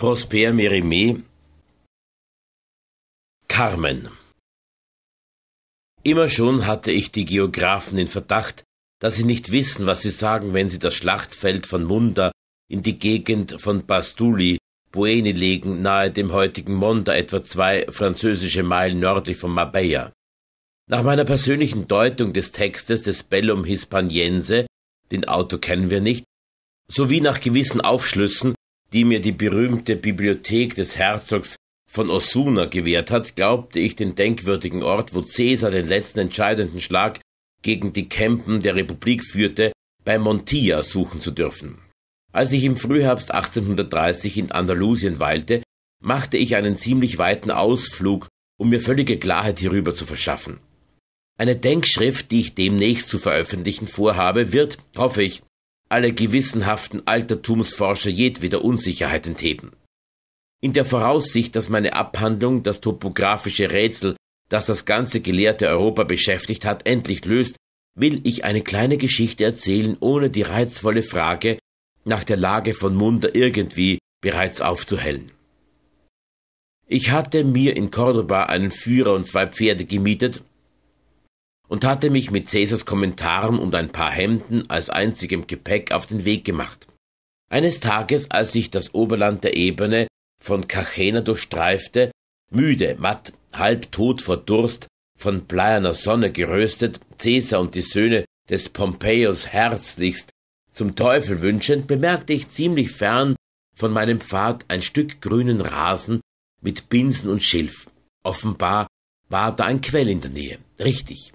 Prosper Mérimée Carmen Immer schon hatte ich die Geographen in Verdacht, dass sie nicht wissen, was sie sagen, wenn sie das Schlachtfeld von Munda in die Gegend von Bastuli, Bueni legen, nahe dem heutigen Monda, etwa zwei französische Meilen nördlich von Marbella. Nach meiner persönlichen Deutung des Textes des Bellum Hispaniense, den Auto kennen wir nicht, sowie nach gewissen Aufschlüssen, die mir die berühmte Bibliothek des Herzogs von Osuna gewährt hat, glaubte ich den denkwürdigen Ort, wo Caesar den letzten entscheidenden Schlag gegen die Kämpen der Republik führte, bei Montilla suchen zu dürfen. Als ich im Frühherbst 1830 in Andalusien weilte, machte ich einen ziemlich weiten Ausflug, um mir völlige Klarheit hierüber zu verschaffen. Eine Denkschrift, die ich demnächst zu veröffentlichen vorhabe, wird, hoffe ich, alle gewissenhaften Altertumsforscher jedweder Unsicherheit entheben. In der Voraussicht, dass meine Abhandlung das topografische Rätsel, das das ganze gelehrte Europa beschäftigt hat, endlich löst, will ich eine kleine Geschichte erzählen, ohne die reizvolle Frage nach der Lage von Munder irgendwie bereits aufzuhellen. Ich hatte mir in Cordoba einen Führer und zwei Pferde gemietet und hatte mich mit Cäsars Kommentaren und ein paar Hemden als einzigem Gepäck auf den Weg gemacht. Eines Tages, als ich das Oberland der Ebene von Cachena durchstreifte, müde, matt, halbtot vor Durst, von bleierner Sonne geröstet, Cäsar und die Söhne des Pompeius herzlichst zum Teufel wünschend, bemerkte ich ziemlich fern von meinem Pfad ein Stück grünen Rasen mit Binsen und Schilf. Offenbar war da ein Quell in der Nähe. Richtig.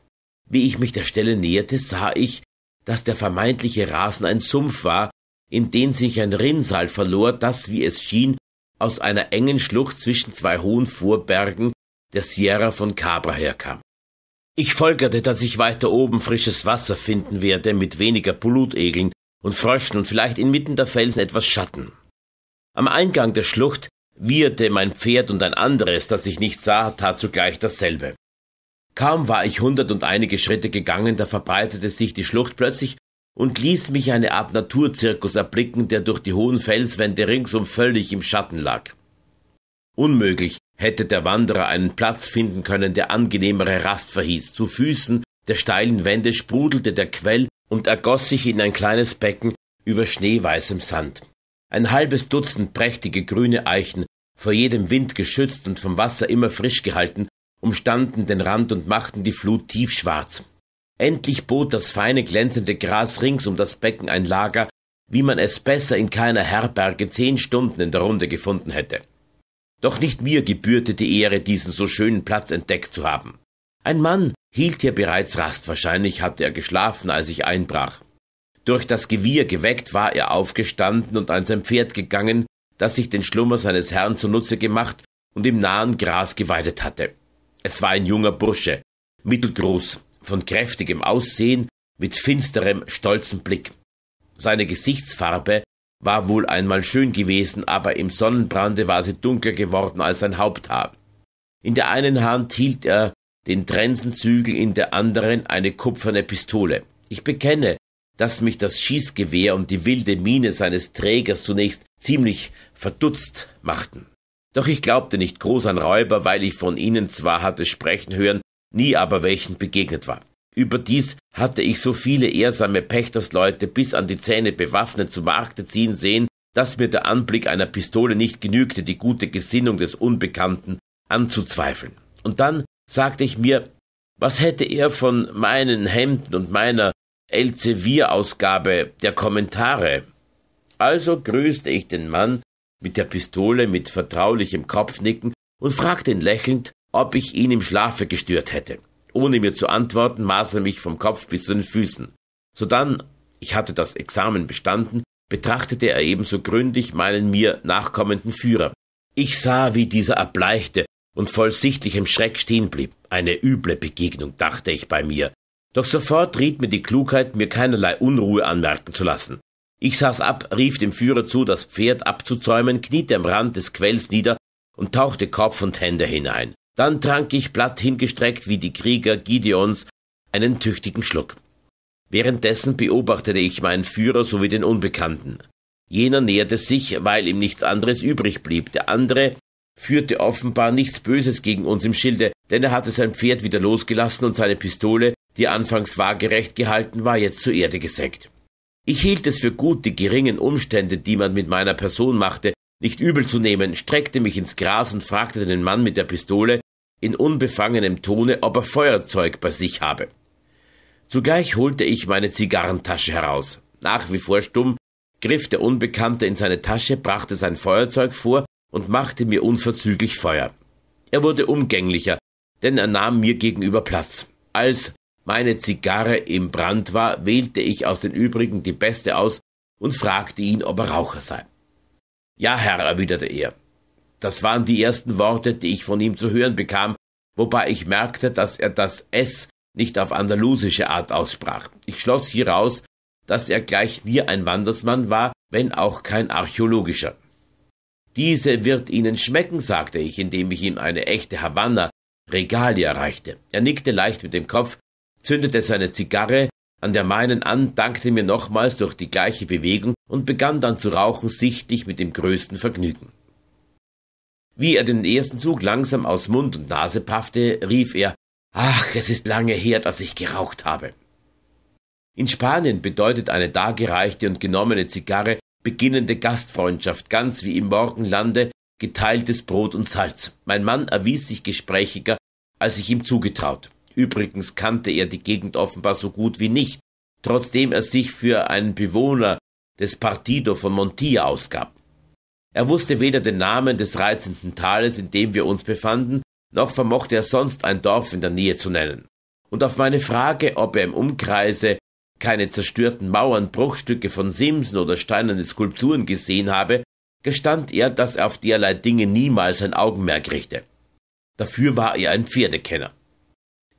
Wie ich mich der Stelle näherte, sah ich, dass der vermeintliche Rasen ein Sumpf war, in den sich ein Rinnsal verlor, das, wie es schien, aus einer engen Schlucht zwischen zwei hohen Vorbergen der Sierra von Cabra herkam. Ich folgerte, dass ich weiter oben frisches Wasser finden werde, mit weniger Blutegeln und Fröschen und vielleicht inmitten der Felsen etwas Schatten. Am Eingang der Schlucht wieherte mein Pferd und ein anderes, das ich nicht sah, tat zugleich dasselbe. Kaum war ich hundert und einige Schritte gegangen, da verbreitete sich die Schlucht plötzlich und ließ mich eine Art Naturzirkus erblicken, der durch die hohen Felswände ringsum völlig im Schatten lag. Unmöglich hätte der Wanderer einen Platz finden können, der angenehmere Rast verhieß. Zu Füßen der steilen Wände sprudelte der Quell und ergoß sich in ein kleines Becken über schneeweißem Sand. Ein halbes Dutzend prächtige grüne Eichen, vor jedem Wind geschützt und vom Wasser immer frisch gehalten, umstanden den Rand und machten die Flut tiefschwarz. Endlich bot das feine glänzende Gras rings um das Becken ein Lager, wie man es besser in keiner Herberge zehn Stunden in der Runde gefunden hätte. Doch nicht mir gebührte die Ehre, diesen so schönen Platz entdeckt zu haben. Ein Mann hielt hier bereits Rast, wahrscheinlich hatte er geschlafen, als ich einbrach. Durch das Gewirr geweckt war er aufgestanden und an sein Pferd gegangen, das sich den Schlummer seines Herrn zunutze gemacht und im nahen Gras geweidet hatte. Es war ein junger Bursche, mittelgroß, von kräftigem Aussehen, mit finsterem, stolzem Blick. Seine Gesichtsfarbe war wohl einmal schön gewesen, aber im Sonnenbrande war sie dunkler geworden als sein Haupthaar. In der einen Hand hielt er den Trenzenzügel, in der anderen eine kupferne Pistole. Ich bekenne, dass mich das Schießgewehr und die wilde Miene seines Trägers zunächst ziemlich verdutzt machten. Doch ich glaubte nicht groß an Räuber, weil ich von ihnen zwar hatte sprechen hören, nie aber welchen begegnet war. Überdies hatte ich so viele ehrsame Pächtersleute bis an die Zähne bewaffnet zu Markte ziehen sehen, dass mir der Anblick einer Pistole nicht genügte, die gute Gesinnung des Unbekannten anzuzweifeln. Und dann sagte ich mir, was hätte er von meinen Hemden und meiner Elsevier-Ausgabe der Kommentare? Also grüßte ich den Mann mit der Pistole mit vertraulichem Kopfnicken und fragte ihn lächelnd, ob ich ihn im Schlafe gestört hätte. Ohne mir zu antworten, maß er mich vom Kopf bis zu den Füßen. Sodann, ich hatte das Examen bestanden, betrachtete er ebenso gründig meinen mir nachkommenden Führer. Ich sah, wie dieser erbleichte und voll sichtlichem Schreck stehen blieb. Eine üble Begegnung, dachte ich bei mir. Doch sofort riet mir die Klugheit, mir keinerlei Unruhe anmerken zu lassen. Ich saß ab, rief dem Führer zu, das Pferd abzuzäumen, kniete am Rand des Quells nieder und tauchte Kopf und Hände hinein. Dann trank ich platt hingestreckt wie die Krieger Gideons einen tüchtigen Schluck. Währenddessen beobachtete ich meinen Führer sowie den Unbekannten. Jener näherte sich, weil ihm nichts anderes übrig blieb. Der andere führte offenbar nichts Böses gegen uns im Schilde, denn er hatte sein Pferd wieder losgelassen und seine Pistole, die anfangs waagerecht gehalten war, jetzt zur Erde gesenkt. Ich hielt es für gut, die geringen Umstände, die man mit meiner Person machte, nicht übel zu nehmen, streckte mich ins Gras und fragte den Mann mit der Pistole in unbefangenem Tone, ob er Feuerzeug bei sich habe. Zugleich holte ich meine Zigarrentasche heraus. Nach wie vor stumm griff der Unbekannte in seine Tasche, brachte sein Feuerzeug vor und machte mir unverzüglich Feuer. Er wurde umgänglicher, denn er nahm mir gegenüber Platz. Als meine Zigarre im Brand war, wählte ich aus den übrigen die beste aus und fragte ihn, ob er Raucher sei. Ja, Herr, erwiderte er. Das waren die ersten Worte, die ich von ihm zu hören bekam, wobei ich merkte, dass er das S nicht auf andalusische Art aussprach. Ich schloss hieraus, dass er gleich mir ein Wandersmann war, wenn auch kein archäologischer. Diese wird Ihnen schmecken, sagte ich, indem ich ihm eine echte Havanna Regalia reichte. Er nickte leicht mit dem Kopf, zündete seine Zigarre an der meinen an, dankte mir nochmals durch die gleiche Bewegung und begann dann zu rauchen, sichtlich mit dem größten Vergnügen. Wie er den ersten Zug langsam aus Mund und Nase paffte, rief er Ach, es ist lange her, dass ich geraucht habe. In Spanien bedeutet eine dargereichte und genommene Zigarre beginnende Gastfreundschaft, ganz wie im Morgenlande geteiltes Brot und Salz. Mein Mann erwies sich gesprächiger, als ich ihm zugetraut. Übrigens kannte er die Gegend offenbar so gut wie nicht, trotzdem er sich für einen Bewohner des Partido von Montilla ausgab. Er wusste weder den Namen des reizenden Tales, in dem wir uns befanden, noch vermochte er sonst ein Dorf in der Nähe zu nennen. Und auf meine Frage, ob er im Umkreise keine zerstörten Mauern, Bruchstücke von Simsen oder steinerne Skulpturen gesehen habe, gestand er, dass er auf derlei Dinge niemals ein Augenmerk richte. Dafür war er ein Pferdekenner.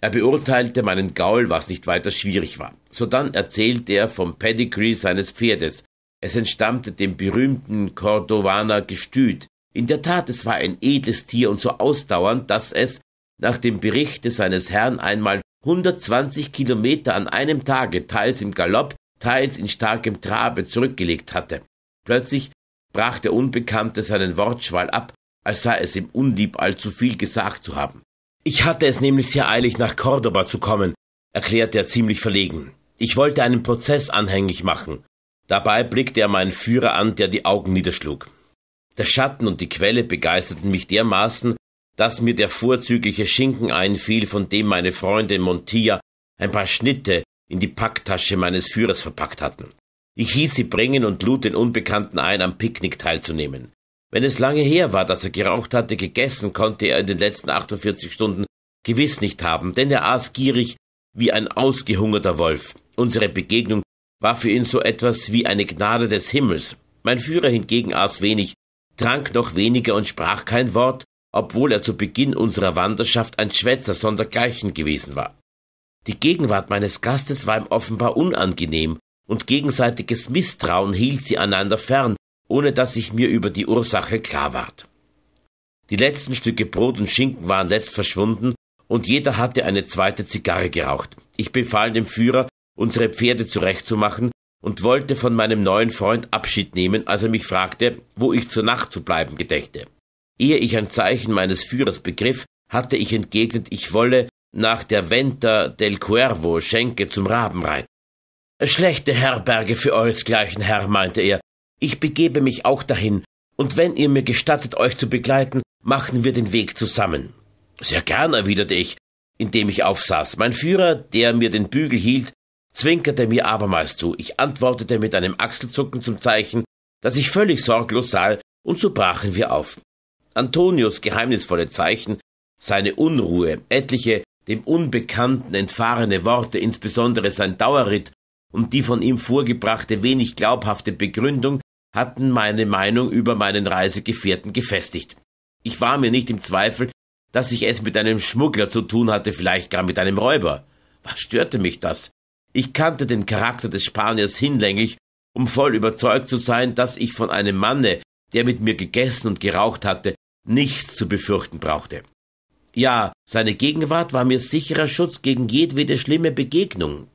Er beurteilte meinen Gaul, was nicht weiter schwierig war. Sodann erzählte er vom Pedigree seines Pferdes. Es entstammte dem berühmten Cordovaner Gestüt. In der Tat, es war ein edles Tier und so ausdauernd, dass es, nach dem Berichte seines Herrn, einmal 120 Kilometer an einem Tage, teils im Galopp, teils in starkem Trabe zurückgelegt hatte. Plötzlich brach der Unbekannte seinen Wortschwall ab, als sei es ihm unlieb, allzu viel gesagt zu haben. Ich hatte es nämlich sehr eilig, nach Cordoba zu kommen, erklärte er ziemlich verlegen. Ich wollte einen Prozess anhängig machen. Dabei blickte er meinen Führer an, der die Augen niederschlug. Der Schatten und die Quelle begeisterten mich dermaßen, dass mir der vorzügliche Schinken einfiel, von dem meine Freunde in Montilla ein paar Schnitte in die Packtasche meines Führers verpackt hatten. Ich hieß sie bringen und lud den Unbekannten ein, am Picknick teilzunehmen. Wenn es lange her war, dass er geraucht hatte, gegessen, konnte er in den letzten 48 Stunden gewiss nicht haben, denn er aß gierig wie ein ausgehungerter Wolf. Unsere Begegnung war für ihn so etwas wie eine Gnade des Himmels. Mein Führer hingegen aß wenig, trank noch weniger und sprach kein Wort, obwohl er zu Beginn unserer Wanderschaft ein Schwätzer sondergleichen gewesen war. Die Gegenwart meines Gastes war ihm offenbar unangenehm, und gegenseitiges Misstrauen hielt sie einander fern, ohne dass ich mir über die Ursache klar ward. Die letzten Stücke Brot und Schinken waren letzt verschwunden und jeder hatte eine zweite Zigarre geraucht. Ich befahl dem Führer, unsere Pferde zurechtzumachen und wollte von meinem neuen Freund Abschied nehmen, als er mich fragte, wo ich zur Nacht zu bleiben gedächte. Ehe ich ein Zeichen meines Führers begriff, hatte ich entgegnet, ich wolle nach der Venta del Cuervo Schenke zum Raben reiten. Schlechte Herberge für euresgleichen, Herr, meinte er, ich begebe mich auch dahin, und wenn ihr mir gestattet, euch zu begleiten, machen wir den Weg zusammen. Sehr gern, erwiderte ich, indem ich aufsaß. Mein Führer, der mir den Bügel hielt, zwinkerte mir abermals zu. Ich antwortete mit einem Achselzucken zum Zeichen, dass ich völlig sorglos sei, und so brachen wir auf. Antonius geheimnisvolle Zeichen, seine Unruhe, etliche dem Unbekannten entfahrene Worte, insbesondere sein Dauerritt und die von ihm vorgebrachte wenig glaubhafte Begründung, hatten meine Meinung über meinen Reisegefährten gefestigt. Ich war mir nicht im Zweifel, dass ich es mit einem Schmuggler zu tun hatte, vielleicht gar mit einem Räuber. Was störte mich das? Ich kannte den Charakter des Spaniers hinlänglich, um voll überzeugt zu sein, dass ich von einem Manne, der mit mir gegessen und geraucht hatte, nichts zu befürchten brauchte. Ja, seine Gegenwart war mir sicherer Schutz gegen jedwede schlimme Begegnung,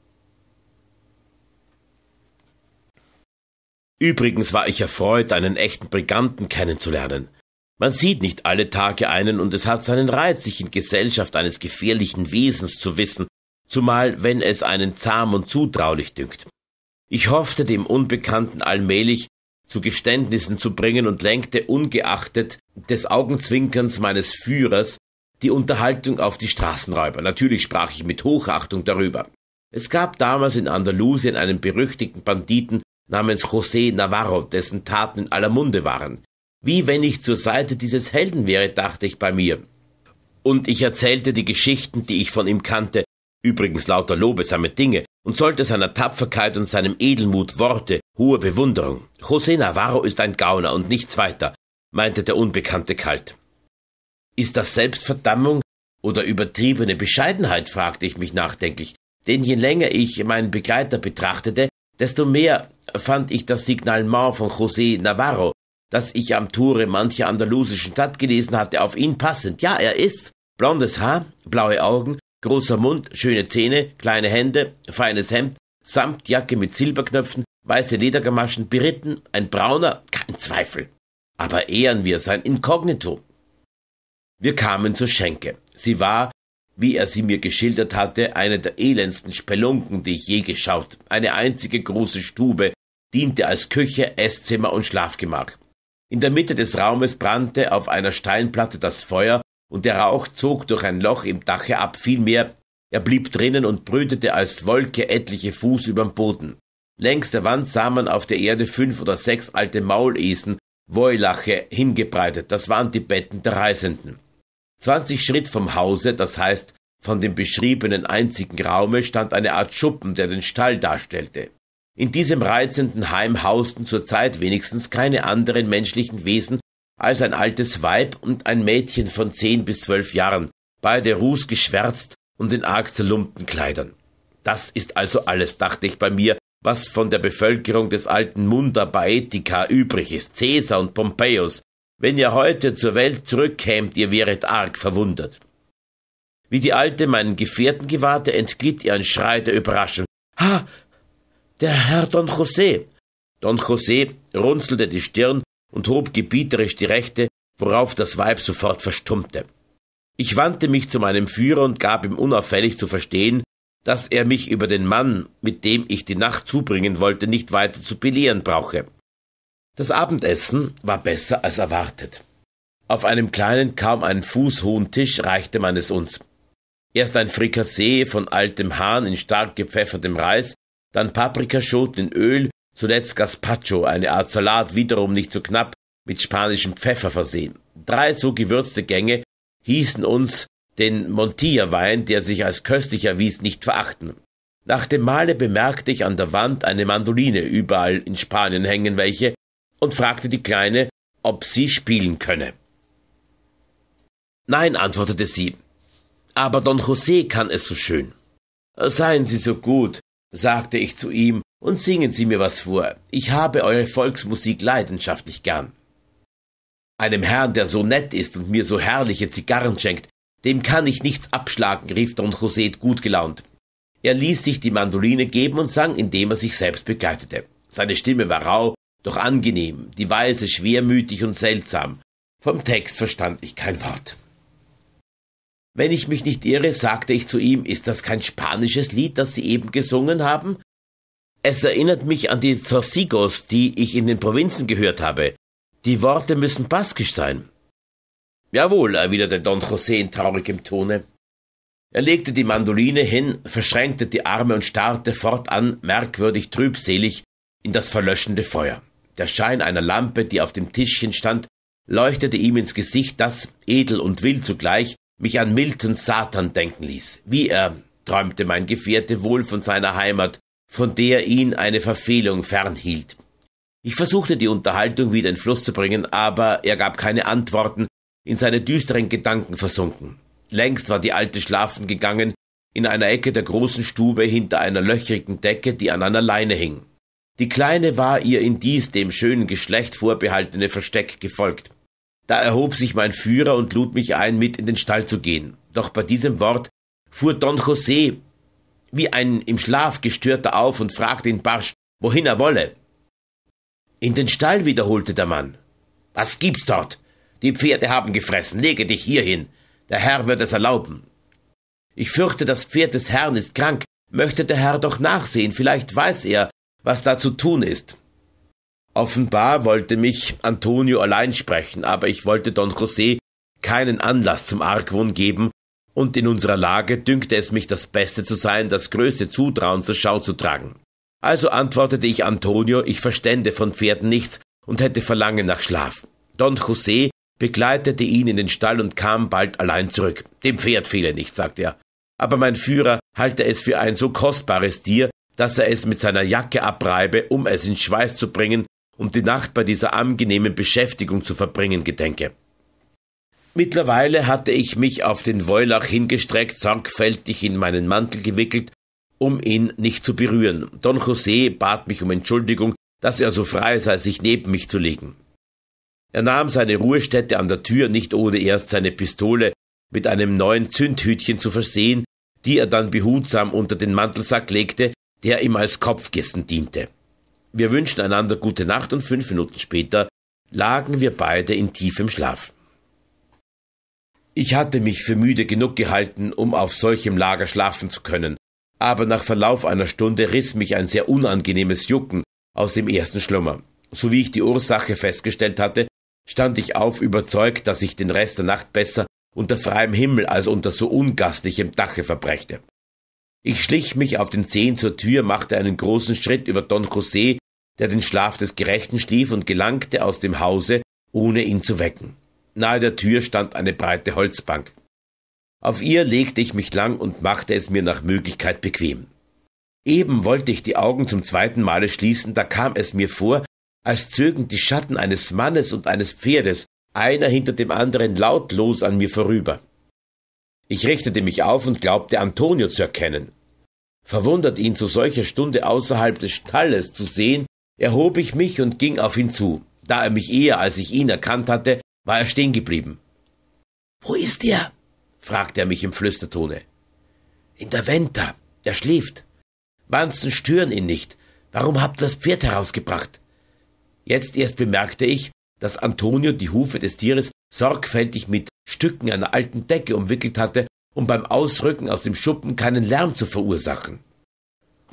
Übrigens war ich erfreut, einen echten Briganten kennenzulernen. Man sieht nicht alle Tage einen, und es hat seinen Reiz, sich in Gesellschaft eines gefährlichen Wesens zu wissen, zumal wenn es einen zahm und zutraulich dünkt. Ich hoffte, dem Unbekannten allmählich zu Geständnissen zu bringen und lenkte ungeachtet des Augenzwinkerns meines Führers die Unterhaltung auf die Straßenräuber. Natürlich sprach ich mit Hochachtung darüber. Es gab damals in Andalusien einen berüchtigten Banditen, namens José Navarro, dessen Taten in aller Munde waren. Wie wenn ich zur Seite dieses Helden wäre, dachte ich bei mir. Und ich erzählte die Geschichten, die ich von ihm kannte, übrigens lauter lobesame Dinge, und sollte seiner Tapferkeit und seinem Edelmut Worte, hohe Bewunderung. José Navarro ist ein Gauner und nichts weiter, meinte der Unbekannte kalt. Ist das Selbstverdammung oder übertriebene Bescheidenheit, fragte ich mich nachdenklich, denn je länger ich meinen Begleiter betrachtete, desto mehr fand ich das Signalement von José Navarro, das ich am Tore mancher andalusischen Stadt gelesen hatte, auf ihn passend. Ja, er ist. Blondes Haar, blaue Augen, großer Mund, schöne Zähne, kleine Hände, feines Hemd, Samtjacke mit Silberknöpfen, weiße Ledergamaschen, beritten, ein brauner, kein Zweifel. Aber ehren wir sein Inkognito. Wir kamen zur Schenke. Sie war wie er sie mir geschildert hatte, eine der elendsten Spelunken, die ich je geschaut. Eine einzige große Stube diente als Küche, Esszimmer und Schlafgemach. In der Mitte des Raumes brannte auf einer Steinplatte das Feuer und der Rauch zog durch ein Loch im Dache ab, vielmehr er blieb drinnen und brütete als Wolke etliche Fuß überm Boden. Längs der Wand sah man auf der Erde fünf oder sechs alte Maulesen, Woilache, hingebreitet, das waren die Betten der Reisenden. 20 Schritt vom Hause, das heißt von dem beschriebenen einzigen Raume, stand eine Art Schuppen, der den Stall darstellte. In diesem reizenden Heim hausten zurzeit wenigstens keine anderen menschlichen Wesen als ein altes Weib und ein Mädchen von zehn bis zwölf Jahren, beide rußgeschwärzt und in arg zerlumpten Kleidern. Das ist also alles, dachte ich bei mir, was von der Bevölkerung des alten Munda Baetica übrig ist, Caesar und Pompeius, wenn ihr heute zur Welt zurückkämt, ihr wäret arg verwundert. Wie die Alte meinen Gefährten gewahrte, entglitt ihr ein Schrei der Überraschung. Ha! Der Herr Don José! Don José runzelte die Stirn und hob gebieterisch die Rechte, worauf das Weib sofort verstummte. Ich wandte mich zu meinem Führer und gab ihm unauffällig zu verstehen, dass er mich über den Mann, mit dem ich die Nacht zubringen wollte, nicht weiter zu belehren brauche. Das Abendessen war besser als erwartet. Auf einem kleinen, kaum einen Fuß hohen Tisch reichte man es uns. Erst ein Frikassee von altem Hahn in stark gepfeffertem Reis, dann Paprikaschoten in Öl, zuletzt Gaspacho, eine Art Salat, wiederum nicht zu so knapp, mit spanischem Pfeffer versehen. Drei so gewürzte Gänge hießen uns den Montilla-Wein, der sich als köstlich erwies, nicht verachten. Nach dem Male bemerkte ich an der Wand eine Mandoline, überall in Spanien hängen welche, und fragte die Kleine, ob sie spielen könne. Nein, antwortete sie, aber Don José kann es so schön. Seien Sie so gut, sagte ich zu ihm, und singen Sie mir was vor. Ich habe eure Volksmusik leidenschaftlich gern. Einem Herrn, der so nett ist und mir so herrliche Zigarren schenkt, dem kann ich nichts abschlagen, rief Don José gut gelaunt. Er ließ sich die Mandoline geben und sang, indem er sich selbst begleitete. Seine Stimme war rau doch angenehm, die Weise schwermütig und seltsam. Vom Text verstand ich kein Wort. Wenn ich mich nicht irre, sagte ich zu ihm, ist das kein spanisches Lied, das Sie eben gesungen haben? Es erinnert mich an die Zorcigos, die ich in den Provinzen gehört habe. Die Worte müssen baskisch sein. Jawohl, erwiderte Don José in traurigem Tone. Er legte die Mandoline hin, verschränkte die Arme und starrte fortan merkwürdig trübselig in das verlöschende Feuer. Der Schein einer Lampe, die auf dem Tischchen stand, leuchtete ihm ins Gesicht, das, edel und wild zugleich, mich an Miltons Satan denken ließ. Wie er, träumte mein Gefährte wohl von seiner Heimat, von der ihn eine Verfehlung fernhielt. Ich versuchte die Unterhaltung wieder in Fluss zu bringen, aber er gab keine Antworten, in seine düsteren Gedanken versunken. Längst war die Alte schlafen gegangen, in einer Ecke der großen Stube hinter einer löchrigen Decke, die an einer Leine hing. Die Kleine war ihr in dies dem schönen Geschlecht vorbehaltene Versteck gefolgt. Da erhob sich mein Führer und lud mich ein, mit in den Stall zu gehen. Doch bei diesem Wort fuhr Don José wie ein im Schlaf gestörter auf und fragte ihn barsch, wohin er wolle. In den Stall wiederholte der Mann. Was gibt's dort? Die Pferde haben gefressen, lege dich hierhin. Der Herr wird es erlauben. Ich fürchte, das Pferd des Herrn ist krank. Möchte der Herr doch nachsehen, vielleicht weiß er, was da zu tun ist. Offenbar wollte mich Antonio allein sprechen, aber ich wollte Don José keinen Anlass zum Argwohn geben, und in unserer Lage dünkte es mich das Beste zu sein, das größte Zutrauen zur Schau zu tragen. Also antwortete ich Antonio, ich verstände von Pferden nichts und hätte Verlangen nach Schlaf. Don José begleitete ihn in den Stall und kam bald allein zurück. Dem Pferd fehle nicht, sagte er. Aber mein Führer halte es für ein so kostbares Tier, dass er es mit seiner Jacke abreibe, um es in Schweiß zu bringen und die Nacht bei dieser angenehmen Beschäftigung zu verbringen gedenke. Mittlerweile hatte ich mich auf den Woilach hingestreckt, sorgfältig in meinen Mantel gewickelt, um ihn nicht zu berühren. Don José bat mich um Entschuldigung, dass er so frei sei, sich neben mich zu legen. Er nahm seine Ruhestätte an der Tür, nicht ohne erst seine Pistole mit einem neuen Zündhütchen zu versehen, die er dann behutsam unter den Mantelsack legte der ihm als Kopfkissen diente. Wir wünschten einander gute Nacht und fünf Minuten später lagen wir beide in tiefem Schlaf. Ich hatte mich für müde genug gehalten, um auf solchem Lager schlafen zu können, aber nach Verlauf einer Stunde riss mich ein sehr unangenehmes Jucken aus dem ersten Schlummer. So wie ich die Ursache festgestellt hatte, stand ich auf, überzeugt, dass ich den Rest der Nacht besser unter freiem Himmel als unter so ungastlichem Dache verbrächte. Ich schlich mich auf den Zehen zur Tür, machte einen großen Schritt über Don José, der den Schlaf des Gerechten schlief, und gelangte aus dem Hause, ohne ihn zu wecken. Nahe der Tür stand eine breite Holzbank. Auf ihr legte ich mich lang und machte es mir nach Möglichkeit bequem. Eben wollte ich die Augen zum zweiten Male schließen, da kam es mir vor, als zögen die Schatten eines Mannes und eines Pferdes, einer hinter dem anderen lautlos an mir vorüber. Ich richtete mich auf und glaubte Antonio zu erkennen. Verwundert ihn zu solcher Stunde außerhalb des Stalles zu sehen, erhob ich mich und ging auf ihn zu. Da er mich eher als ich ihn erkannt hatte, war er stehen geblieben. Wo ist er? fragte er mich im Flüstertone. In der Venta. Er schläft. Wanzen stören ihn nicht. Warum habt ihr das Pferd herausgebracht? Jetzt erst bemerkte ich, dass Antonio die Hufe des Tieres sorgfältig mit Stücken einer alten Decke umwickelt hatte, um beim Ausrücken aus dem Schuppen keinen Lärm zu verursachen.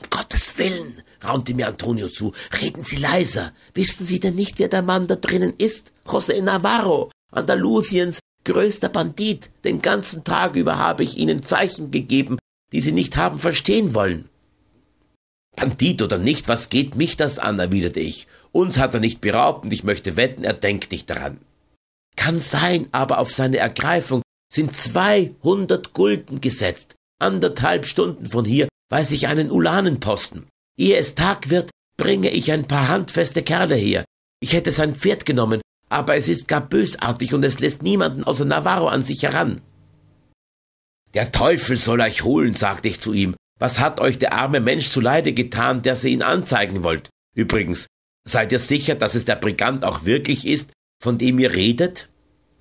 Um Gottes Willen, raunte mir Antonio zu, reden Sie leiser. Wissen Sie denn nicht, wer der Mann da drinnen ist? José Navarro, Andalusiens größter Bandit. Den ganzen Tag über habe ich Ihnen Zeichen gegeben, die Sie nicht haben verstehen wollen. Bandit oder nicht, was geht mich das an, erwiderte ich. Uns hat er nicht beraubt und ich möchte wetten, er denkt nicht daran. Kann sein, aber auf seine Ergreifung sind 200 Gulden gesetzt. Anderthalb Stunden von hier weiß ich einen Ulanenposten. Ehe es Tag wird, bringe ich ein paar handfeste Kerle her. Ich hätte sein Pferd genommen, aber es ist gar bösartig und es lässt niemanden außer Navarro an sich heran. Der Teufel soll euch holen, sagte ich zu ihm. Was hat euch der arme Mensch zuleide getan, der sie ihn anzeigen wollt? Übrigens, seid ihr sicher, dass es der Brigant auch wirklich ist, von dem ihr redet?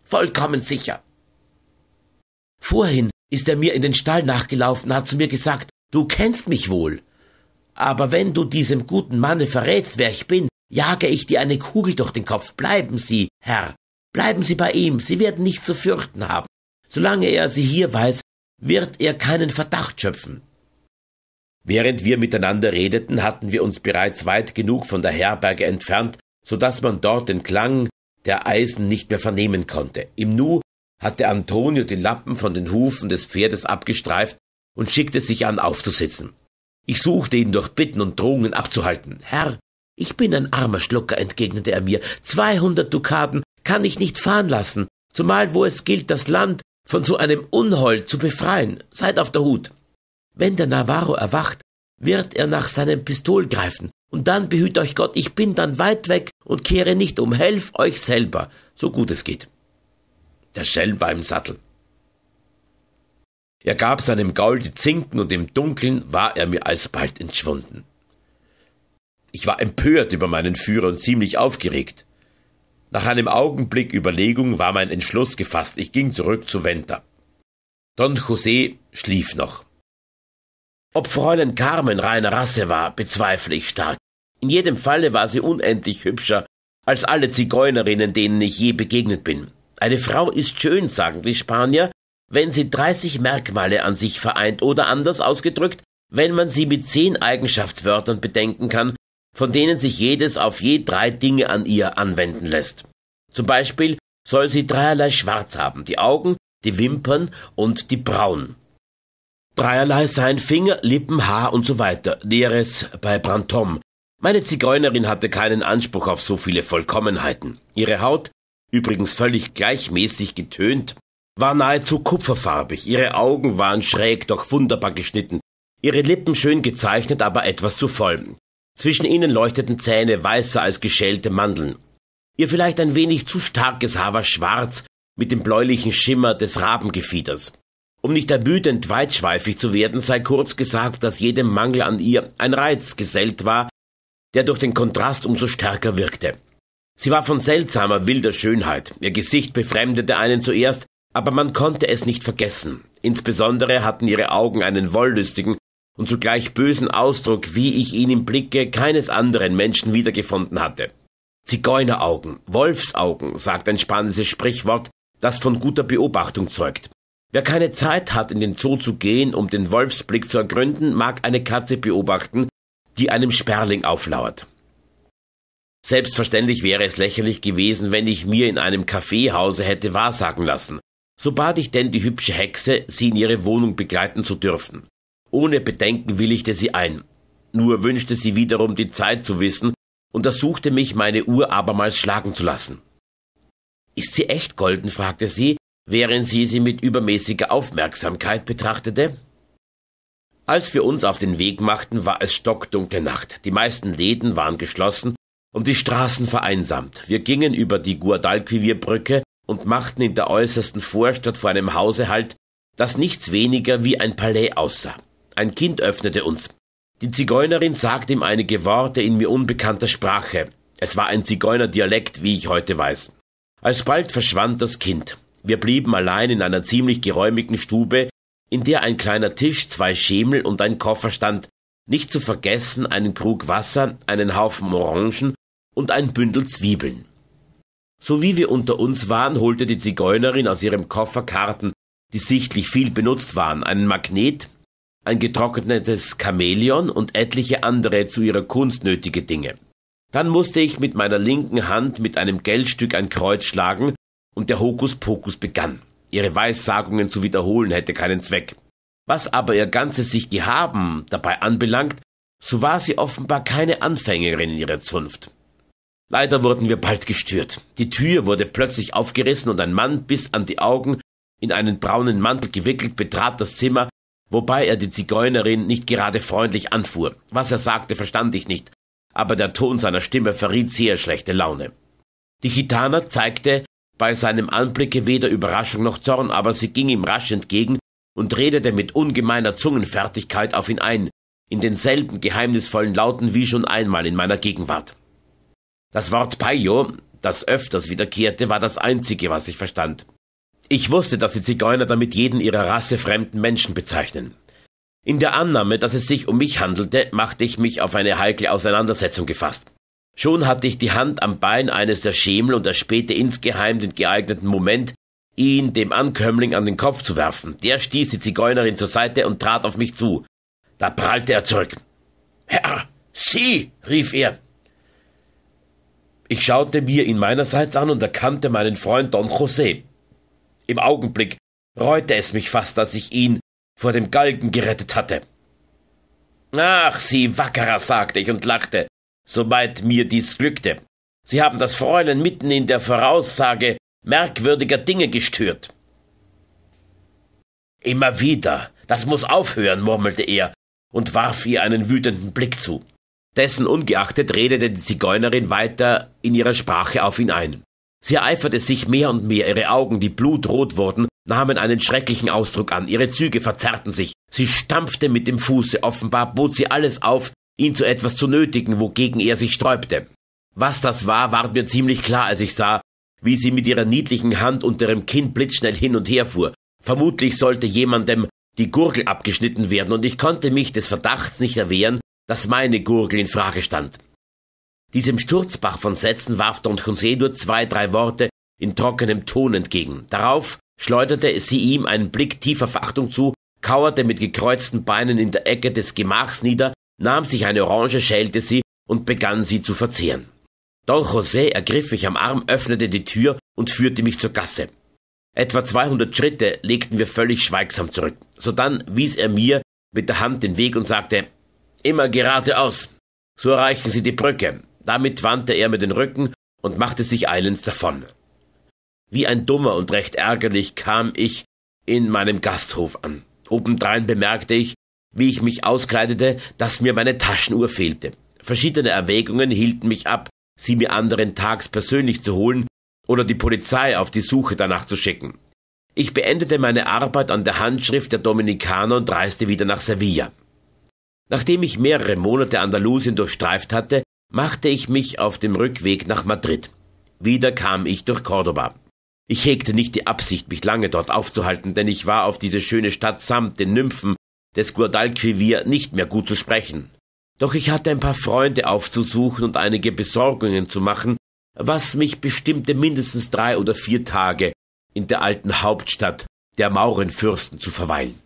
Vollkommen sicher. Vorhin ist er mir in den Stall nachgelaufen, hat zu mir gesagt, du kennst mich wohl. Aber wenn du diesem guten Manne verrätst, wer ich bin, jage ich dir eine Kugel durch den Kopf. Bleiben Sie, Herr, bleiben Sie bei ihm, Sie werden nichts zu fürchten haben. Solange er Sie hier weiß, wird er keinen Verdacht schöpfen. Während wir miteinander redeten, hatten wir uns bereits weit genug von der Herberge entfernt, so daß man dort den Klang der Eisen nicht mehr vernehmen konnte. Im Nu hatte Antonio die Lappen von den Hufen des Pferdes abgestreift und schickte sich an, aufzusitzen. Ich suchte ihn durch Bitten und Drohungen abzuhalten. Herr, ich bin ein armer Schlucker, entgegnete er mir. Zweihundert Dukaten kann ich nicht fahren lassen, zumal wo es gilt, das Land von so einem Unhold zu befreien. Seid auf der Hut. Wenn der Navarro erwacht, wird er nach seinem Pistol greifen. Und dann behüt euch Gott, ich bin dann weit weg und kehre nicht um, helf euch selber, so gut es geht. Der Schelm war im Sattel. Er gab seinem Gaul die Zinken und im Dunkeln war er mir alsbald entschwunden. Ich war empört über meinen Führer und ziemlich aufgeregt. Nach einem Augenblick Überlegung war mein Entschluss gefasst. Ich ging zurück zu Venta. Don José schlief noch. Ob Fräulein Carmen reiner Rasse war, bezweifle ich stark. In jedem Falle war sie unendlich hübscher als alle Zigeunerinnen, denen ich je begegnet bin. Eine Frau ist schön, sagen die Spanier, wenn sie 30 Merkmale an sich vereint oder anders ausgedrückt, wenn man sie mit zehn Eigenschaftswörtern bedenken kann, von denen sich jedes auf je drei Dinge an ihr anwenden lässt. Zum Beispiel soll sie dreierlei Schwarz haben, die Augen, die Wimpern und die Brauen. Dreierlei sein Finger, Lippen, Haar und so weiter. Näheres bei Brantom. Meine Zigeunerin hatte keinen Anspruch auf so viele Vollkommenheiten. Ihre Haut, übrigens völlig gleichmäßig getönt, war nahezu kupferfarbig, ihre Augen waren schräg, doch wunderbar geschnitten, ihre Lippen schön gezeichnet, aber etwas zu voll. Zwischen ihnen leuchteten Zähne weißer als geschälte Mandeln. Ihr vielleicht ein wenig zu starkes Haar war schwarz mit dem bläulichen Schimmer des Rabengefieders. Um nicht ermüdend weitschweifig zu werden, sei kurz gesagt, dass jedem Mangel an ihr ein Reiz gesellt war, der durch den Kontrast umso stärker wirkte. Sie war von seltsamer, wilder Schönheit. Ihr Gesicht befremdete einen zuerst, aber man konnte es nicht vergessen. Insbesondere hatten ihre Augen einen wollüstigen und zugleich bösen Ausdruck, wie ich ihn im Blicke keines anderen Menschen wiedergefunden hatte. Zigeuneraugen, Wolfsaugen, sagt ein spanisches Sprichwort, das von guter Beobachtung zeugt. Wer keine Zeit hat, in den Zoo zu gehen, um den Wolfsblick zu ergründen, mag eine Katze beobachten, die einem Sperling auflauert. Selbstverständlich wäre es lächerlich gewesen, wenn ich mir in einem Kaffeehause hätte wahrsagen lassen. So bat ich denn die hübsche Hexe, sie in ihre Wohnung begleiten zu dürfen. Ohne Bedenken willigte sie ein. Nur wünschte sie wiederum die Zeit zu wissen und ersuchte mich, meine Uhr abermals schlagen zu lassen. Ist sie echt golden? fragte sie während sie sie mit übermäßiger Aufmerksamkeit betrachtete. Als wir uns auf den Weg machten, war es stockdunkle Nacht. Die meisten Läden waren geschlossen und die Straßen vereinsamt. Wir gingen über die Guadalquivir-Brücke und machten in der äußersten Vorstadt vor einem Hause Halt, das nichts weniger wie ein Palais aussah. Ein Kind öffnete uns. Die Zigeunerin sagte ihm einige Worte in mir unbekannter Sprache. Es war ein Zigeunerdialekt, wie ich heute weiß. Alsbald verschwand das Kind. Wir blieben allein in einer ziemlich geräumigen Stube, in der ein kleiner Tisch, zwei Schemel und ein Koffer stand, nicht zu vergessen einen Krug Wasser, einen Haufen Orangen und ein Bündel Zwiebeln. So wie wir unter uns waren, holte die Zigeunerin aus ihrem Koffer Karten, die sichtlich viel benutzt waren, einen Magnet, ein getrocknetes Chamäleon und etliche andere zu ihrer Kunst nötige Dinge. Dann musste ich mit meiner linken Hand mit einem Geldstück ein Kreuz schlagen und der Hokuspokus begann. Ihre Weissagungen zu wiederholen hätte keinen Zweck. Was aber ihr ganzes sich Gehaben dabei anbelangt, so war sie offenbar keine Anfängerin in ihrer Zunft. Leider wurden wir bald gestört. Die Tür wurde plötzlich aufgerissen und ein Mann bis an die Augen in einen braunen Mantel gewickelt betrat das Zimmer, wobei er die Zigeunerin nicht gerade freundlich anfuhr. Was er sagte, verstand ich nicht, aber der Ton seiner Stimme verriet sehr schlechte Laune. Die Chitaner zeigte bei seinem Anblicke weder Überraschung noch Zorn, aber sie ging ihm rasch entgegen und redete mit ungemeiner Zungenfertigkeit auf ihn ein, in denselben geheimnisvollen Lauten wie schon einmal in meiner Gegenwart. Das Wort Payo, das öfters wiederkehrte, war das einzige, was ich verstand. Ich wusste, dass die Zigeuner damit jeden ihrer Rasse fremden Menschen bezeichnen. In der Annahme, dass es sich um mich handelte, machte ich mich auf eine heikle Auseinandersetzung gefasst. Schon hatte ich die Hand am Bein eines der Schemel und erspähte insgeheim den geeigneten Moment, ihn dem Ankömmling an den Kopf zu werfen. Der stieß die Zigeunerin zur Seite und trat auf mich zu. Da prallte er zurück. Herr, Sie! rief er. Ich schaute mir ihn meinerseits an und erkannte meinen Freund Don José. Im Augenblick reute es mich fast, dass ich ihn vor dem Galgen gerettet hatte. Ach, Sie Wackerer, sagte ich und lachte soweit mir dies glückte. Sie haben das Fräulein mitten in der Voraussage merkwürdiger Dinge gestört. Immer wieder, das muss aufhören, murmelte er und warf ihr einen wütenden Blick zu. Dessen ungeachtet redete die Zigeunerin weiter in ihrer Sprache auf ihn ein. Sie ereiferte sich mehr und mehr, ihre Augen, die blutrot wurden, nahmen einen schrecklichen Ausdruck an, ihre Züge verzerrten sich, sie stampfte mit dem Fuße, offenbar bot sie alles auf, ihn zu etwas zu nötigen, wogegen er sich sträubte. Was das war, ward mir ziemlich klar, als ich sah, wie sie mit ihrer niedlichen Hand unter ihrem Kinn blitzschnell hin und her fuhr. Vermutlich sollte jemandem die Gurgel abgeschnitten werden, und ich konnte mich des Verdachts nicht erwehren, dass meine Gurgel in Frage stand. Diesem Sturzbach von Sätzen warf Don José nur zwei, drei Worte in trockenem Ton entgegen. Darauf schleuderte sie ihm einen Blick tiefer Verachtung zu, kauerte mit gekreuzten Beinen in der Ecke des Gemachs nieder nahm sich eine Orange, schälte sie und begann sie zu verzehren. Don José ergriff mich am Arm, öffnete die Tür und führte mich zur Gasse. Etwa 200 Schritte legten wir völlig schweigsam zurück. Sodann wies er mir mit der Hand den Weg und sagte, immer geradeaus. So erreichen Sie die Brücke. Damit wandte er mir den Rücken und machte sich eilends davon. Wie ein Dummer und recht ärgerlich kam ich in meinem Gasthof an. Obendrein bemerkte ich, wie ich mich auskleidete, dass mir meine Taschenuhr fehlte. Verschiedene Erwägungen hielten mich ab, sie mir anderen Tags persönlich zu holen oder die Polizei auf die Suche danach zu schicken. Ich beendete meine Arbeit an der Handschrift der Dominikaner und reiste wieder nach Sevilla. Nachdem ich mehrere Monate Andalusien durchstreift hatte, machte ich mich auf dem Rückweg nach Madrid. Wieder kam ich durch Cordoba. Ich hegte nicht die Absicht, mich lange dort aufzuhalten, denn ich war auf diese schöne Stadt samt den Nymphen des Guadalquivir nicht mehr gut zu sprechen. Doch ich hatte ein paar Freunde aufzusuchen und einige Besorgungen zu machen, was mich bestimmte mindestens drei oder vier Tage in der alten Hauptstadt der Maurenfürsten zu verweilen.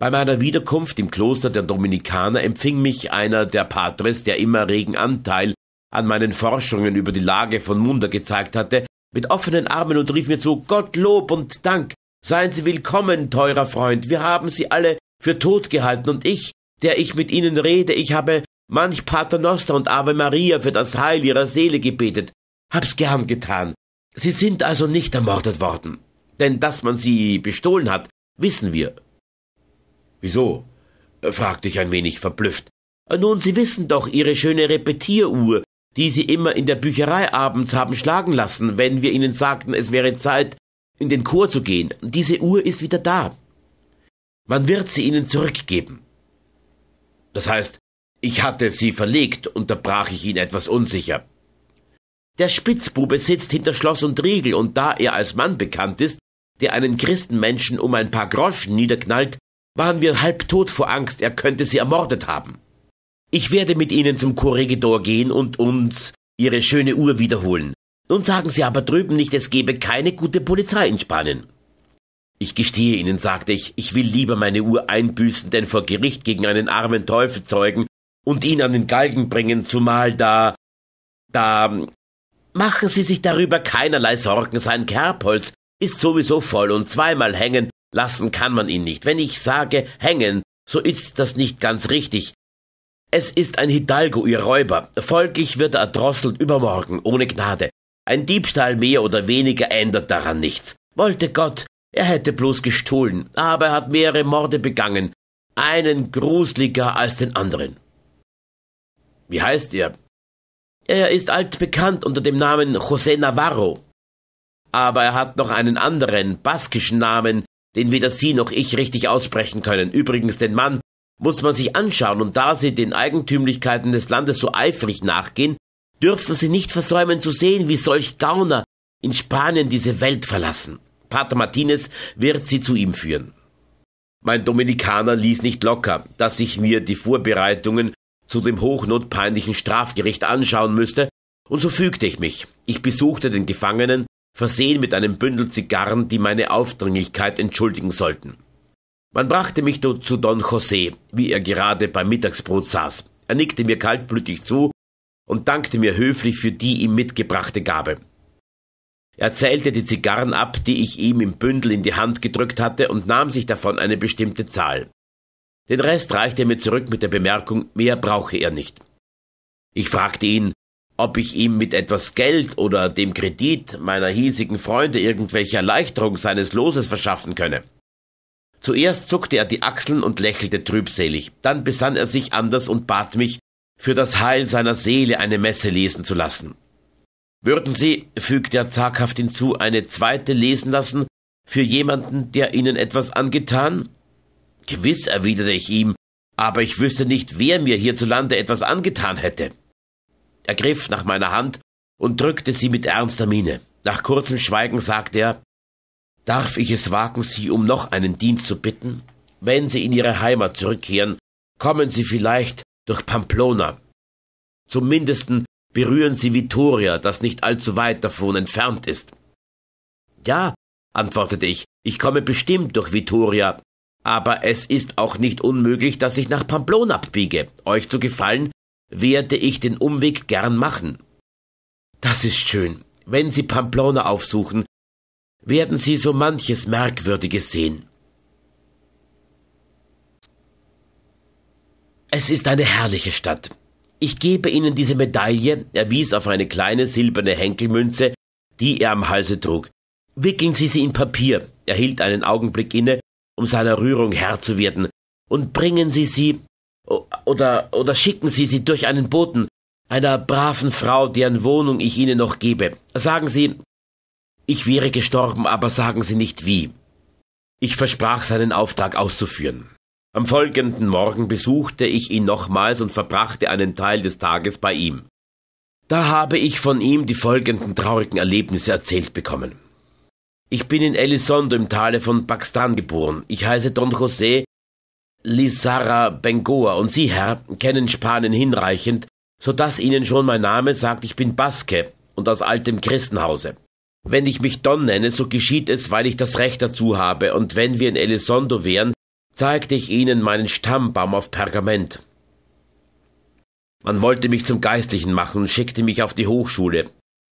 Bei meiner Wiederkunft im Kloster der Dominikaner empfing mich einer der Patres, der immer regen Anteil an meinen Forschungen über die Lage von Munda gezeigt hatte, mit offenen Armen und rief mir zu Gottlob und Dank, Seien Sie willkommen, teurer Freund, wir haben Sie alle für tot gehalten, und ich, der ich mit Ihnen rede, ich habe manch Paternoster und Ave Maria für das Heil Ihrer Seele gebetet, hab's gern getan. Sie sind also nicht ermordet worden, denn dass man Sie bestohlen hat, wissen wir. Wieso? fragte ich ein wenig verblüfft. Nun, Sie wissen doch Ihre schöne Repetieruhr, die Sie immer in der Bücherei abends haben schlagen lassen, wenn wir Ihnen sagten, es wäre Zeit, in den Chor zu gehen. Diese Uhr ist wieder da. Man wird sie ihnen zurückgeben. Das heißt, ich hatte sie verlegt, unterbrach ich ihn etwas unsicher. Der Spitzbube sitzt hinter Schloss und Riegel, und da er als Mann bekannt ist, der einen Christenmenschen um ein paar Groschen niederknallt, waren wir halbtot vor Angst, er könnte sie ermordet haben. Ich werde mit Ihnen zum Korregidor gehen und uns Ihre schöne Uhr wiederholen. Nun sagen Sie aber drüben nicht, es gebe keine gute Polizei in Spanien. Ich gestehe Ihnen, sagte ich, ich will lieber meine Uhr einbüßen, denn vor Gericht gegen einen armen Teufel zeugen und ihn an den Galgen bringen, zumal da, da, machen Sie sich darüber keinerlei Sorgen, sein Kerbholz ist sowieso voll und zweimal hängen lassen kann man ihn nicht. Wenn ich sage hängen, so ist das nicht ganz richtig. Es ist ein Hidalgo, ihr Räuber. Folglich wird er erdrosselt übermorgen, ohne Gnade. Ein Diebstahl mehr oder weniger ändert daran nichts. Wollte Gott, er hätte bloß gestohlen, aber er hat mehrere Morde begangen, einen gruseliger als den anderen. Wie heißt er? Er ist altbekannt unter dem Namen José Navarro. Aber er hat noch einen anderen, baskischen Namen, den weder Sie noch ich richtig aussprechen können. Übrigens, den Mann muss man sich anschauen, und da Sie den Eigentümlichkeiten des Landes so eifrig nachgehen, dürfen Sie nicht versäumen zu sehen, wie solch Gauner in Spanien diese Welt verlassen. Pater Martinez wird Sie zu ihm führen. Mein Dominikaner ließ nicht locker, dass ich mir die Vorbereitungen zu dem hochnotpeinlichen Strafgericht anschauen müsste, und so fügte ich mich. Ich besuchte den Gefangenen, versehen mit einem Bündel Zigarren, die meine Aufdringlichkeit entschuldigen sollten. Man brachte mich zu Don José, wie er gerade beim Mittagsbrot saß. Er nickte mir kaltblütig zu und dankte mir höflich für die ihm mitgebrachte Gabe. Er zählte die Zigarren ab, die ich ihm im Bündel in die Hand gedrückt hatte, und nahm sich davon eine bestimmte Zahl. Den Rest reichte er mir zurück mit der Bemerkung, mehr brauche er nicht. Ich fragte ihn, ob ich ihm mit etwas Geld oder dem Kredit meiner hiesigen Freunde irgendwelche Erleichterung seines Loses verschaffen könne. Zuerst zuckte er die Achseln und lächelte trübselig, dann besann er sich anders und bat mich, für das Heil seiner Seele eine Messe lesen zu lassen. Würden Sie, fügt er zaghaft hinzu, eine zweite lesen lassen für jemanden, der Ihnen etwas angetan? Gewiss, erwiderte ich ihm, aber ich wüsste nicht, wer mir hierzulande etwas angetan hätte. Er griff nach meiner Hand und drückte sie mit ernster Miene. Nach kurzem Schweigen sagte er Darf ich es wagen, Sie um noch einen Dienst zu bitten? Wenn Sie in Ihre Heimat zurückkehren, kommen Sie vielleicht durch Pamplona. Zumindest berühren sie Vitoria, das nicht allzu weit davon entfernt ist. Ja, antwortete ich, ich komme bestimmt durch Vitoria, aber es ist auch nicht unmöglich, dass ich nach Pamplona abbiege. Euch zu gefallen, werde ich den Umweg gern machen. Das ist schön. Wenn Sie Pamplona aufsuchen, werden Sie so manches Merkwürdiges sehen. Es ist eine herrliche Stadt. Ich gebe Ihnen diese Medaille, er wies auf eine kleine silberne Henkelmünze, die er am Halse trug. Wickeln Sie sie in Papier, er hielt einen Augenblick inne, um seiner Rührung Herr zu werden, und bringen Sie sie oder, oder schicken Sie sie durch einen Boten, einer braven Frau, deren Wohnung ich Ihnen noch gebe. Sagen Sie, ich wäre gestorben, aber sagen Sie nicht wie. Ich versprach, seinen Auftrag auszuführen. Am folgenden Morgen besuchte ich ihn nochmals und verbrachte einen Teil des Tages bei ihm. Da habe ich von ihm die folgenden traurigen Erlebnisse erzählt bekommen. Ich bin in Elizondo im Tale von Pakistan geboren. Ich heiße Don José Lizarra Bengoa und Sie, Herr, kennen Spanien hinreichend, so dass Ihnen schon mein Name sagt, ich bin Baske und aus altem Christenhause. Wenn ich mich Don nenne, so geschieht es, weil ich das Recht dazu habe, und wenn wir in Elizondo wären, zeigte ich ihnen meinen Stammbaum auf Pergament. Man wollte mich zum Geistlichen machen, und schickte mich auf die Hochschule,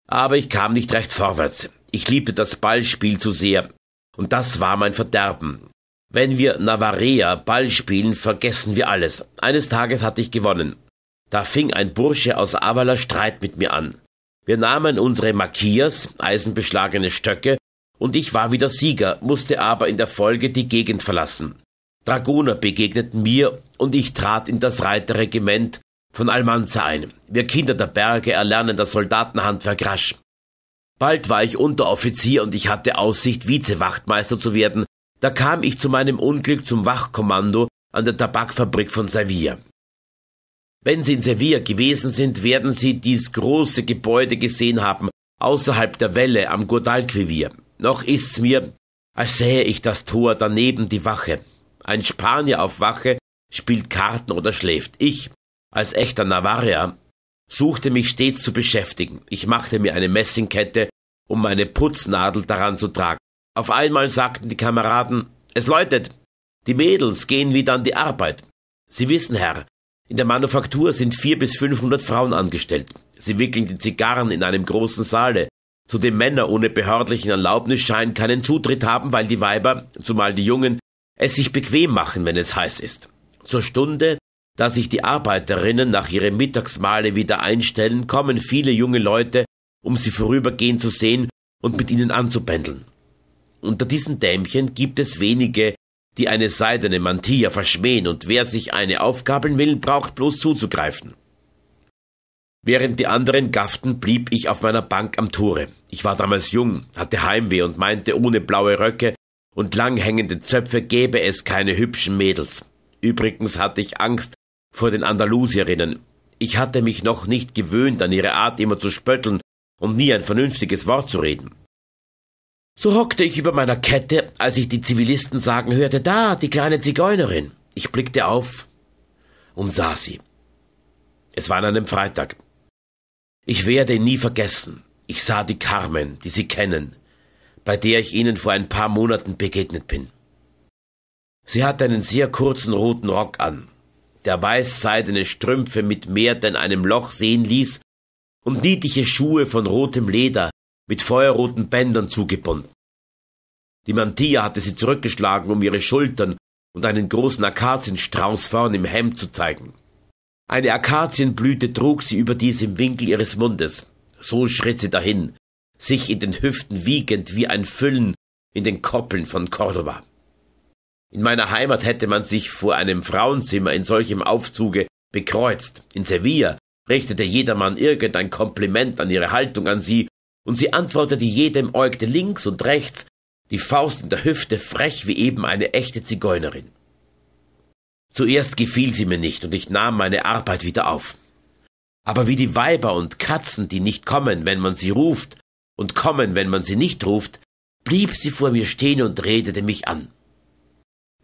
aber ich kam nicht recht vorwärts. Ich liebte das Ballspiel zu sehr, und das war mein Verderben. Wenn wir Navarrea Ball spielen, vergessen wir alles. Eines Tages hatte ich gewonnen. Da fing ein Bursche aus Avala Streit mit mir an. Wir nahmen unsere Makias, eisenbeschlagene Stöcke, und ich war wieder Sieger, musste aber in der Folge die Gegend verlassen. Dragoner begegneten mir und ich trat in das Reiterregiment von Almanza ein. Wir Kinder der Berge erlernen das Soldatenhandwerk rasch. Bald war ich Unteroffizier und ich hatte Aussicht, Vizewachtmeister zu werden. Da kam ich zu meinem Unglück zum Wachkommando an der Tabakfabrik von Sevilla. Wenn Sie in Sevilla gewesen sind, werden Sie dies große Gebäude gesehen haben, außerhalb der Welle am Guadalquivir. Noch ist's mir, als sähe ich das Tor daneben die Wache. Ein Spanier auf Wache spielt Karten oder schläft. Ich, als echter Navarra, suchte mich stets zu beschäftigen. Ich machte mir eine Messingkette, um meine Putznadel daran zu tragen. Auf einmal sagten die Kameraden, es läutet, die Mädels gehen wieder an die Arbeit. Sie wissen, Herr, in der Manufaktur sind vier bis fünfhundert Frauen angestellt. Sie wickeln die Zigarren in einem großen Saale, zu dem Männer ohne behördlichen Erlaubnisschein keinen Zutritt haben, weil die Weiber, zumal die Jungen, es sich bequem machen, wenn es heiß ist. Zur Stunde, da sich die Arbeiterinnen nach ihrem Mittagsmahle wieder einstellen, kommen viele junge Leute, um sie vorübergehen zu sehen und mit ihnen anzupendeln. Unter diesen Dämchen gibt es wenige, die eine seidene Mantilla verschmähen, und wer sich eine aufgabeln will, braucht bloß zuzugreifen. Während die anderen gafften, blieb ich auf meiner Bank am Tore. Ich war damals jung, hatte Heimweh und meinte, ohne blaue Röcke und langhängende Zöpfe gäbe es keine hübschen Mädels. Übrigens hatte ich Angst vor den Andalusierinnen. Ich hatte mich noch nicht gewöhnt an ihre Art, immer zu spötteln und nie ein vernünftiges Wort zu reden. So hockte ich über meiner Kette, als ich die Zivilisten sagen hörte, da, die kleine Zigeunerin. Ich blickte auf und sah sie. Es war an einem Freitag. Ich werde ihn nie vergessen. Ich sah die Carmen, die sie kennen, bei der ich Ihnen vor ein paar Monaten begegnet bin. Sie hat einen sehr kurzen roten Rock an, der weißseidene Strümpfe mit mehr denn einem Loch sehen ließ und niedliche Schuhe von rotem Leder mit feuerroten Bändern zugebunden. Die Mantilla hatte sie zurückgeschlagen um ihre Schultern und einen großen Akazienstrauß vorn im Hemd zu zeigen. Eine Akazienblüte trug sie überdies im Winkel ihres Mundes. So schritt sie dahin, sich in den Hüften wiegend wie ein Füllen in den Koppeln von Cordova. In meiner Heimat hätte man sich vor einem Frauenzimmer in solchem Aufzuge bekreuzt. In Sevilla richtete jedermann irgendein Kompliment an ihre Haltung an sie, und sie antwortete jedem, äugte links und rechts, die Faust in der Hüfte, frech wie eben eine echte Zigeunerin. Zuerst gefiel sie mir nicht, und ich nahm meine Arbeit wieder auf. Aber wie die Weiber und Katzen, die nicht kommen, wenn man sie ruft, und kommen, wenn man sie nicht ruft, blieb sie vor mir stehen und redete mich an.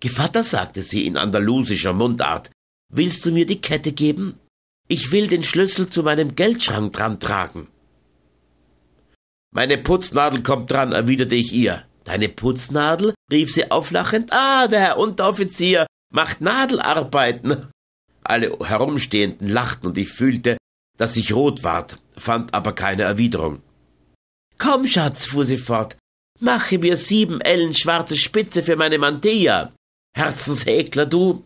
Gevatter, sagte sie in andalusischer Mundart, willst du mir die Kette geben? Ich will den Schlüssel zu meinem Geldschrank dran tragen. Meine Putznadel kommt dran, erwiderte ich ihr. Deine Putznadel? rief sie auflachend. Ah, der Herr Unteroffizier macht Nadelarbeiten. Alle Herumstehenden lachten und ich fühlte, dass ich rot ward, fand aber keine Erwiderung. Komm, Schatz, fuhr sie fort, mache mir sieben Ellen schwarze Spitze für meine Mantilla. Herzenshäkler, du!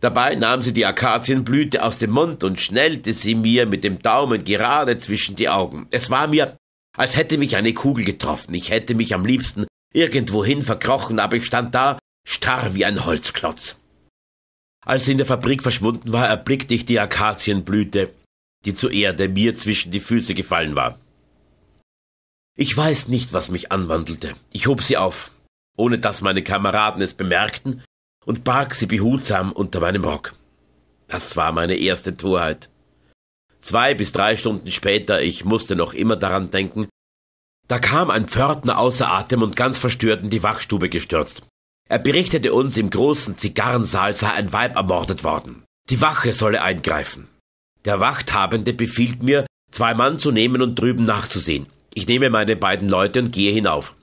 Dabei nahm sie die Akazienblüte aus dem Mund und schnellte sie mir mit dem Daumen gerade zwischen die Augen. Es war mir, als hätte mich eine Kugel getroffen. Ich hätte mich am liebsten irgendwohin verkrochen, aber ich stand da, starr wie ein Holzklotz. Als sie in der Fabrik verschwunden war, erblickte ich die Akazienblüte, die zur Erde mir zwischen die Füße gefallen war. Ich weiß nicht, was mich anwandelte. Ich hob sie auf, ohne dass meine Kameraden es bemerkten, und barg sie behutsam unter meinem Rock. Das war meine erste Torheit. Zwei bis drei Stunden später, ich musste noch immer daran denken, da kam ein Pförtner außer Atem und ganz verstört in die Wachstube gestürzt. Er berichtete uns, im großen Zigarrensaal sei ein Weib ermordet worden. Die Wache solle eingreifen. Der Wachthabende befiehlt mir, zwei Mann zu nehmen und drüben nachzusehen. Ich nehme meine beiden Leute und gehe hinauf.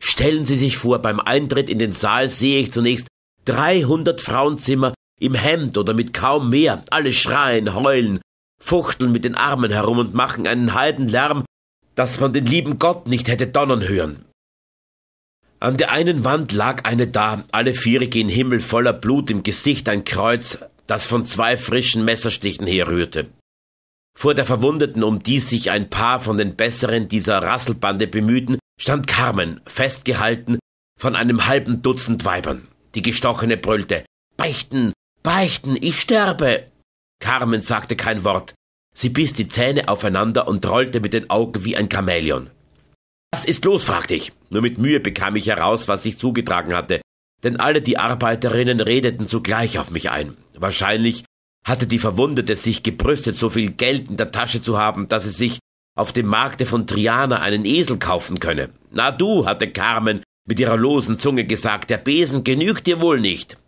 Stellen Sie sich vor, beim Eintritt in den Saal sehe ich zunächst 300 Frauenzimmer im Hemd oder mit kaum mehr. Alle schreien, heulen, fuchteln mit den Armen herum und machen einen halben Lärm, dass man den lieben Gott nicht hätte donnern hören. An der einen Wand lag eine da, alle vierige in Himmel voller Blut, im Gesicht ein Kreuz, das von zwei frischen Messerstichen herrührte. Vor der Verwundeten, um die sich ein paar von den Besseren dieser Rasselbande bemühten, stand Carmen, festgehalten von einem halben Dutzend Weibern. Die Gestochene brüllte Beichten, beichten, ich sterbe. Carmen sagte kein Wort. Sie biss die Zähne aufeinander und rollte mit den Augen wie ein Chamäleon. Was ist los? fragte ich. Nur mit Mühe bekam ich heraus, was sich zugetragen hatte, denn alle die Arbeiterinnen redeten zugleich auf mich ein. Wahrscheinlich hatte die Verwundete sich gebrüstet, so viel Geld in der Tasche zu haben, dass sie sich auf dem Markte von Triana einen Esel kaufen könne. Na du, hatte Carmen mit ihrer losen Zunge gesagt, der Besen genügt dir wohl nicht.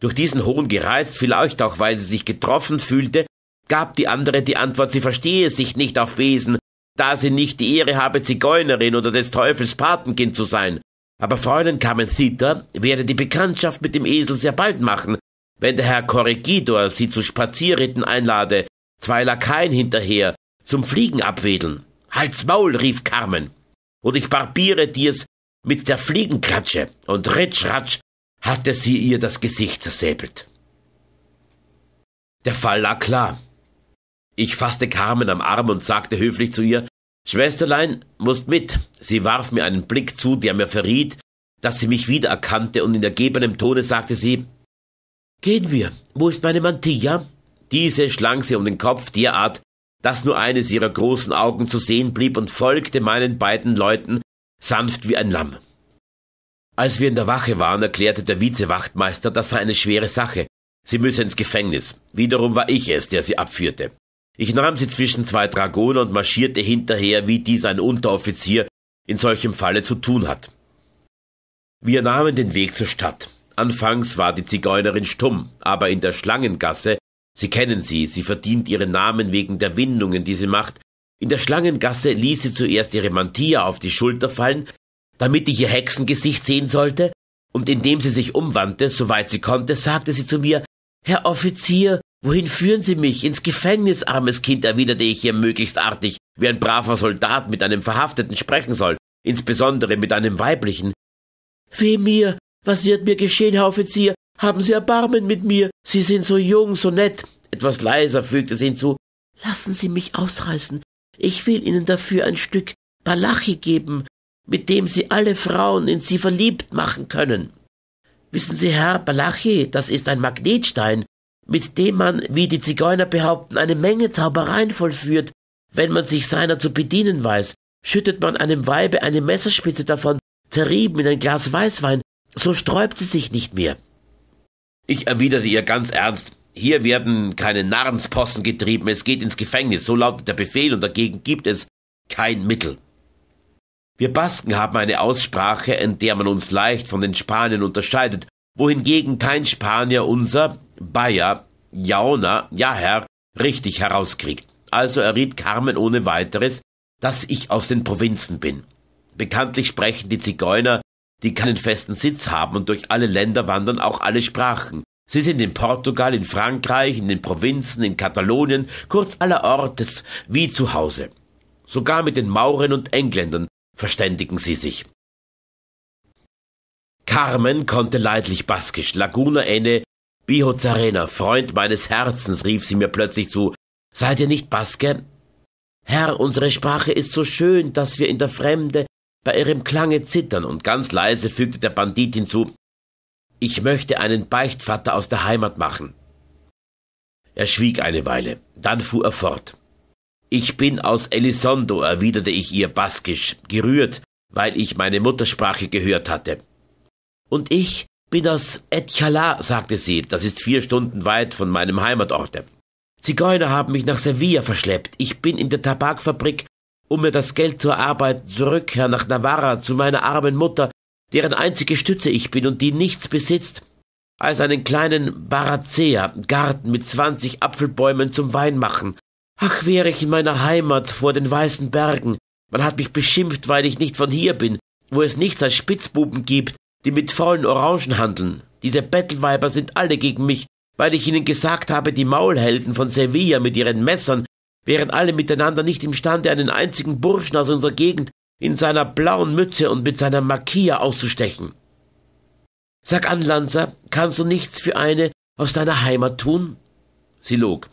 Durch diesen Hohn gereizt, vielleicht auch weil sie sich getroffen fühlte, gab die andere die Antwort, sie verstehe sich nicht auf Besen, da sie nicht die Ehre habe, Zigeunerin oder des Teufels Patenkind zu sein. Aber Fräulein Carmen Thita werde die Bekanntschaft mit dem Esel sehr bald machen, wenn der Herr Korregidor sie zu Spazierritten einlade, zwei Lakaien hinterher, zum Fliegen abwedeln. Halt's Maul, rief Carmen. Und ich barbiere dir's mit der Fliegenklatsche. Und ritsch, ratsch hatte sie ihr das Gesicht zersäbelt. Der Fall lag klar. Ich fasste Carmen am Arm und sagte höflich zu ihr, Schwesterlein, musst mit. Sie warf mir einen Blick zu, der mir verriet, dass sie mich wiedererkannte, und in ergebenem Tone sagte sie, Gehen wir. Wo ist meine Mantilla? Diese schlang sie um den Kopf derart, dass nur eines ihrer großen Augen zu sehen blieb und folgte meinen beiden Leuten sanft wie ein Lamm. Als wir in der Wache waren, erklärte der Vizewachtmeister, das sei eine schwere Sache. Sie müsse ins Gefängnis. Wiederum war ich es, der sie abführte. Ich nahm sie zwischen zwei Dragoner und marschierte hinterher, wie dies ein Unteroffizier in solchem Falle zu tun hat. Wir nahmen den Weg zur Stadt. Anfangs war die Zigeunerin stumm, aber in der Schlangengasse, Sie kennen sie, sie verdient ihren Namen wegen der Windungen, die sie macht, in der Schlangengasse ließ sie zuerst ihre Mantilla auf die Schulter fallen, damit ich ihr Hexengesicht sehen sollte, und indem sie sich umwandte, soweit sie konnte, sagte sie zu mir, Herr Offizier, wohin führen Sie mich? Ins Gefängnis, armes Kind, erwiderte ich ihr möglichst artig, wie ein braver Soldat mit einem Verhafteten sprechen soll, insbesondere mit einem Weiblichen. Weh mir, was wird mir geschehen, Herr Offizier? Haben Sie Erbarmen mit mir? Sie sind so jung, so nett. Etwas leiser fügte sie hinzu. Lassen Sie mich ausreißen. Ich will Ihnen dafür ein Stück Balachi geben, mit dem Sie alle Frauen in Sie verliebt machen können. Wissen Sie, Herr, Balachi, das ist ein Magnetstein, mit dem man, wie die Zigeuner behaupten, eine Menge Zaubereien vollführt, wenn man sich seiner zu bedienen weiß. Schüttet man einem Weibe eine Messerspitze davon, zerrieben in ein Glas Weißwein, so sträubt sie sich nicht mehr. Ich erwiderte ihr ganz ernst, hier werden keine Narrenspossen getrieben, es geht ins Gefängnis, so lautet der Befehl und dagegen gibt es kein Mittel. Wir Basken haben eine Aussprache, in der man uns leicht von den Spaniern unterscheidet, wohingegen kein Spanier unser Bayer, Jauner, Jaher richtig herauskriegt. Also erriet Carmen ohne weiteres, dass ich aus den Provinzen bin. Bekanntlich sprechen die Zigeuner die keinen festen Sitz haben und durch alle Länder wandern auch alle Sprachen. Sie sind in Portugal, in Frankreich, in den Provinzen, in Katalonien, kurz allerortes, wie zu Hause. Sogar mit den Mauren und Engländern verständigen sie sich. Carmen konnte leidlich baskisch, Laguna ene Bihozarena, Freund meines Herzens, rief sie mir plötzlich zu. Seid ihr nicht Baske? Herr, unsere Sprache ist so schön, dass wir in der Fremde bei ihrem Klange zittern, und ganz leise fügte der Bandit hinzu Ich möchte einen Beichtvater aus der Heimat machen. Er schwieg eine Weile, dann fuhr er fort. Ich bin aus Elizondo, erwiderte ich ihr baskisch, gerührt, weil ich meine Muttersprache gehört hatte. Und ich bin aus Etchala, sagte sie, das ist vier Stunden weit von meinem Heimatorte. Zigeuner haben mich nach Sevilla verschleppt. Ich bin in der Tabakfabrik um mir das Geld zur Arbeit zurückkehr nach Navarra zu meiner armen Mutter, deren einzige Stütze ich bin und die nichts besitzt als einen kleinen Baracea, Garten mit zwanzig Apfelbäumen zum Wein machen. Ach, wäre ich in meiner Heimat vor den weißen Bergen. Man hat mich beschimpft, weil ich nicht von hier bin, wo es nichts als Spitzbuben gibt, die mit faulen Orangen handeln. Diese Bettelweiber sind alle gegen mich, weil ich ihnen gesagt habe, die Maulhelden von Sevilla mit ihren Messern wären alle miteinander nicht imstande, einen einzigen Burschen aus unserer Gegend in seiner blauen Mütze und mit seiner Makia auszustechen. Sag an, Lanzer, kannst du nichts für eine aus deiner Heimat tun? Sie log.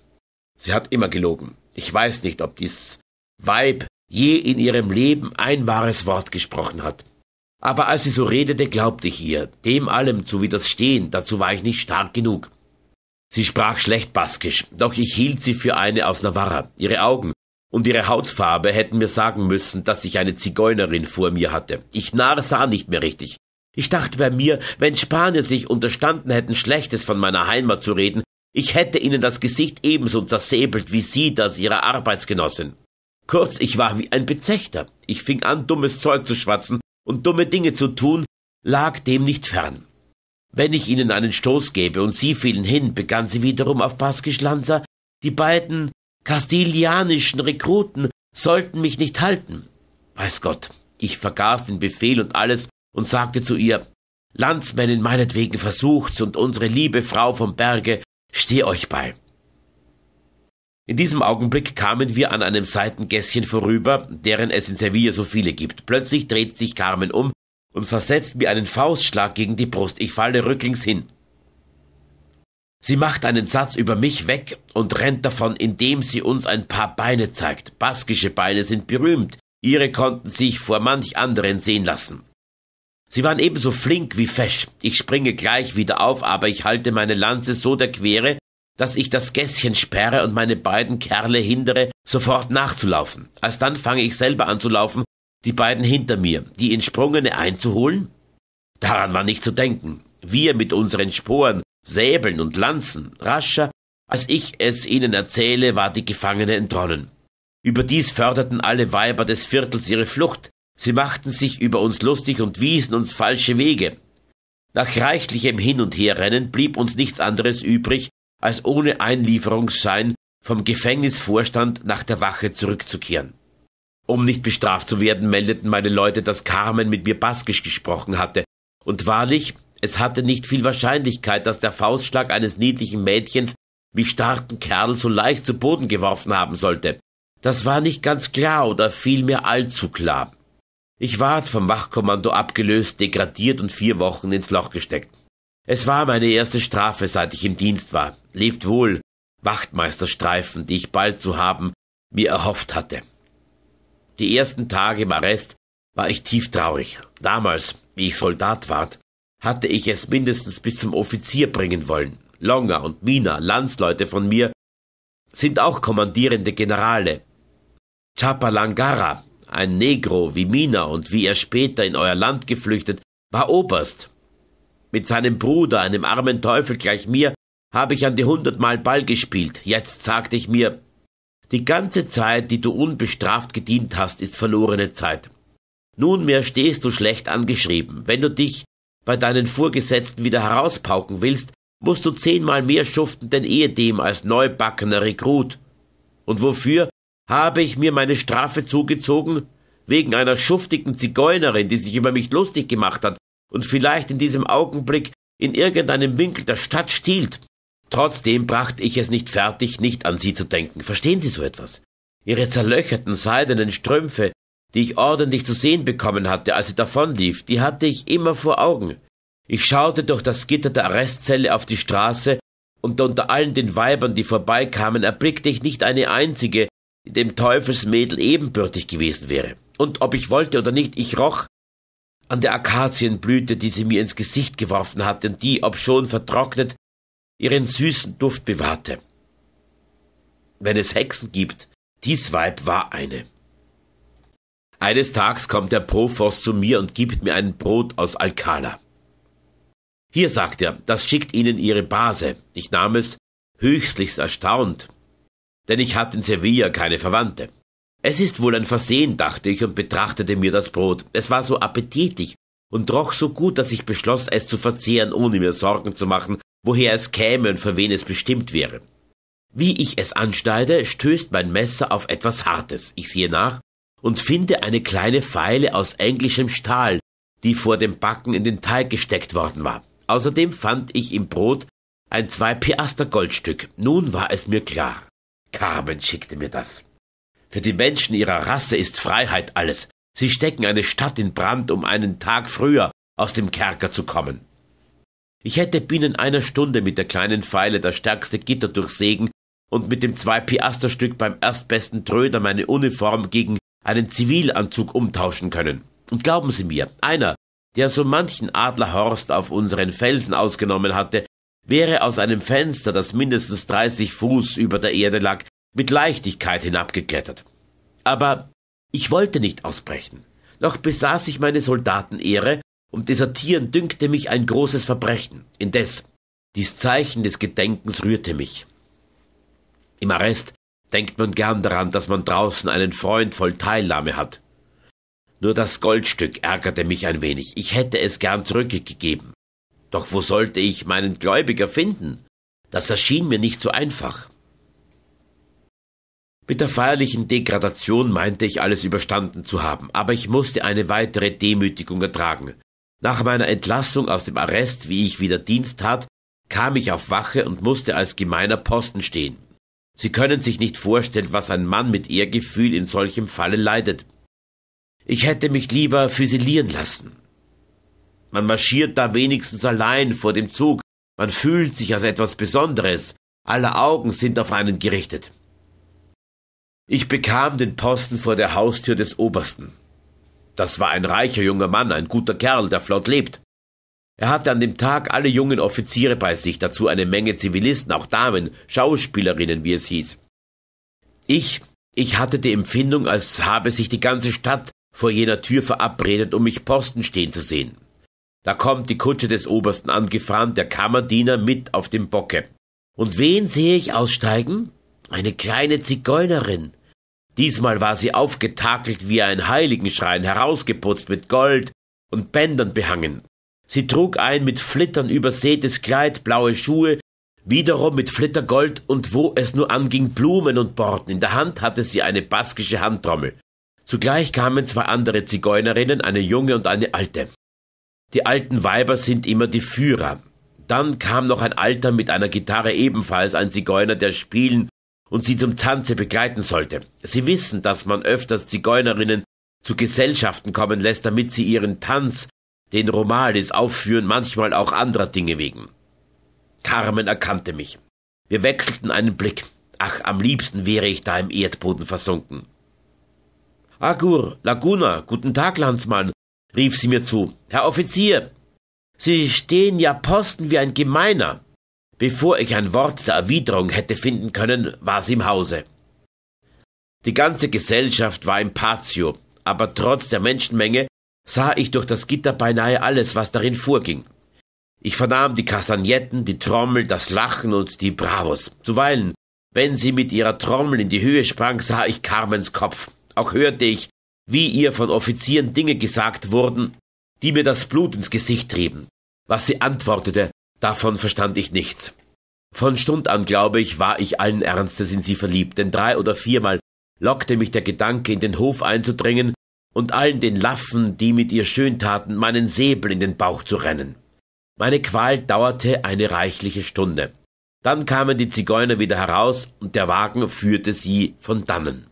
Sie hat immer gelogen. Ich weiß nicht, ob dies Weib je in ihrem Leben ein wahres Wort gesprochen hat. Aber als sie so redete, glaubte ich ihr, dem allem zu widerstehen, dazu war ich nicht stark genug. Sie sprach schlecht baskisch, doch ich hielt sie für eine aus Navarra. Ihre Augen und ihre Hautfarbe hätten mir sagen müssen, dass ich eine Zigeunerin vor mir hatte. Ich narr sah nicht mehr richtig. Ich dachte bei mir, wenn Spanier sich unterstanden hätten, Schlechtes von meiner Heimat zu reden, ich hätte ihnen das Gesicht ebenso zersäbelt wie sie das ihrer Arbeitsgenossin. Kurz, ich war wie ein Bezechter. Ich fing an, dummes Zeug zu schwatzen und dumme Dinge zu tun, lag dem nicht fern. Wenn ich ihnen einen Stoß gebe und sie fielen hin, begann sie wiederum auf baskisch Lanza, die beiden kastilianischen Rekruten sollten mich nicht halten. Weiß Gott, ich vergaß den Befehl und alles und sagte zu ihr, Landsmännin meinetwegen versucht's und unsere liebe Frau vom Berge, steh euch bei. In diesem Augenblick kamen wir an einem Seitengässchen vorüber, deren es in Sevilla so viele gibt. Plötzlich dreht sich Carmen um, und versetzt mir einen Faustschlag gegen die Brust. Ich falle rücklings hin. Sie macht einen Satz über mich weg und rennt davon, indem sie uns ein paar Beine zeigt. Baskische Beine sind berühmt. Ihre konnten sich vor manch anderen sehen lassen. Sie waren ebenso flink wie fesch. Ich springe gleich wieder auf, aber ich halte meine Lanze so der Quere, dass ich das Gässchen sperre und meine beiden Kerle hindere, sofort nachzulaufen. Alsdann fange ich selber an zu laufen die beiden hinter mir, die Entsprungene einzuholen? Daran war nicht zu denken. Wir mit unseren Sporen, Säbeln und Lanzen, rascher, als ich es ihnen erzähle, war die Gefangene entronnen. Überdies förderten alle Weiber des Viertels ihre Flucht, sie machten sich über uns lustig und wiesen uns falsche Wege. Nach reichlichem Hin und Herrennen blieb uns nichts anderes übrig, als ohne Einlieferungsschein vom Gefängnisvorstand nach der Wache zurückzukehren. Um nicht bestraft zu werden, meldeten meine Leute, dass Carmen mit mir baskisch gesprochen hatte. Und wahrlich, es hatte nicht viel Wahrscheinlichkeit, dass der Faustschlag eines niedlichen Mädchens wie starken Kerl so leicht zu Boden geworfen haben sollte. Das war nicht ganz klar oder vielmehr allzu klar. Ich ward vom Wachkommando abgelöst, degradiert und vier Wochen ins Loch gesteckt. Es war meine erste Strafe, seit ich im Dienst war. Lebt wohl, Wachtmeisterstreifen, die ich bald zu haben mir erhofft hatte. Die ersten Tage im Arrest war ich tief traurig. Damals, wie ich Soldat ward, hatte ich es mindestens bis zum Offizier bringen wollen. Longer und Mina, Landsleute von mir, sind auch kommandierende Generale. Chapalangara, ein Negro wie Mina und wie er später in euer Land geflüchtet, war Oberst. Mit seinem Bruder, einem armen Teufel gleich mir, habe ich an die hundertmal Ball gespielt. Jetzt sagte ich mir, die ganze Zeit, die du unbestraft gedient hast, ist verlorene Zeit. Nunmehr stehst du schlecht angeschrieben. Wenn du dich bei deinen Vorgesetzten wieder herauspauken willst, musst du zehnmal mehr schuften denn ehedem als neubackener Rekrut. Und wofür habe ich mir meine Strafe zugezogen? Wegen einer schuftigen Zigeunerin, die sich über mich lustig gemacht hat und vielleicht in diesem Augenblick in irgendeinem Winkel der Stadt stiehlt. Trotzdem brachte ich es nicht fertig, nicht an Sie zu denken. Verstehen Sie so etwas? Ihre zerlöcherten seidenen Strümpfe, die ich ordentlich zu sehen bekommen hatte, als sie davonlief, die hatte ich immer vor Augen. Ich schaute durch das Gitter der Arrestzelle auf die Straße, und unter allen den Weibern, die vorbeikamen, erblickte ich nicht eine einzige, die dem Teufelsmädel ebenbürtig gewesen wäre. Und ob ich wollte oder nicht, ich roch an der Akazienblüte, die sie mir ins Gesicht geworfen hatte, und die, obschon vertrocknet, ihren süßen Duft bewahrte. Wenn es Hexen gibt, dies Weib war eine. Eines Tages kommt der Profos zu mir und gibt mir ein Brot aus Alcala. Hier, sagt er, das schickt Ihnen Ihre Base. Ich nahm es höchstlichst erstaunt, denn ich hatte in Sevilla keine Verwandte. Es ist wohl ein Versehen, dachte ich und betrachtete mir das Brot. Es war so appetitlich und roch so gut, dass ich beschloss, es zu verzehren, ohne mir Sorgen zu machen, woher es käme und für wen es bestimmt wäre. Wie ich es anschneide, stößt mein Messer auf etwas Hartes. Ich sehe nach und finde eine kleine Feile aus englischem Stahl, die vor dem Backen in den Teig gesteckt worden war. Außerdem fand ich im Brot ein zwei Piaster Goldstück. Nun war es mir klar. Carmen schickte mir das. Für die Menschen ihrer Rasse ist Freiheit alles. Sie stecken eine Stadt in Brand, um einen Tag früher aus dem Kerker zu kommen. Ich hätte binnen einer Stunde mit der kleinen Pfeile das stärkste Gitter durchsägen und mit dem zwei Piasterstück beim erstbesten Tröder meine Uniform gegen einen Zivilanzug umtauschen können. Und glauben Sie mir, einer, der so manchen Adlerhorst auf unseren Felsen ausgenommen hatte, wäre aus einem Fenster, das mindestens dreißig Fuß über der Erde lag, mit Leichtigkeit hinabgeklettert. Aber ich wollte nicht ausbrechen. Noch besaß ich meine Soldatenehre und desertieren dünkte mich ein großes Verbrechen. Indes, dies Zeichen des Gedenkens rührte mich. Im Arrest denkt man gern daran, dass man draußen einen Freund voll Teilnahme hat. Nur das Goldstück ärgerte mich ein wenig. Ich hätte es gern zurückgegeben. Doch wo sollte ich meinen Gläubiger finden? Das erschien mir nicht so einfach. Mit der feierlichen Degradation meinte ich alles überstanden zu haben, aber ich musste eine weitere Demütigung ertragen. Nach meiner Entlassung aus dem Arrest, wie ich wieder Dienst tat, kam ich auf Wache und musste als gemeiner Posten stehen. Sie können sich nicht vorstellen, was ein Mann mit Ehrgefühl in solchem Falle leidet. Ich hätte mich lieber füsilieren lassen. Man marschiert da wenigstens allein vor dem Zug, man fühlt sich als etwas Besonderes, alle Augen sind auf einen gerichtet. Ich bekam den Posten vor der Haustür des Obersten. Das war ein reicher junger Mann, ein guter Kerl, der flott lebt. Er hatte an dem Tag alle jungen Offiziere bei sich, dazu eine Menge Zivilisten, auch Damen, Schauspielerinnen, wie es hieß. Ich, ich hatte die Empfindung, als habe sich die ganze Stadt vor jener Tür verabredet, um mich Posten stehen zu sehen. Da kommt die Kutsche des Obersten angefahren, der Kammerdiener mit auf dem Bocke. Und wen sehe ich aussteigen? Eine kleine Zigeunerin. Diesmal war sie aufgetakelt wie ein Heiligenschrein, herausgeputzt mit Gold und Bändern behangen. Sie trug ein mit Flittern übersätes Kleid, blaue Schuhe, wiederum mit Flittergold und wo es nur anging Blumen und Borten. In der Hand hatte sie eine baskische Handtrommel. Zugleich kamen zwei andere Zigeunerinnen, eine junge und eine alte. Die alten Weiber sind immer die Führer. Dann kam noch ein Alter mit einer Gitarre ebenfalls, ein Zigeuner, der spielen und sie zum Tanze begleiten sollte. Sie wissen, dass man öfters Zigeunerinnen zu Gesellschaften kommen lässt, damit sie ihren Tanz, den Romalis, aufführen, manchmal auch anderer Dinge wegen. Carmen erkannte mich. Wir wechselten einen Blick. Ach, am liebsten wäre ich da im Erdboden versunken. Agur, Laguna, guten Tag, Landsmann, rief sie mir zu. Herr Offizier, Sie stehen ja Posten wie ein Gemeiner. Bevor ich ein Wort der Erwiderung hätte finden können, war sie im Hause. Die ganze Gesellschaft war im Patio, aber trotz der Menschenmenge sah ich durch das Gitter beinahe alles, was darin vorging. Ich vernahm die Kastagnetten, die Trommel, das Lachen und die Bravos. Zuweilen, wenn sie mit ihrer Trommel in die Höhe sprang, sah ich Carmens Kopf. Auch hörte ich, wie ihr von Offizieren Dinge gesagt wurden, die mir das Blut ins Gesicht trieben. Was sie antwortete, Davon verstand ich nichts. Von Stund an, glaube ich, war ich allen Ernstes in sie verliebt, denn drei oder viermal lockte mich der Gedanke, in den Hof einzudringen und allen den Laffen, die mit ihr schön taten, meinen Säbel in den Bauch zu rennen. Meine Qual dauerte eine reichliche Stunde. Dann kamen die Zigeuner wieder heraus und der Wagen führte sie von dannen.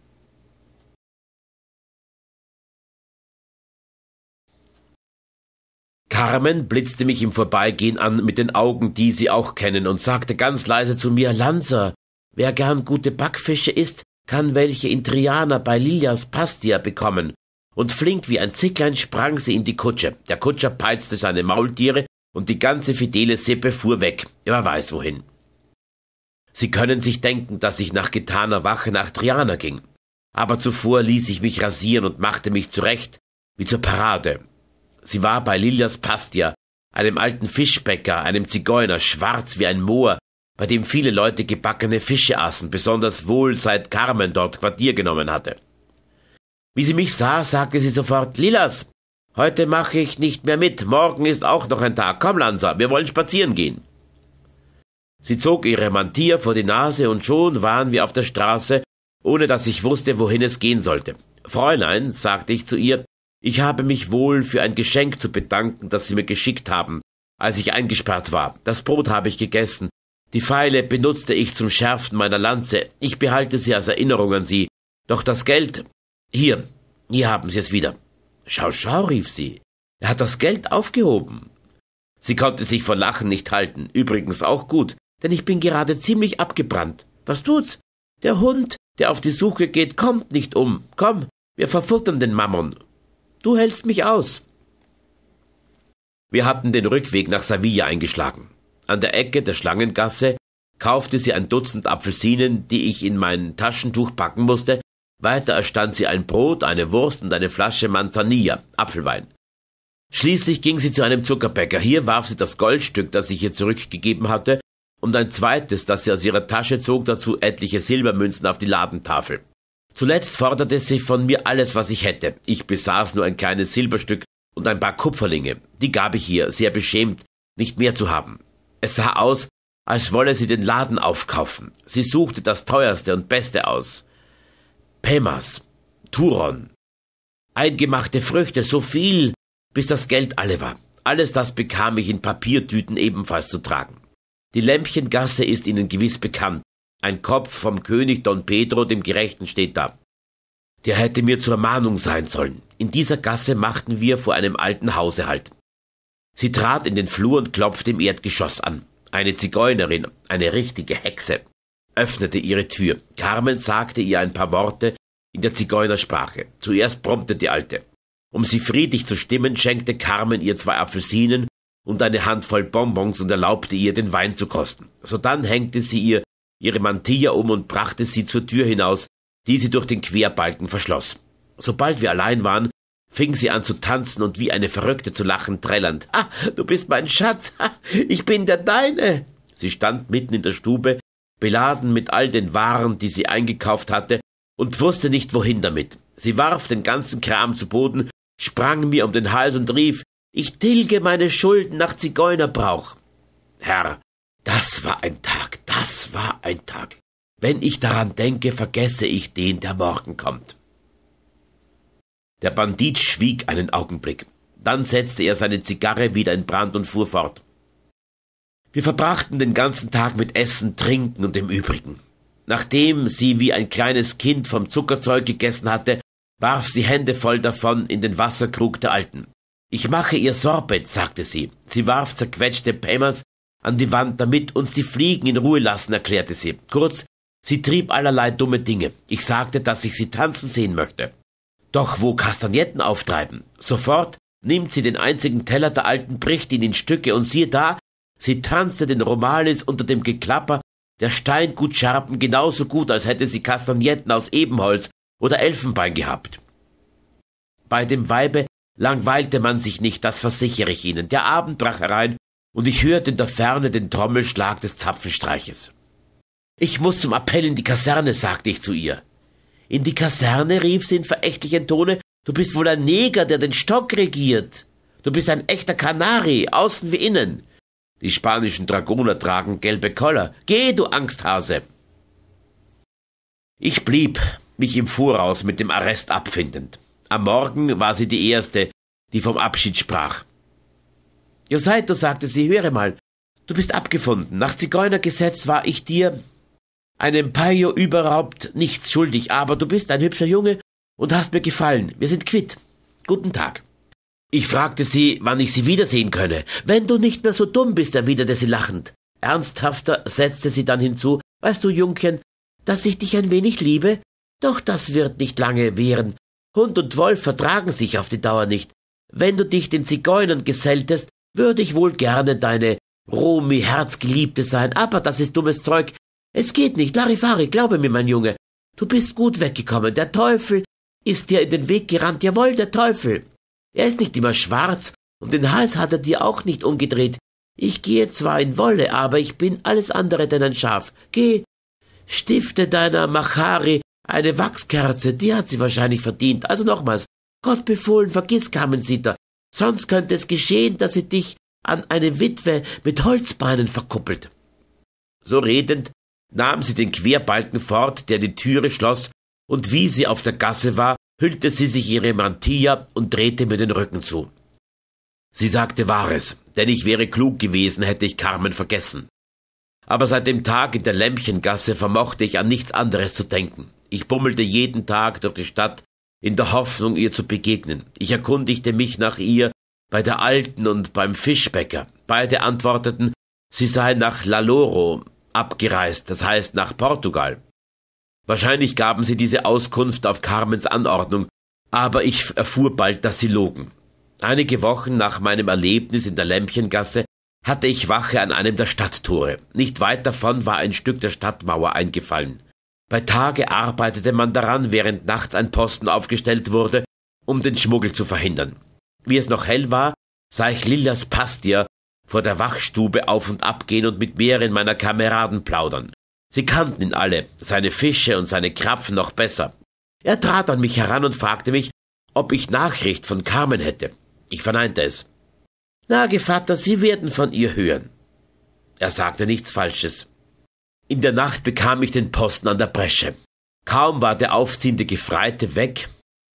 Carmen blitzte mich im Vorbeigehen an mit den Augen, die sie auch kennen, und sagte ganz leise zu mir, Lanza, wer gern gute Backfische isst, kann welche in Triana bei Lilias Pastia bekommen. Und flink wie ein Zicklein sprang sie in die Kutsche. Der Kutscher peizte seine Maultiere und die ganze fidele Sippe fuhr weg. Wer weiß wohin. Sie können sich denken, dass ich nach getaner Wache nach Triana ging. Aber zuvor ließ ich mich rasieren und machte mich zurecht, wie zur Parade. Sie war bei Lilias Pastia, einem alten Fischbäcker, einem Zigeuner, schwarz wie ein Moor, bei dem viele Leute gebackene Fische aßen, besonders wohl seit Carmen dort Quartier genommen hatte. Wie sie mich sah, sagte sie sofort, Lilas, heute mache ich nicht mehr mit, morgen ist auch noch ein Tag, komm Lanza, wir wollen spazieren gehen. Sie zog ihre Mantier vor die Nase und schon waren wir auf der Straße, ohne dass ich wusste, wohin es gehen sollte. Fräulein, sagte ich zu ihr, ich habe mich wohl für ein Geschenk zu bedanken, das Sie mir geschickt haben, als ich eingesperrt war. Das Brot habe ich gegessen. Die Pfeile benutzte ich zum Schärfen meiner Lanze. Ich behalte sie als Erinnerung an Sie. Doch das Geld. Hier, hier haben Sie es wieder. Schau, schau, rief sie. Er hat das Geld aufgehoben. Sie konnte sich vor Lachen nicht halten. Übrigens auch gut, denn ich bin gerade ziemlich abgebrannt. Was tut's? Der Hund, der auf die Suche geht, kommt nicht um. Komm, wir verfuttern den Mammon. Du hältst mich aus. Wir hatten den Rückweg nach Sevilla eingeschlagen. An der Ecke der Schlangengasse kaufte sie ein Dutzend Apfelsinen, die ich in mein Taschentuch packen musste. Weiter erstand sie ein Brot, eine Wurst und eine Flasche Manzanilla, Apfelwein. Schließlich ging sie zu einem Zuckerbäcker. Hier warf sie das Goldstück, das ich ihr zurückgegeben hatte, und ein zweites, das sie aus ihrer Tasche zog, dazu etliche Silbermünzen auf die Ladentafel. Zuletzt forderte sie von mir alles, was ich hätte. Ich besaß nur ein kleines Silberstück und ein paar Kupferlinge. Die gab ich ihr, sehr beschämt, nicht mehr zu haben. Es sah aus, als wolle sie den Laden aufkaufen. Sie suchte das teuerste und beste aus. Pemas, Turon, eingemachte Früchte, so viel, bis das Geld alle war. Alles das bekam ich in Papiertüten ebenfalls zu tragen. Die Lämpchengasse ist Ihnen gewiss bekannt. Ein Kopf vom König Don Pedro dem Gerechten steht da. Der hätte mir zur Mahnung sein sollen. In dieser Gasse machten wir vor einem alten Hause halt. Sie trat in den Flur und klopfte im Erdgeschoss an. Eine Zigeunerin, eine richtige Hexe, öffnete ihre Tür. Carmen sagte ihr ein paar Worte in der Zigeunersprache. Zuerst brummte die Alte. Um sie friedlich zu stimmen, schenkte Carmen ihr zwei Apfelsinen und eine Handvoll Bonbons und erlaubte ihr, den Wein zu kosten. Sodann hängte sie ihr ihre Mantilla um und brachte sie zur Tür hinaus, die sie durch den Querbalken verschloss. Sobald wir allein waren, fing sie an zu tanzen und wie eine Verrückte zu lachen, trällernd. Ah, du bist mein Schatz, ah, ich bin der Deine. Sie stand mitten in der Stube, beladen mit all den Waren, die sie eingekauft hatte, und wusste nicht wohin damit. Sie warf den ganzen Kram zu Boden, sprang mir um den Hals und rief, ich tilge meine Schulden nach Zigeunerbrauch. Herr, das war ein Tag, das war ein Tag. Wenn ich daran denke, vergesse ich den, der morgen kommt. Der Bandit schwieg einen Augenblick. Dann setzte er seine Zigarre wieder in Brand und fuhr fort. Wir verbrachten den ganzen Tag mit Essen, Trinken und dem Übrigen. Nachdem sie wie ein kleines Kind vom Zuckerzeug gegessen hatte, warf sie Hände voll davon in den Wasserkrug der Alten. Ich mache ihr Sorbet, sagte sie. Sie warf zerquetschte Pemmers an die Wand, damit uns die Fliegen in Ruhe lassen, erklärte sie. Kurz, sie trieb allerlei dumme Dinge. Ich sagte, dass ich sie tanzen sehen möchte. Doch wo Kastagnetten auftreiben? Sofort nimmt sie den einzigen Teller der alten, bricht ihn in Stücke und siehe da, sie tanzte den Romalis unter dem Geklapper der Steingutscherben genauso gut, als hätte sie Kastagnetten aus Ebenholz oder Elfenbein gehabt. Bei dem Weibe langweilte man sich nicht, das versichere ich Ihnen. Der Abend brach herein und ich hörte in der Ferne den Trommelschlag des Zapfenstreiches. Ich muss zum Appell in die Kaserne, sagte ich zu ihr. In die Kaserne, rief sie in verächtlichem Tone, du bist wohl ein Neger, der den Stock regiert. Du bist ein echter Kanari, außen wie innen. Die spanischen Dragoner tragen gelbe Koller. Geh, du Angsthase! Ich blieb, mich im Voraus mit dem Arrest abfindend. Am Morgen war sie die Erste, die vom Abschied sprach. Josaito, sagte sie, höre mal, du bist abgefunden. Nach Zigeunergesetz war ich dir, einem Paio überhaupt nichts schuldig, aber du bist ein hübscher Junge und hast mir gefallen. Wir sind quitt. Guten Tag. Ich fragte sie, wann ich sie wiedersehen könne. Wenn du nicht mehr so dumm bist, erwiderte sie lachend. Ernsthafter setzte sie dann hinzu, weißt du, Jungchen, dass ich dich ein wenig liebe? Doch das wird nicht lange währen. Hund und Wolf vertragen sich auf die Dauer nicht. Wenn du dich den Zigeunern geselltest, würde ich wohl gerne deine Romy Herzgeliebte sein, aber das ist dummes Zeug. Es geht nicht, Larifari, glaube mir, mein Junge. Du bist gut weggekommen. Der Teufel ist dir in den Weg gerannt. Jawohl, der Teufel. Er ist nicht immer schwarz und den Hals hat er dir auch nicht umgedreht. Ich gehe zwar in Wolle, aber ich bin alles andere denn ein Schaf. Geh, stifte deiner Machari eine Wachskerze, die hat sie wahrscheinlich verdient. Also nochmals, Gott befohlen, vergiss Kamensitter, Sonst könnte es geschehen, dass sie dich an eine Witwe mit Holzbeinen verkuppelt. So redend nahm sie den Querbalken fort, der die Türe schloss, und wie sie auf der Gasse war, hüllte sie sich ihre Mantilla und drehte mir den Rücken zu. Sie sagte Wahres, denn ich wäre klug gewesen, hätte ich Carmen vergessen. Aber seit dem Tag in der Lämpchengasse vermochte ich an nichts anderes zu denken. Ich bummelte jeden Tag durch die Stadt in der Hoffnung, ihr zu begegnen. Ich erkundigte mich nach ihr bei der Alten und beim Fischbäcker. Beide antworteten, sie sei nach Laloro abgereist, das heißt nach Portugal. Wahrscheinlich gaben sie diese Auskunft auf Carmens Anordnung, aber ich erfuhr bald, dass sie logen. Einige Wochen nach meinem Erlebnis in der Lämpchengasse hatte ich Wache an einem der Stadttore. Nicht weit davon war ein Stück der Stadtmauer eingefallen. Bei Tage arbeitete man daran, während nachts ein Posten aufgestellt wurde, um den Schmuggel zu verhindern. Wie es noch hell war, sah ich Lillas Pastia vor der Wachstube auf und ab gehen und mit mehreren meiner Kameraden plaudern. Sie kannten ihn alle, seine Fische und seine Krapfen noch besser. Er trat an mich heran und fragte mich, ob ich Nachricht von Carmen hätte. Ich verneinte es. Na, Gevatter, Sie werden von ihr hören. Er sagte nichts Falsches. In der Nacht bekam ich den Posten an der Bresche. Kaum war der aufziehende Gefreite weg,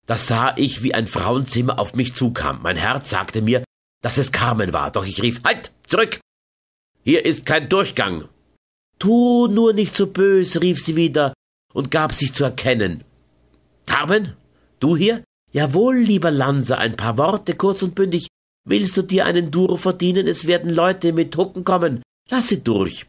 da sah ich, wie ein Frauenzimmer auf mich zukam. Mein Herz sagte mir, dass es Carmen war, doch ich rief, halt, zurück! Hier ist kein Durchgang! Tu nur nicht so bös, rief sie wieder und gab sich zu erkennen. Carmen? Du hier? Jawohl, lieber Lanser, ein paar Worte, kurz und bündig. Willst du dir einen Duro verdienen? Es werden Leute mit Hucken kommen. Lass sie durch.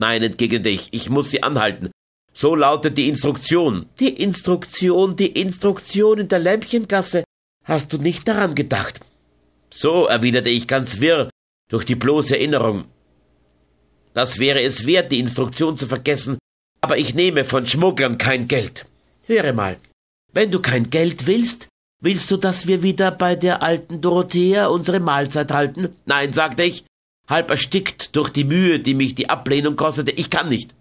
Nein, entgegnete ich, ich muss sie anhalten. So lautet die Instruktion. Die Instruktion, die Instruktion in der Lämpchengasse. Hast du nicht daran gedacht? So, erwiderte ich ganz wirr, durch die bloße Erinnerung. Das wäre es wert, die Instruktion zu vergessen, aber ich nehme von Schmugglern kein Geld. Höre mal, wenn du kein Geld willst, willst du, dass wir wieder bei der alten Dorothea unsere Mahlzeit halten? Nein, sagte ich, halb erstickt durch die Mühe, die mich die Ablehnung kostete. Ich kann nicht.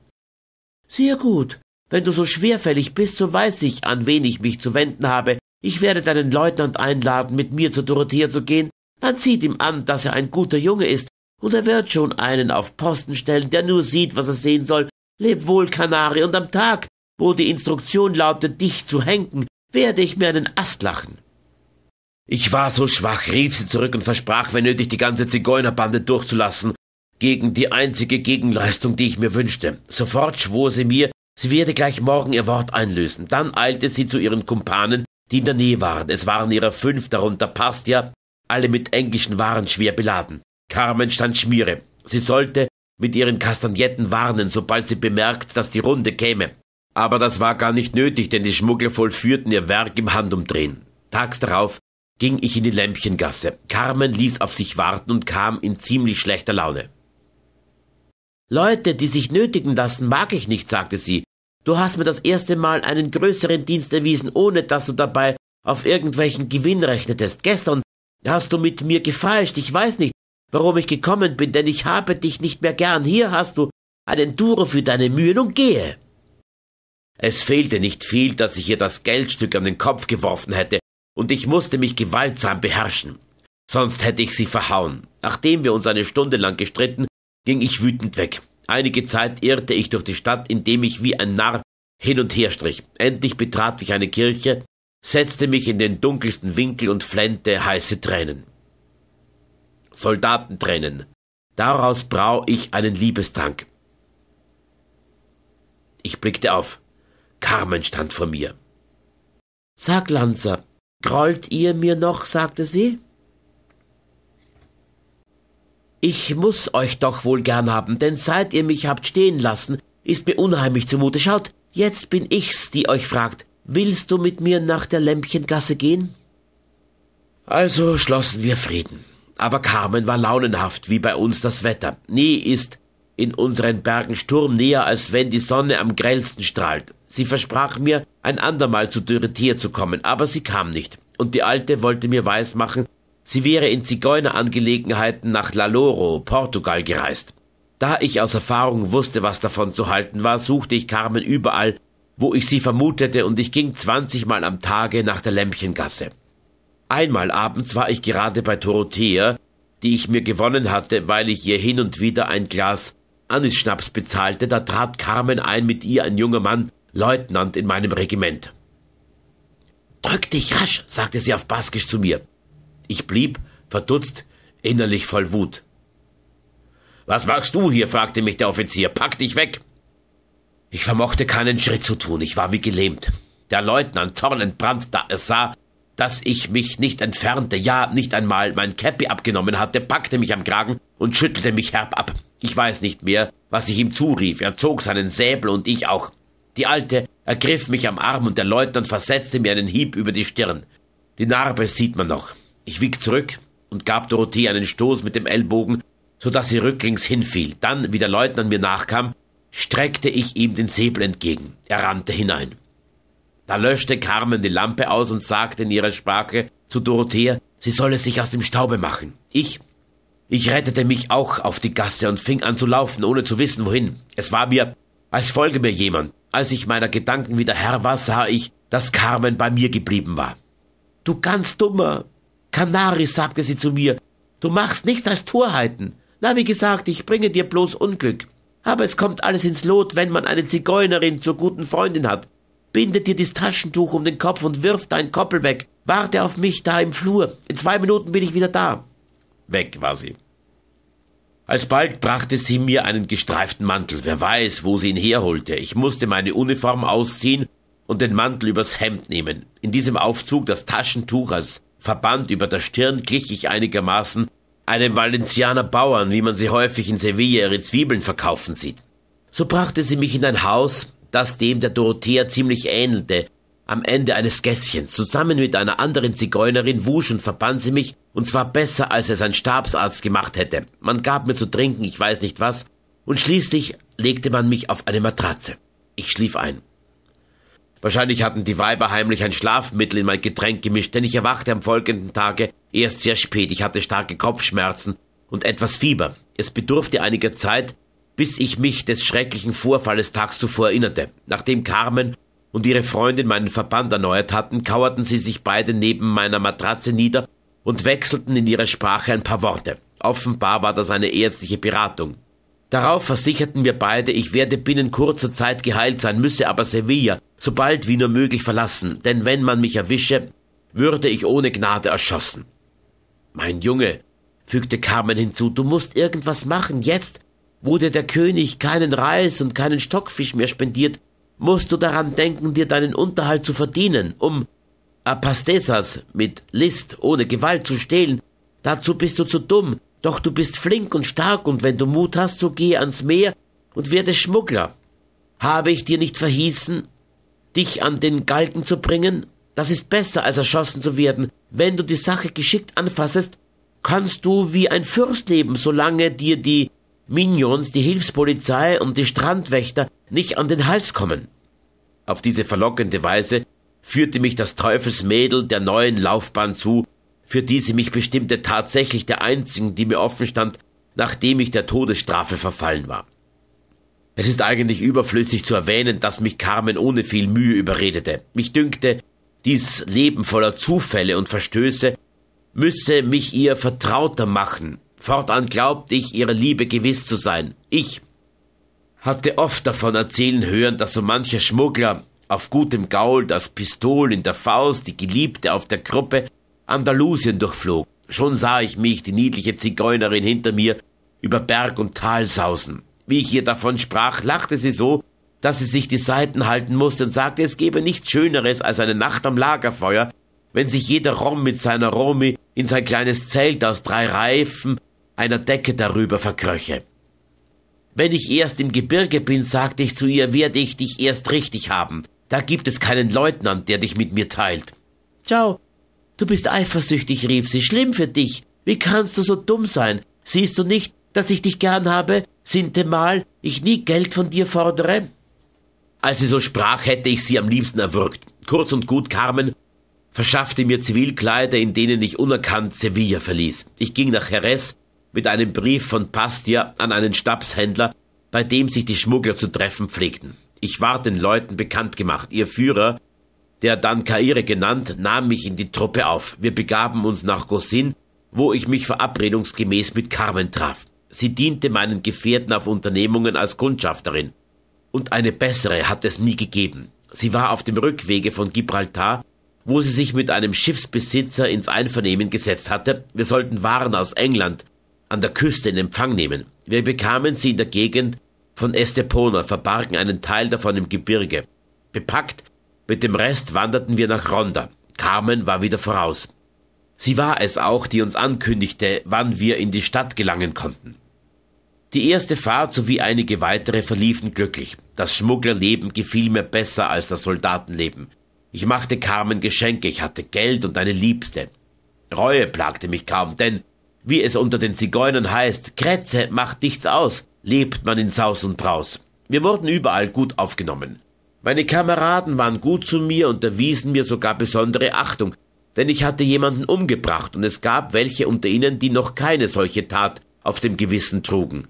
Sehr gut. Wenn du so schwerfällig bist, so weiß ich, an wen ich mich zu wenden habe. Ich werde deinen Leutnant einladen, mit mir zu Dorothea zu gehen. Man sieht ihm an, dass er ein guter Junge ist, und er wird schon einen auf Posten stellen, der nur sieht, was er sehen soll. Leb wohl, Kanari, und am Tag, wo die Instruktion lautet, dich zu henken, werde ich mir einen Ast lachen. Ich war so schwach, rief sie zurück und versprach, wenn nötig, die ganze Zigeunerbande durchzulassen, gegen die einzige Gegenleistung, die ich mir wünschte. Sofort schwor sie mir, sie werde gleich morgen ihr Wort einlösen. Dann eilte sie zu ihren Kumpanen, die in der Nähe waren. Es waren ihrer fünf, darunter Pastia, alle mit englischen Waren schwer beladen. Carmen stand Schmiere. Sie sollte mit ihren Kastagnetten warnen, sobald sie bemerkt, dass die Runde käme. Aber das war gar nicht nötig, denn die Schmuggler vollführten ihr Werk im Handumdrehen. Tags darauf ging ich in die Lämpchengasse. Carmen ließ auf sich warten und kam in ziemlich schlechter Laune. Leute, die sich nötigen lassen, mag ich nicht, sagte sie. Du hast mir das erste Mal einen größeren Dienst erwiesen, ohne dass du dabei auf irgendwelchen Gewinn rechnetest. Gestern hast du mit mir gefeilscht, ich weiß nicht, warum ich gekommen bin, denn ich habe dich nicht mehr gern. Hier hast du einen Duro für deine Mühen und gehe. Es fehlte nicht viel, dass ich ihr das Geldstück an den Kopf geworfen hätte, und ich musste mich gewaltsam beherrschen. Sonst hätte ich sie verhauen. Nachdem wir uns eine Stunde lang gestritten, ging ich wütend weg. Einige Zeit irrte ich durch die Stadt, indem ich wie ein Narr hin und her strich. Endlich betrat ich eine Kirche, setzte mich in den dunkelsten Winkel und flennte heiße Tränen. Soldatentränen. Daraus brau ich einen Liebestrank. Ich blickte auf. Carmen stand vor mir. Sag, Lanza, Grollt ihr mir noch? sagte sie. Ich muß euch doch wohl gern haben, denn seit ihr mich habt stehen lassen, ist mir unheimlich zumute. Schaut, jetzt bin ich's, die euch fragt. Willst du mit mir nach der Lämpchengasse gehen? Also schlossen wir Frieden. Aber Carmen war launenhaft, wie bei uns das Wetter. Nie ist in unseren Bergen Sturm näher, als wenn die Sonne am grellsten strahlt. Sie versprach mir, ein andermal zu Dürretier zu kommen, aber sie kam nicht, und die Alte wollte mir weismachen, sie wäre in Zigeunerangelegenheiten nach Laloro, Portugal, gereist. Da ich aus Erfahrung wusste, was davon zu halten war, suchte ich Carmen überall, wo ich sie vermutete, und ich ging zwanzigmal am Tage nach der Lämpchengasse. Einmal abends war ich gerade bei Dorothea, die ich mir gewonnen hatte, weil ich ihr hin und wieder ein Glas Anisschnaps bezahlte, da trat Carmen ein, mit ihr ein junger Mann, Leutnant in meinem Regiment. Drück dich rasch, sagte sie auf Baskisch zu mir. Ich blieb, verdutzt, innerlich voll Wut. Was machst du hier? fragte mich der Offizier. Pack dich weg! Ich vermochte keinen Schritt zu tun, ich war wie gelähmt. Der Leutnant, zornentbrannt, da es sah, dass ich mich nicht entfernte, ja, nicht einmal mein Käppi abgenommen hatte, packte mich am Kragen und schüttelte mich herb ab. Ich weiß nicht mehr, was ich ihm zurief. Er zog seinen Säbel und ich auch. Die Alte ergriff mich am Arm und der Leutnant versetzte mir einen Hieb über die Stirn. Die Narbe sieht man noch. Ich wieg zurück und gab Dorothee einen Stoß mit dem Ellbogen, so dass sie rücklings hinfiel. Dann, wie der Leutnant mir nachkam, streckte ich ihm den Säbel entgegen. Er rannte hinein. Da löschte Carmen die Lampe aus und sagte in ihrer Sprache zu Dorothea, sie solle sich aus dem Staube machen. Ich, ich rettete mich auch auf die Gasse und fing an zu laufen, ohne zu wissen wohin. Es war mir, als folge mir jemand. Als ich meiner Gedanken wieder Herr war, sah ich, dass Carmen bei mir geblieben war. Du ganz dummer. Kanaris, sagte sie zu mir, du machst nichts als Torheiten. Na, wie gesagt, ich bringe dir bloß Unglück. Aber es kommt alles ins Lot, wenn man eine Zigeunerin zur guten Freundin hat. Binde dir das Taschentuch um den Kopf und wirf deinen Koppel weg. Warte auf mich da im Flur. In zwei Minuten bin ich wieder da. Weg war sie. Alsbald brachte sie mir einen gestreiften Mantel. Wer weiß, wo sie ihn herholte. Ich musste meine Uniform ausziehen und den Mantel übers Hemd nehmen. In diesem Aufzug das Taschentuch als Verband über der Stirn glich ich einigermaßen einem Valencianer Bauern, wie man sie häufig in Sevilla ihre Zwiebeln verkaufen sieht. So brachte sie mich in ein Haus, das dem der Dorothea ziemlich ähnelte, am Ende eines Gässchens. Zusammen mit einer anderen Zigeunerin wusch und verband sie mich, und zwar besser, als es ein Stabsarzt gemacht hätte. Man gab mir zu trinken, ich weiß nicht was, und schließlich legte man mich auf eine Matratze. Ich schlief ein. Wahrscheinlich hatten die Weiber heimlich ein Schlafmittel in mein Getränk gemischt, denn ich erwachte am folgenden Tage erst sehr spät. Ich hatte starke Kopfschmerzen und etwas Fieber. Es bedurfte einiger Zeit, bis ich mich des schrecklichen Vorfalles tags zuvor erinnerte. Nachdem Carmen und ihre Freundin meinen Verband erneuert hatten, kauerten sie sich beide neben meiner Matratze nieder und wechselten in ihrer Sprache ein paar Worte. Offenbar war das eine ärztliche Beratung. Darauf versicherten wir beide, ich werde binnen kurzer Zeit geheilt sein, müsse aber Sevilla so bald wie nur möglich verlassen, denn wenn man mich erwische, würde ich ohne Gnade erschossen. Mein Junge, fügte Carmen hinzu, du musst irgendwas machen jetzt, wo dir der König keinen Reis und keinen Stockfisch mehr spendiert, musst du daran denken, dir deinen Unterhalt zu verdienen, um Apastesas mit List ohne Gewalt zu stehlen. Dazu bist du zu dumm, doch du bist flink und stark, und wenn du Mut hast, so gehe ans Meer und werde Schmuggler. Habe ich dir nicht verhießen, dich an den Galgen zu bringen? Das ist besser, als erschossen zu werden. Wenn du die Sache geschickt anfassest, kannst du wie ein Fürst leben, solange dir die Minions, die Hilfspolizei und die Strandwächter nicht an den Hals kommen. Auf diese verlockende Weise führte mich das Teufelsmädel der neuen Laufbahn zu, für die sie mich bestimmte tatsächlich der einzigen, die mir offen stand, nachdem ich der Todesstrafe verfallen war. Es ist eigentlich überflüssig zu erwähnen, dass mich Carmen ohne viel Mühe überredete. Mich dünkte, dies Leben voller Zufälle und Verstöße müsse mich ihr vertrauter machen. Fortan glaubte ich, ihre Liebe gewiss zu sein. Ich, hatte oft davon erzählen hören, dass so mancher Schmuggler auf gutem Gaul das Pistol in der Faust, die Geliebte auf der Gruppe, Andalusien durchflog. Schon sah ich mich, die niedliche Zigeunerin hinter mir, über Berg und Tal sausen. Wie ich ihr davon sprach, lachte sie so, dass sie sich die Seiten halten musste und sagte, es gebe nichts Schöneres als eine Nacht am Lagerfeuer, wenn sich jeder Rom mit seiner Romi in sein kleines Zelt aus drei Reifen einer Decke darüber verkröche. Wenn ich erst im Gebirge bin, sagte ich zu ihr, werde ich dich erst richtig haben. Da gibt es keinen Leutnant, der dich mit mir teilt. Ciao. Du bist eifersüchtig, rief sie, schlimm für dich. Wie kannst du so dumm sein? Siehst du nicht, dass ich dich gern habe, sintemal ich nie Geld von dir fordere? Als sie so sprach, hätte ich sie am liebsten erwürgt. Kurz und gut, Carmen verschaffte mir Zivilkleider, in denen ich unerkannt Sevilla verließ. Ich ging nach Jerez, mit einem Brief von Pastia an einen Stabshändler, bei dem sich die Schmuggler zu treffen pflegten. Ich war den Leuten bekannt gemacht. Ihr Führer, der dann Kaire genannt, nahm mich in die Truppe auf. Wir begaben uns nach Gosin, wo ich mich verabredungsgemäß mit Carmen traf. Sie diente meinen Gefährten auf Unternehmungen als Kundschafterin. Und eine bessere hat es nie gegeben. Sie war auf dem Rückwege von Gibraltar, wo sie sich mit einem Schiffsbesitzer ins Einvernehmen gesetzt hatte, wir sollten Waren aus England an der Küste in Empfang nehmen. Wir bekamen sie in der Gegend von Estepona, verbargen einen Teil davon im Gebirge. Bepackt mit dem Rest wanderten wir nach Ronda. Carmen war wieder voraus. Sie war es auch, die uns ankündigte, wann wir in die Stadt gelangen konnten. Die erste Fahrt sowie einige weitere verliefen glücklich. Das Schmugglerleben gefiel mir besser als das Soldatenleben. Ich machte Carmen Geschenke, ich hatte Geld und eine Liebste. Reue plagte mich kaum, denn wie es unter den Zigeunern heißt, Kretze macht nichts aus, lebt man in Saus und Braus. Wir wurden überall gut aufgenommen. Meine Kameraden waren gut zu mir und erwiesen mir sogar besondere Achtung, denn ich hatte jemanden umgebracht und es gab welche unter ihnen, die noch keine solche Tat auf dem Gewissen trugen.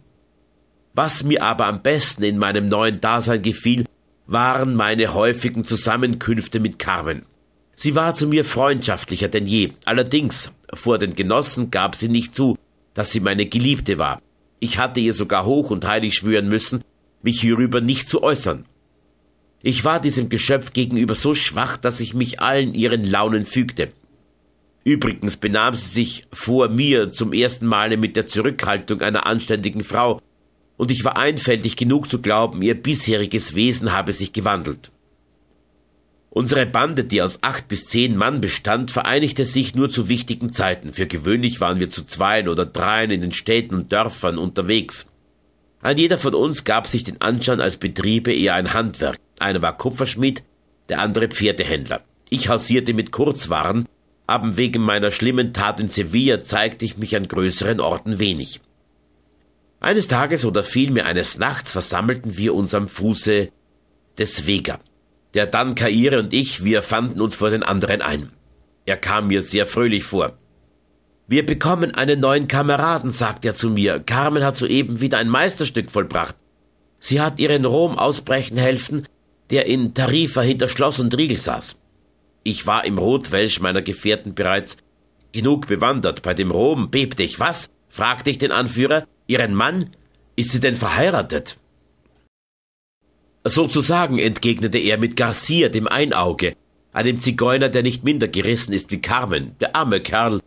Was mir aber am besten in meinem neuen Dasein gefiel, waren meine häufigen Zusammenkünfte mit Carmen. Sie war zu mir freundschaftlicher denn je, allerdings vor den Genossen gab sie nicht zu, dass sie meine Geliebte war. Ich hatte ihr sogar hoch und heilig schwören müssen, mich hierüber nicht zu äußern. Ich war diesem Geschöpf gegenüber so schwach, dass ich mich allen ihren Launen fügte. Übrigens benahm sie sich vor mir zum ersten Male mit der Zurückhaltung einer anständigen Frau, und ich war einfältig genug zu glauben, ihr bisheriges Wesen habe sich gewandelt. Unsere Bande, die aus acht bis zehn Mann bestand, vereinigte sich nur zu wichtigen Zeiten. Für gewöhnlich waren wir zu zweien oder dreien in den Städten und Dörfern unterwegs. Ein jeder von uns gab sich den Anschein, als betriebe er ein Handwerk. Einer war Kupferschmied, der andere Pferdehändler. Ich hausierte mit Kurzwaren, aber wegen meiner schlimmen Tat in Sevilla zeigte ich mich an größeren Orten wenig. Eines Tages oder vielmehr eines Nachts versammelten wir uns am Fuße des Vega, der Dan Kaire und ich, wir fanden uns vor den anderen ein. Er kam mir sehr fröhlich vor. Wir bekommen einen neuen Kameraden, sagt er zu mir. Carmen hat soeben wieder ein Meisterstück vollbracht. Sie hat ihren Rom ausbrechen helfen, der in Tarifa hinter Schloss und Riegel saß. Ich war im Rotwelsch meiner Gefährten bereits genug bewandert. Bei dem Rom bebte ich. Was? fragte ich den Anführer. Ihren Mann? Ist sie denn verheiratet? Sozusagen, entgegnete er mit Garcia, dem Einauge, einem Zigeuner, der nicht minder gerissen ist wie Carmen, der arme Kerl.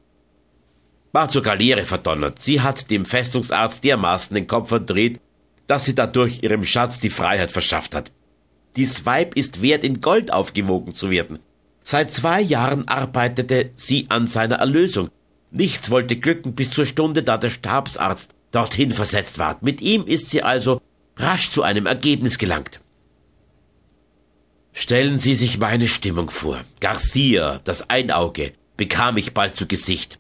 War zur Galeere verdonnert. Sie hat dem Festungsarzt dermaßen den Kopf verdreht, dass sie dadurch ihrem Schatz die Freiheit verschafft hat. Dies Weib ist wert, in Gold aufgewogen zu werden. Seit zwei Jahren arbeitete sie an seiner Erlösung. Nichts wollte glücken bis zur Stunde, da der Stabsarzt dorthin versetzt ward. Mit ihm ist sie also rasch zu einem Ergebnis gelangt. Stellen Sie sich meine Stimmung vor. Garcia, das Einauge, bekam ich bald zu Gesicht.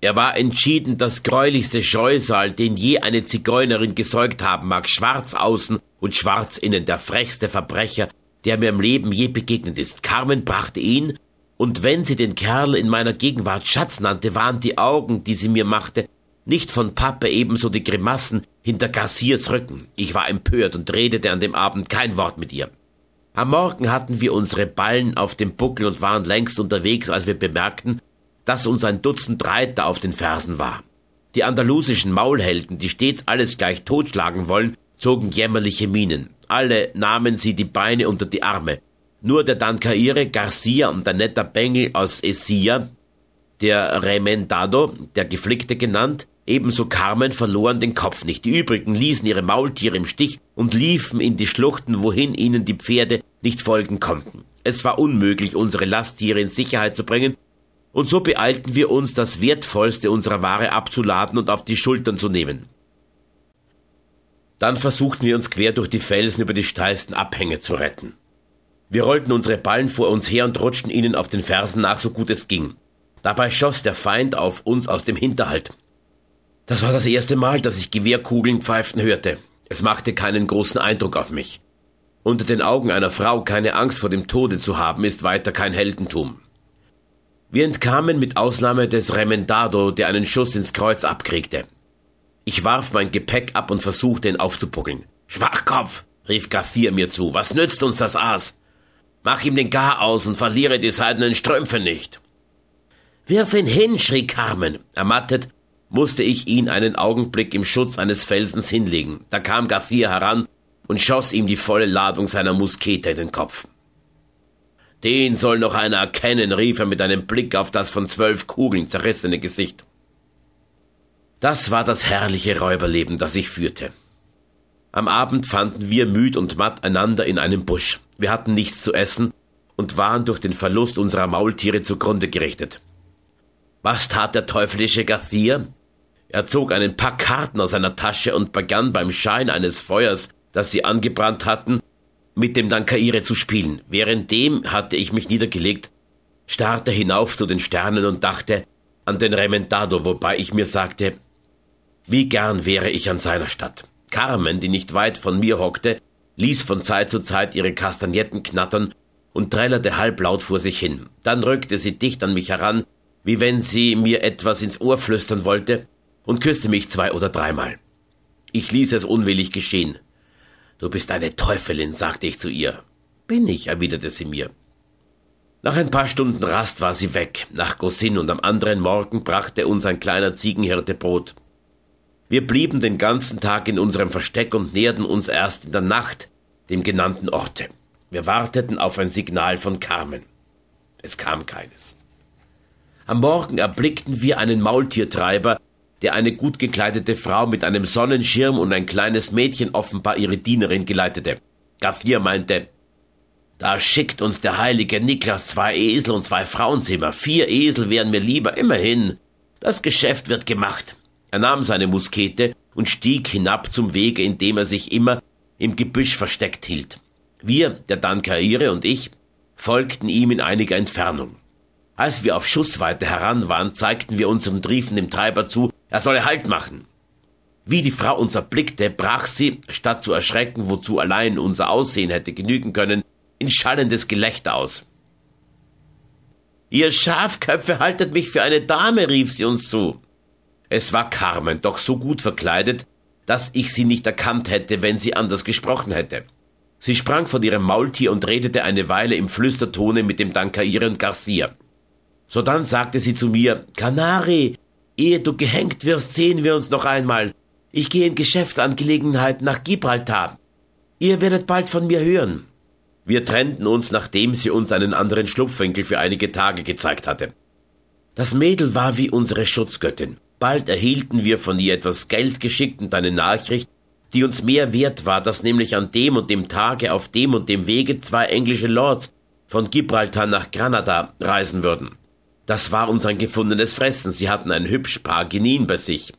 Er war entschieden das gräulichste Scheusal, den je eine Zigeunerin gesäugt haben mag, schwarz außen und schwarz innen, der frechste Verbrecher, der mir im Leben je begegnet ist. Carmen brachte ihn, und wenn sie den Kerl in meiner Gegenwart Schatz nannte, waren die Augen, die sie mir machte, nicht von Pappe ebenso die Grimassen hinter Garcias Rücken. Ich war empört und redete an dem Abend kein Wort mit ihr. Am Morgen hatten wir unsere Ballen auf dem Buckel und waren längst unterwegs, als wir bemerkten, dass uns ein Dutzend Reiter auf den Fersen war. Die andalusischen Maulhelden, die stets alles gleich totschlagen wollen, zogen jämmerliche Mienen. Alle nahmen sie die Beine unter die Arme. Nur der Dankaire Garcia und ein netter Bengel aus Essia, der Remendado, der Geflickte genannt, Ebenso Carmen verloren den Kopf nicht. Die übrigen ließen ihre Maultiere im Stich und liefen in die Schluchten, wohin ihnen die Pferde nicht folgen konnten. Es war unmöglich, unsere Lasttiere in Sicherheit zu bringen, und so beeilten wir uns, das Wertvollste unserer Ware abzuladen und auf die Schultern zu nehmen. Dann versuchten wir uns quer durch die Felsen über die steilsten Abhänge zu retten. Wir rollten unsere Ballen vor uns her und rutschten ihnen auf den Fersen nach, so gut es ging. Dabei schoss der Feind auf uns aus dem Hinterhalt. Das war das erste Mal, dass ich Gewehrkugeln pfeifen hörte. Es machte keinen großen Eindruck auf mich. Unter den Augen einer Frau keine Angst vor dem Tode zu haben, ist weiter kein Heldentum. Wir entkamen mit Ausnahme des Remendado, der einen Schuss ins Kreuz abkriegte. Ich warf mein Gepäck ab und versuchte ihn aufzupuckeln. Schwachkopf, rief Gaffir mir zu, was nützt uns das Aas? Mach ihm den Gar aus und verliere die seidenen Strümpfe nicht. Wirf ihn hin, schrie Carmen. Ermattet musste ich ihn einen Augenblick im Schutz eines Felsens hinlegen. Da kam Gaffir heran und schoss ihm die volle Ladung seiner Muskete in den Kopf. Den soll noch einer erkennen, rief er mit einem Blick auf das von zwölf Kugeln zerrissene Gesicht. Das war das herrliche Räuberleben, das ich führte. Am Abend fanden wir müd und matt einander in einem Busch. Wir hatten nichts zu essen und waren durch den Verlust unserer Maultiere zugrunde gerichtet. Was tat der teuflische Gaffir? Er zog einen Pack Karten aus seiner Tasche und begann beim Schein eines Feuers, das sie angebrannt hatten, mit dem Dankaire zu spielen. Währenddem hatte ich mich niedergelegt, starrte hinauf zu den Sternen und dachte an den Remendado, wobei ich mir sagte, wie gern wäre ich an seiner Stadt. Carmen, die nicht weit von mir hockte, ließ von Zeit zu Zeit ihre Kastagnetten knattern und trällerte halblaut vor sich hin. Dann rückte sie dicht an mich heran wie wenn sie mir etwas ins Ohr flüstern wollte, und küsste mich zwei oder dreimal. Ich ließ es unwillig geschehen. Du bist eine Teufelin, sagte ich zu ihr. Bin ich, erwiderte sie mir. Nach ein paar Stunden Rast war sie weg, nach Gossin, und am anderen Morgen brachte uns ein kleiner Ziegenhirte Brot. Wir blieben den ganzen Tag in unserem Versteck und näherten uns erst in der Nacht dem genannten Orte. Wir warteten auf ein Signal von Carmen. Es kam keines. Am Morgen erblickten wir einen Maultiertreiber, der eine gut gekleidete Frau mit einem Sonnenschirm und ein kleines Mädchen offenbar ihre Dienerin geleitete. Gaffir meinte, da schickt uns der heilige Niklas zwei Esel und zwei Frauenzimmer. Vier Esel wären mir lieber, immerhin. Das Geschäft wird gemacht. Er nahm seine Muskete und stieg hinab zum Wege, in dem er sich immer im Gebüsch versteckt hielt. Wir, der Dankaire und ich, folgten ihm in einiger Entfernung. Als wir auf Schussweite heran waren, zeigten wir unserem Triefen dem Treiber zu, er solle Halt machen. Wie die Frau uns erblickte, brach sie, statt zu erschrecken, wozu allein unser Aussehen hätte genügen können, in schallendes Gelächter aus. Ihr Schafköpfe haltet mich für eine Dame, rief sie uns zu. Es war Carmen, doch so gut verkleidet, dass ich sie nicht erkannt hätte, wenn sie anders gesprochen hätte. Sie sprang von ihrem Maultier und redete eine Weile im Flüstertone mit dem Dankairen Garcia. Sodann sagte sie zu mir, Kanari, ehe du gehängt wirst, sehen wir uns noch einmal. Ich gehe in Geschäftsangelegenheiten nach Gibraltar. Ihr werdet bald von mir hören. Wir trennten uns, nachdem sie uns einen anderen Schlupfwinkel für einige Tage gezeigt hatte. Das Mädel war wie unsere Schutzgöttin. Bald erhielten wir von ihr etwas Geld geschickt und eine Nachricht, die uns mehr wert war, dass nämlich an dem und dem Tage auf dem und dem Wege zwei englische Lords von Gibraltar nach Granada reisen würden. Das war uns ein gefundenes Fressen. Sie hatten ein hübsch Paar Genien bei sich.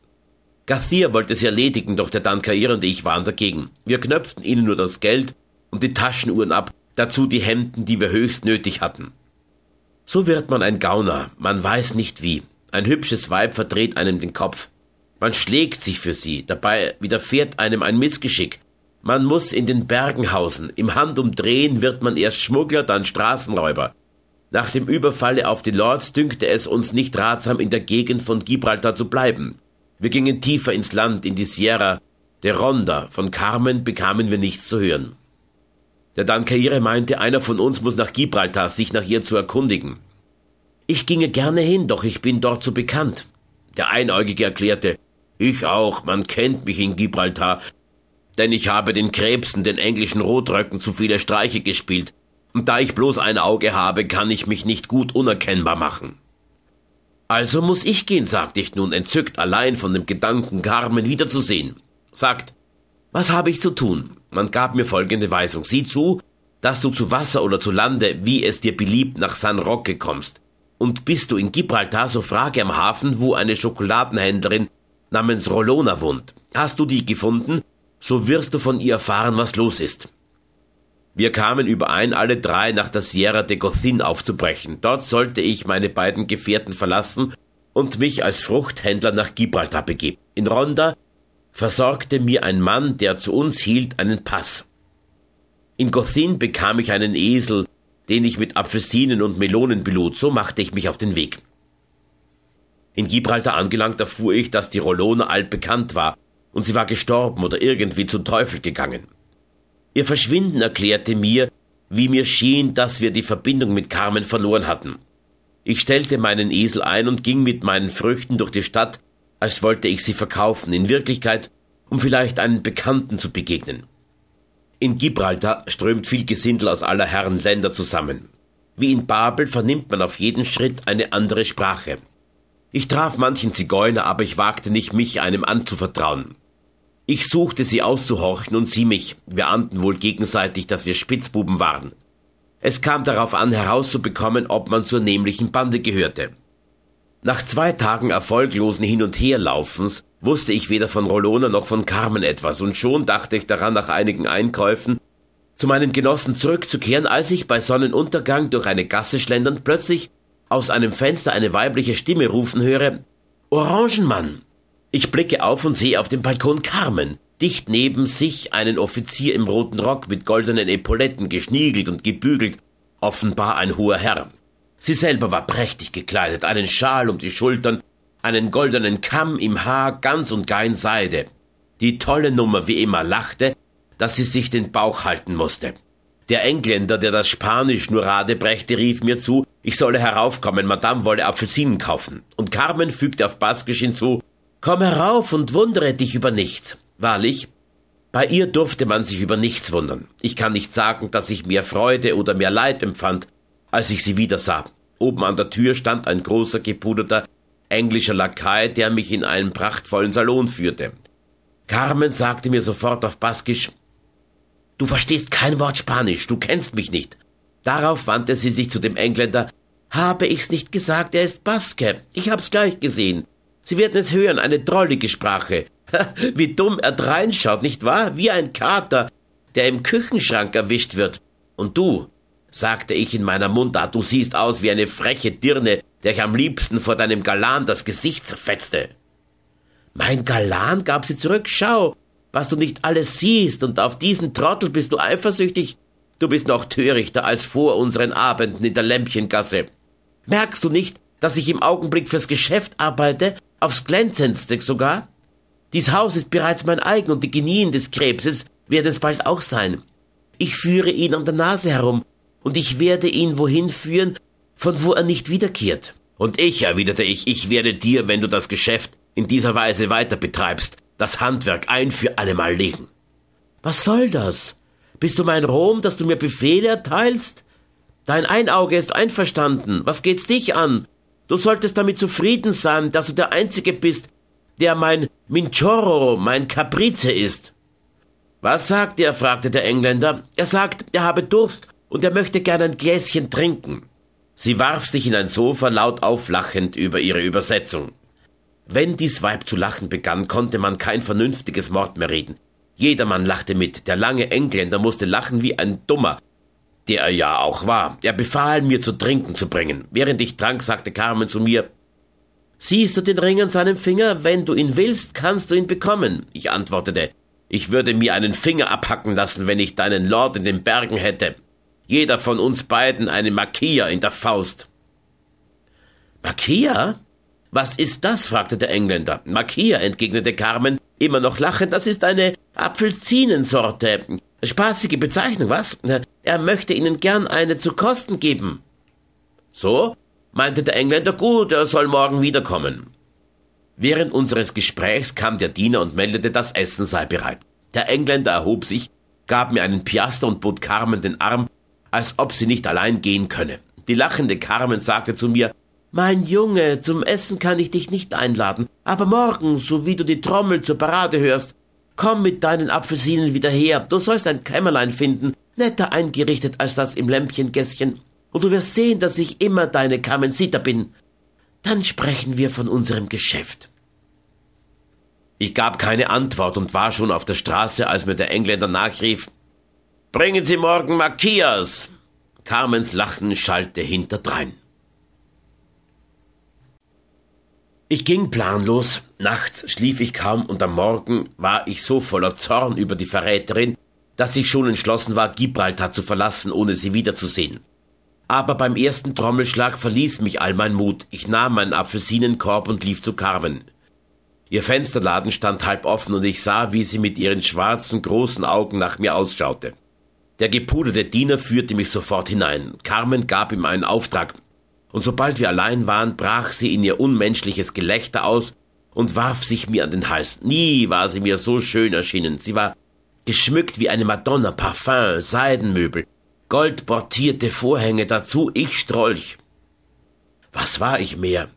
Gathir wollte sie erledigen, doch der Dankair und ich waren dagegen. Wir knöpften ihnen nur das Geld und die Taschenuhren ab, dazu die Hemden, die wir höchst nötig hatten. So wird man ein Gauner, man weiß nicht wie. Ein hübsches Weib verdreht einem den Kopf. Man schlägt sich für sie, dabei widerfährt einem ein Missgeschick. Man muss in den Bergen hausen, im Handumdrehen wird man erst Schmuggler, dann Straßenräuber. Nach dem Überfalle auf die Lords dünkte es uns nicht ratsam, in der Gegend von Gibraltar zu bleiben. Wir gingen tiefer ins Land, in die Sierra, der Ronda, von Carmen bekamen wir nichts zu hören. Der Dankaire meinte, einer von uns muss nach Gibraltar, sich nach ihr zu erkundigen. Ich ginge gerne hin, doch ich bin dort so bekannt. Der Einäugige erklärte, ich auch, man kennt mich in Gibraltar, denn ich habe den Krebsen, den englischen Rotröcken, zu viele Streiche gespielt. Da ich bloß ein Auge habe, kann ich mich nicht gut unerkennbar machen. Also muss ich gehen, sagte ich nun, entzückt allein von dem Gedanken, Carmen wiederzusehen. Sagt, was habe ich zu tun? Man gab mir folgende Weisung. Sieh zu, dass du zu Wasser oder zu Lande, wie es dir beliebt, nach San Roque kommst. Und bist du in Gibraltar, so frage am Hafen, wo eine Schokoladenhändlerin namens Rolona wohnt. Hast du die gefunden, so wirst du von ihr erfahren, was los ist. Wir kamen überein, alle drei nach der Sierra de Gothin aufzubrechen. Dort sollte ich meine beiden Gefährten verlassen und mich als Fruchthändler nach Gibraltar begeben. In Ronda versorgte mir ein Mann, der zu uns hielt, einen Pass. In Gothin bekam ich einen Esel, den ich mit Apfelsinen und Melonen belud, so machte ich mich auf den Weg. In Gibraltar angelangt erfuhr ich, dass die Rolone altbekannt war, und sie war gestorben oder irgendwie zum Teufel gegangen. Ihr verschwinden, erklärte mir, wie mir schien, dass wir die Verbindung mit Carmen verloren hatten. Ich stellte meinen Esel ein und ging mit meinen Früchten durch die Stadt, als wollte ich sie verkaufen, in Wirklichkeit, um vielleicht einem Bekannten zu begegnen. In Gibraltar strömt viel Gesindel aus aller Herren Länder zusammen. Wie in Babel vernimmt man auf jeden Schritt eine andere Sprache. Ich traf manchen Zigeuner, aber ich wagte nicht, mich einem anzuvertrauen. Ich suchte sie auszuhorchen und sie mich. Wir ahnten wohl gegenseitig, dass wir Spitzbuben waren. Es kam darauf an, herauszubekommen, ob man zur nämlichen Bande gehörte. Nach zwei Tagen erfolglosen Hin- und Herlaufens wusste ich weder von Rolona noch von Carmen etwas, und schon dachte ich daran, nach einigen Einkäufen zu meinen Genossen zurückzukehren, als ich bei Sonnenuntergang durch eine Gasse schlendernd plötzlich aus einem Fenster eine weibliche Stimme rufen höre Orangenmann. Ich blicke auf und sehe auf dem Balkon Carmen, dicht neben sich einen Offizier im roten Rock mit goldenen Epauletten, geschniegelt und gebügelt, offenbar ein hoher Herr. Sie selber war prächtig gekleidet, einen Schal um die Schultern, einen goldenen Kamm im Haar, ganz und gar in Seide. Die tolle Nummer wie immer lachte, dass sie sich den Bauch halten musste. Der Engländer, der das Spanisch nur Rade brächte, rief mir zu, ich solle heraufkommen, Madame wolle Apfelsinen kaufen. Und Carmen fügte auf Baskisch hinzu, Komm herauf und wundere dich über nichts. Wahrlich, bei ihr durfte man sich über nichts wundern. Ich kann nicht sagen, dass ich mehr Freude oder mehr Leid empfand, als ich sie wiedersah. Oben an der Tür stand ein großer gepuderter englischer Lakai, der mich in einen prachtvollen Salon führte. Carmen sagte mir sofort auf Baskisch, Du verstehst kein Wort Spanisch, du kennst mich nicht. Darauf wandte sie sich zu dem Engländer, Habe ich's nicht gesagt, er ist Baske, ich hab's gleich gesehen. Sie werden es hören, eine drollige Sprache. Wie dumm er dreinschaut, nicht wahr? Wie ein Kater, der im Küchenschrank erwischt wird. Und du, sagte ich in meiner Mundart, du siehst aus wie eine freche Dirne, der ich am liebsten vor deinem Galan das Gesicht zerfetzte. Mein Galan gab sie zurück, schau, was du nicht alles siehst, und auf diesen Trottel bist du eifersüchtig. Du bist noch törichter als vor unseren Abenden in der Lämpchengasse. Merkst du nicht, dass ich im Augenblick fürs Geschäft arbeite aufs glänzendste sogar. Dies Haus ist bereits mein eigen und die Genien des Krebses werden es bald auch sein. Ich führe ihn an der Nase herum und ich werde ihn wohin führen, von wo er nicht wiederkehrt. Und ich, erwiderte ich, ich werde dir, wenn du das Geschäft in dieser Weise weiter betreibst, das Handwerk ein für allemal legen. Was soll das? Bist du mein Rom, dass du mir Befehle erteilst? Dein Einauge ist einverstanden. Was geht's dich an? Du solltest damit zufrieden sein, dass du der Einzige bist, der mein Minchoro, mein Caprice ist. Was sagt er? fragte der Engländer. Er sagt, er habe Durst und er möchte gern ein Gläschen trinken. Sie warf sich in ein Sofa laut auflachend über ihre Übersetzung. Wenn dies Weib zu lachen begann, konnte man kein vernünftiges Wort mehr reden. Jedermann lachte mit, der lange Engländer musste lachen wie ein Dummer, der er ja auch war. Er befahl mir zu trinken zu bringen. Während ich trank, sagte Carmen zu mir, Siehst du den Ring an seinem Finger? Wenn du ihn willst, kannst du ihn bekommen. Ich antwortete, ich würde mir einen Finger abhacken lassen, wenn ich deinen Lord in den Bergen hätte. Jeder von uns beiden eine Makia in der Faust. Makia? Was ist das? fragte der Engländer. Makia, entgegnete Carmen, immer noch lachend, das ist eine Apfelzinensorte. Spaßige Bezeichnung, was? Er möchte Ihnen gern eine zu Kosten geben. So? meinte der Engländer, gut, er soll morgen wiederkommen. Während unseres Gesprächs kam der Diener und meldete, das Essen sei bereit. Der Engländer erhob sich, gab mir einen Piaster und bot Carmen den Arm, als ob sie nicht allein gehen könne. Die lachende Carmen sagte zu mir, mein Junge, zum Essen kann ich dich nicht einladen, aber morgen, so wie du die Trommel zur Parade hörst, komm mit deinen Apfelsinen wieder her, du sollst ein Kämmerlein finden, netter eingerichtet als das im Lämpchengässchen, und du wirst sehen, dass ich immer deine Kamensita bin. Dann sprechen wir von unserem Geschäft. Ich gab keine Antwort und war schon auf der Straße, als mir der Engländer nachrief, Bringen Sie morgen Makias! Carmens Lachen schallte hinterdrein. Ich ging planlos, Nachts schlief ich kaum und am Morgen war ich so voller Zorn über die Verräterin, dass ich schon entschlossen war, Gibraltar zu verlassen, ohne sie wiederzusehen. Aber beim ersten Trommelschlag verließ mich all mein Mut. Ich nahm meinen Apfelsinenkorb und lief zu Carmen. Ihr Fensterladen stand halb offen und ich sah, wie sie mit ihren schwarzen, großen Augen nach mir ausschaute. Der gepuderte Diener führte mich sofort hinein. Carmen gab ihm einen Auftrag. Und sobald wir allein waren, brach sie in ihr unmenschliches Gelächter aus und warf sich mir an den Hals. Nie war sie mir so schön erschienen. Sie war geschmückt wie eine Madonna, Parfum, Seidenmöbel, goldportierte Vorhänge, dazu ich Strolch. Was war ich mehr?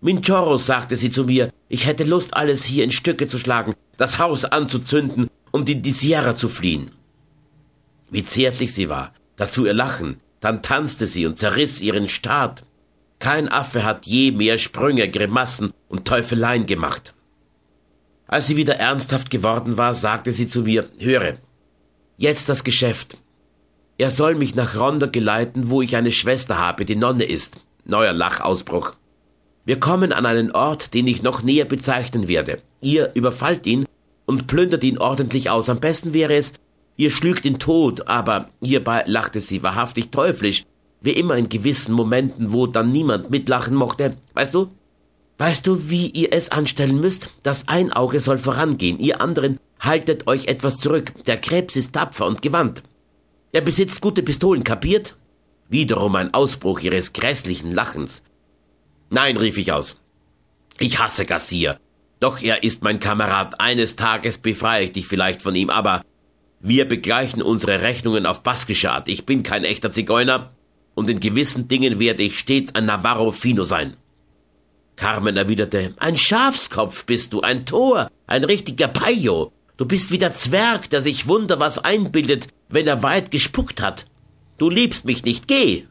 Minchoro, sagte sie zu mir, ich hätte Lust, alles hier in Stücke zu schlagen, das Haus anzuzünden und in die Sierra zu fliehen. Wie zärtlich sie war, dazu ihr Lachen, dann tanzte sie und zerriss ihren Staat. Kein Affe hat je mehr Sprünge, Grimassen und Teufeleien gemacht. Als sie wieder ernsthaft geworden war, sagte sie zu mir, höre, jetzt das Geschäft. Er soll mich nach Ronda geleiten, wo ich eine Schwester habe, die Nonne ist. Neuer Lachausbruch. Wir kommen an einen Ort, den ich noch näher bezeichnen werde. Ihr überfallt ihn und plündert ihn ordentlich aus. Am besten wäre es, ihr schlügt ihn tot, aber hierbei lachte sie wahrhaftig teuflisch wie immer in gewissen Momenten, wo dann niemand mitlachen mochte. Weißt du? Weißt du, wie ihr es anstellen müsst? Das ein Auge soll vorangehen, ihr anderen haltet euch etwas zurück. Der Krebs ist tapfer und gewandt. Er besitzt gute Pistolen, kapiert? Wiederum ein Ausbruch ihres grässlichen Lachens. Nein, rief ich aus. Ich hasse Gassier. Doch er ist mein Kamerad. Eines Tages befreie ich dich vielleicht von ihm, aber wir begleichen unsere Rechnungen auf baskische Art. Ich bin kein echter Zigeuner, und in gewissen Dingen werde ich stets ein Navarro Fino sein. Carmen erwiderte, ein Schafskopf bist du, ein Tor, ein richtiger Paio. Du bist wie der Zwerg, der sich Wunder was einbildet, wenn er weit gespuckt hat. Du liebst mich nicht, geh!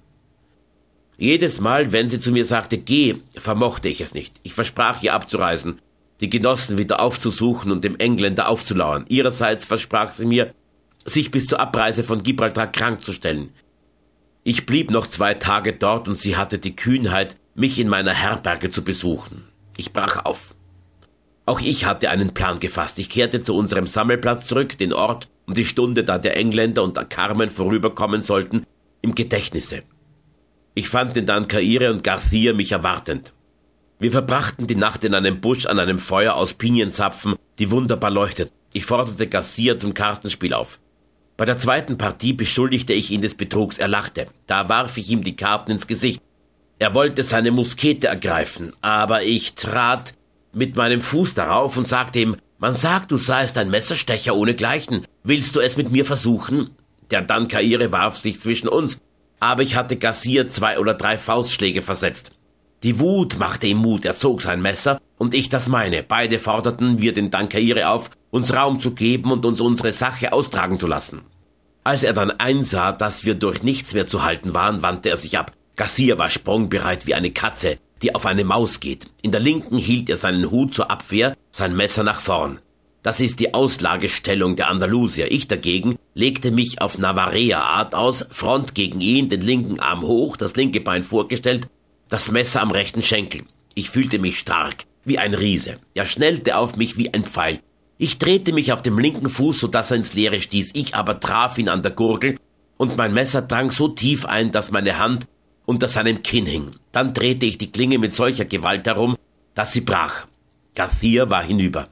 Jedes Mal, wenn sie zu mir sagte, geh, vermochte ich es nicht. Ich versprach ihr abzureisen, die Genossen wieder aufzusuchen und dem Engländer aufzulauern. Ihrerseits versprach sie mir, sich bis zur Abreise von Gibraltar krank zu stellen. Ich blieb noch zwei Tage dort und sie hatte die Kühnheit, mich in meiner Herberge zu besuchen. Ich brach auf. Auch ich hatte einen Plan gefasst. Ich kehrte zu unserem Sammelplatz zurück, den Ort und die Stunde, da der Engländer und der Carmen vorüberkommen sollten, im Gedächtnisse. Ich fand den Dankaire und Garcia mich erwartend. Wir verbrachten die Nacht in einem Busch an einem Feuer aus Pinienzapfen, die wunderbar leuchtet. Ich forderte Garcia zum Kartenspiel auf. Bei der zweiten Partie beschuldigte ich ihn des Betrugs, er lachte. Da warf ich ihm die Karten ins Gesicht. Er wollte seine Muskete ergreifen, aber ich trat mit meinem Fuß darauf und sagte ihm, man sagt, du seist ein Messerstecher ohnegleichen. Willst du es mit mir versuchen? Der Dankaire warf sich zwischen uns, aber ich hatte Gassier zwei oder drei Faustschläge versetzt. Die Wut machte ihm Mut, er zog sein Messer und ich das meine. Beide forderten wir den Dankaire auf, uns Raum zu geben und uns unsere Sache austragen zu lassen. Als er dann einsah, dass wir durch nichts mehr zu halten waren, wandte er sich ab. Garcia war sprungbereit wie eine Katze, die auf eine Maus geht. In der linken hielt er seinen Hut zur Abwehr, sein Messer nach vorn. Das ist die Auslagestellung der Andalusier. Ich dagegen legte mich auf Navarrea-Art aus, Front gegen ihn, den linken Arm hoch, das linke Bein vorgestellt, das Messer am rechten Schenkel. Ich fühlte mich stark, wie ein Riese. Er schnellte auf mich wie ein Pfeil. Ich drehte mich auf dem linken Fuß, so dass er ins Leere stieß, ich aber traf ihn an der Gurgel, und mein Messer drang so tief ein, dass meine Hand unter seinem Kinn hing. Dann drehte ich die Klinge mit solcher Gewalt herum, dass sie brach. Garcia war hinüber.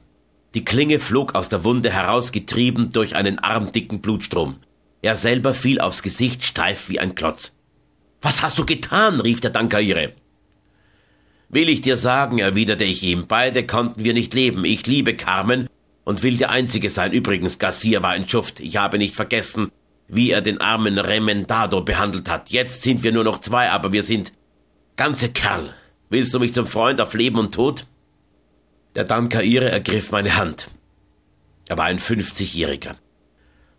Die Klinge flog aus der Wunde herausgetrieben durch einen armdicken Blutstrom. Er selber fiel aufs Gesicht steif wie ein Klotz. Was hast du getan? rief der Dankaire. Will ich dir sagen, erwiderte ich ihm, beide konnten wir nicht leben. Ich liebe Carmen und will der Einzige sein. Übrigens, Garcia war ein Schuft. Ich habe nicht vergessen, wie er den armen Remendado behandelt hat. Jetzt sind wir nur noch zwei, aber wir sind ganze Kerl. Willst du mich zum Freund auf Leben und Tod? Der Dankaire ergriff meine Hand. Er war ein Fünfzigjähriger.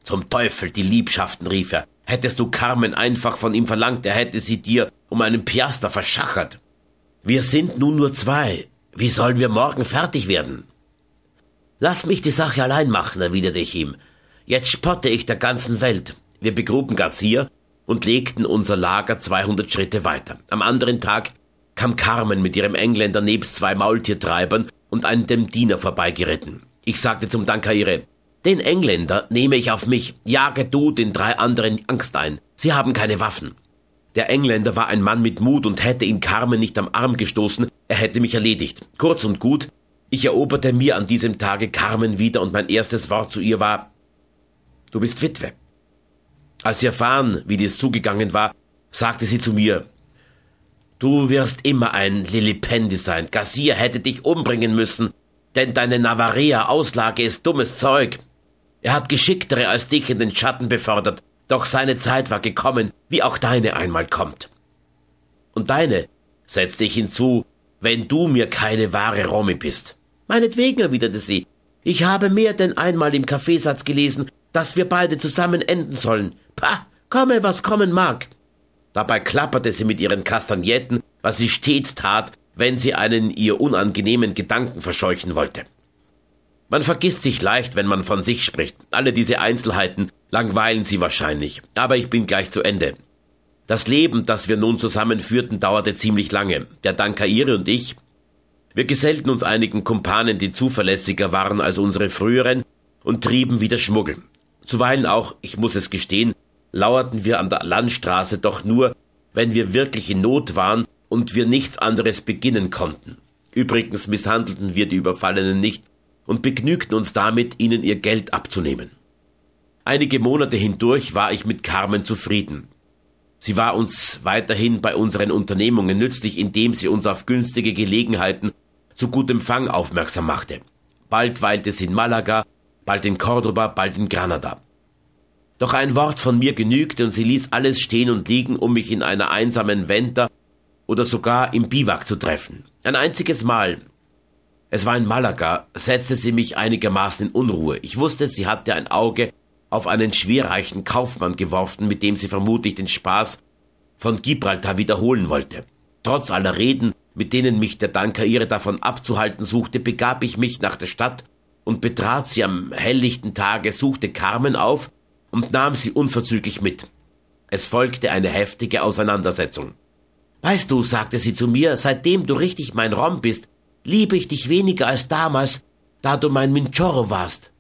Zum Teufel die Liebschaften, rief er. Hättest du Carmen einfach von ihm verlangt, er hätte sie dir um einen Piaster verschachert. Wir sind nun nur zwei. Wie sollen wir morgen fertig werden? Lass mich die Sache allein machen, erwiderte ich ihm. Jetzt spotte ich der ganzen Welt. Wir begruben Gas hier und legten unser Lager 200 Schritte weiter. Am anderen Tag kam Carmen mit ihrem Engländer nebst zwei Maultiertreibern und einem dem Diener vorbeigeritten. Ich sagte zum Dankaire, den Engländer nehme ich auf mich, jage du den drei anderen Angst ein. Sie haben keine Waffen. Der Engländer war ein Mann mit Mut und hätte ihn Carmen nicht am Arm gestoßen, er hätte mich erledigt. Kurz und gut, ich eroberte mir an diesem Tage Carmen wieder und mein erstes Wort zu ihr war, du bist Witwe. Als sie erfahren, wie dies zugegangen war, sagte sie zu mir, du wirst immer ein Lilipendi sein. Garcia hätte dich umbringen müssen, denn deine Navarrea-Auslage ist dummes Zeug. Er hat Geschicktere als dich in den Schatten befördert, doch seine Zeit war gekommen, wie auch deine einmal kommt. Und deine, setzte ich hinzu, wenn du mir keine wahre Romi bist. Meinetwegen, erwiderte sie. Ich habe mehr denn einmal im Kaffeesatz gelesen, dass wir beide zusammen enden sollen. Pah, komme, was kommen mag. Dabei klapperte sie mit ihren Kastagnetten, was sie stets tat, wenn sie einen ihr unangenehmen Gedanken verscheuchen wollte. Man vergisst sich leicht, wenn man von sich spricht. Alle diese Einzelheiten langweilen sie wahrscheinlich. Aber ich bin gleich zu Ende. Das Leben, das wir nun zusammenführten, dauerte ziemlich lange. Der Dankaire und ich wir gesellten uns einigen Kumpanen, die zuverlässiger waren als unsere früheren, und trieben wieder Schmuggel. Zuweilen auch, ich muss es gestehen, lauerten wir an der Landstraße doch nur, wenn wir wirklich in Not waren und wir nichts anderes beginnen konnten. Übrigens misshandelten wir die Überfallenen nicht und begnügten uns damit, ihnen ihr Geld abzunehmen. Einige Monate hindurch war ich mit Carmen zufrieden. Sie war uns weiterhin bei unseren Unternehmungen nützlich, indem sie uns auf günstige Gelegenheiten zu gutem Fang aufmerksam machte. Bald weilte sie in Malaga, bald in Cordoba, bald in Granada. Doch ein Wort von mir genügte und sie ließ alles stehen und liegen, um mich in einer einsamen Venta oder sogar im Biwak zu treffen. Ein einziges Mal, es war in Malaga, setzte sie mich einigermaßen in Unruhe. Ich wusste, sie hatte ein Auge auf einen schwerreichen Kaufmann geworfen, mit dem sie vermutlich den Spaß von Gibraltar wiederholen wollte. Trotz aller Reden mit denen mich der Dankaire davon abzuhalten suchte, begab ich mich nach der Stadt und betrat sie am helllichten Tage, suchte Carmen auf und nahm sie unverzüglich mit. Es folgte eine heftige Auseinandersetzung. Weißt du, sagte sie zu mir, seitdem du richtig mein Rom bist, liebe ich dich weniger als damals, da du mein Minchoro warst.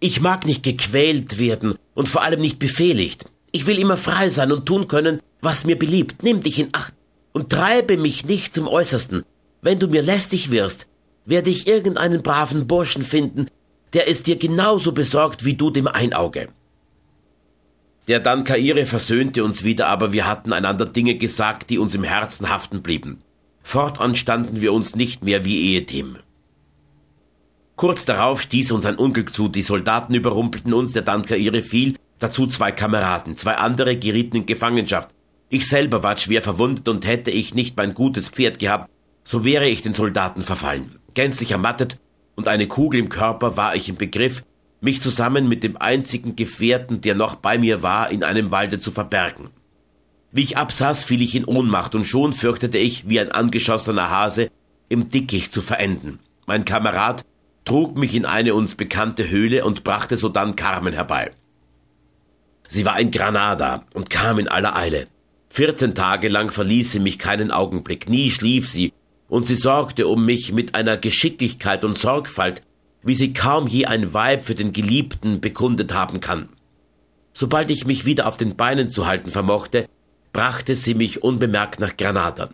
Ich mag nicht gequält werden und vor allem nicht befehligt. Ich will immer frei sein und tun können, was mir beliebt. Nimm dich in Acht und treibe mich nicht zum Äußersten. Wenn du mir lästig wirst, werde ich irgendeinen braven Burschen finden, der ist dir genauso besorgt wie du dem Einauge. Der Dankaire versöhnte uns wieder, aber wir hatten einander Dinge gesagt, die uns im Herzen haften blieben. Fortan standen wir uns nicht mehr wie ehedem. Kurz darauf stieß uns ein Unglück zu, die Soldaten überrumpelten uns, der Dankaire fiel, dazu zwei Kameraden, zwei andere gerieten in Gefangenschaft, ich selber war schwer verwundet und hätte ich nicht mein gutes Pferd gehabt, so wäre ich den Soldaten verfallen. Gänzlich ermattet und eine Kugel im Körper war ich im Begriff, mich zusammen mit dem einzigen Gefährten, der noch bei mir war, in einem Walde zu verbergen. Wie ich absaß, fiel ich in Ohnmacht und schon fürchtete ich, wie ein angeschossener Hase, im Dickicht zu verenden. Mein Kamerad trug mich in eine uns bekannte Höhle und brachte sodann Carmen herbei. Sie war in Granada und kam in aller Eile. 14 Tage lang verließ sie mich keinen Augenblick, nie schlief sie, und sie sorgte um mich mit einer Geschicklichkeit und Sorgfalt, wie sie kaum je ein Weib für den Geliebten bekundet haben kann. Sobald ich mich wieder auf den Beinen zu halten vermochte, brachte sie mich unbemerkt nach Granada.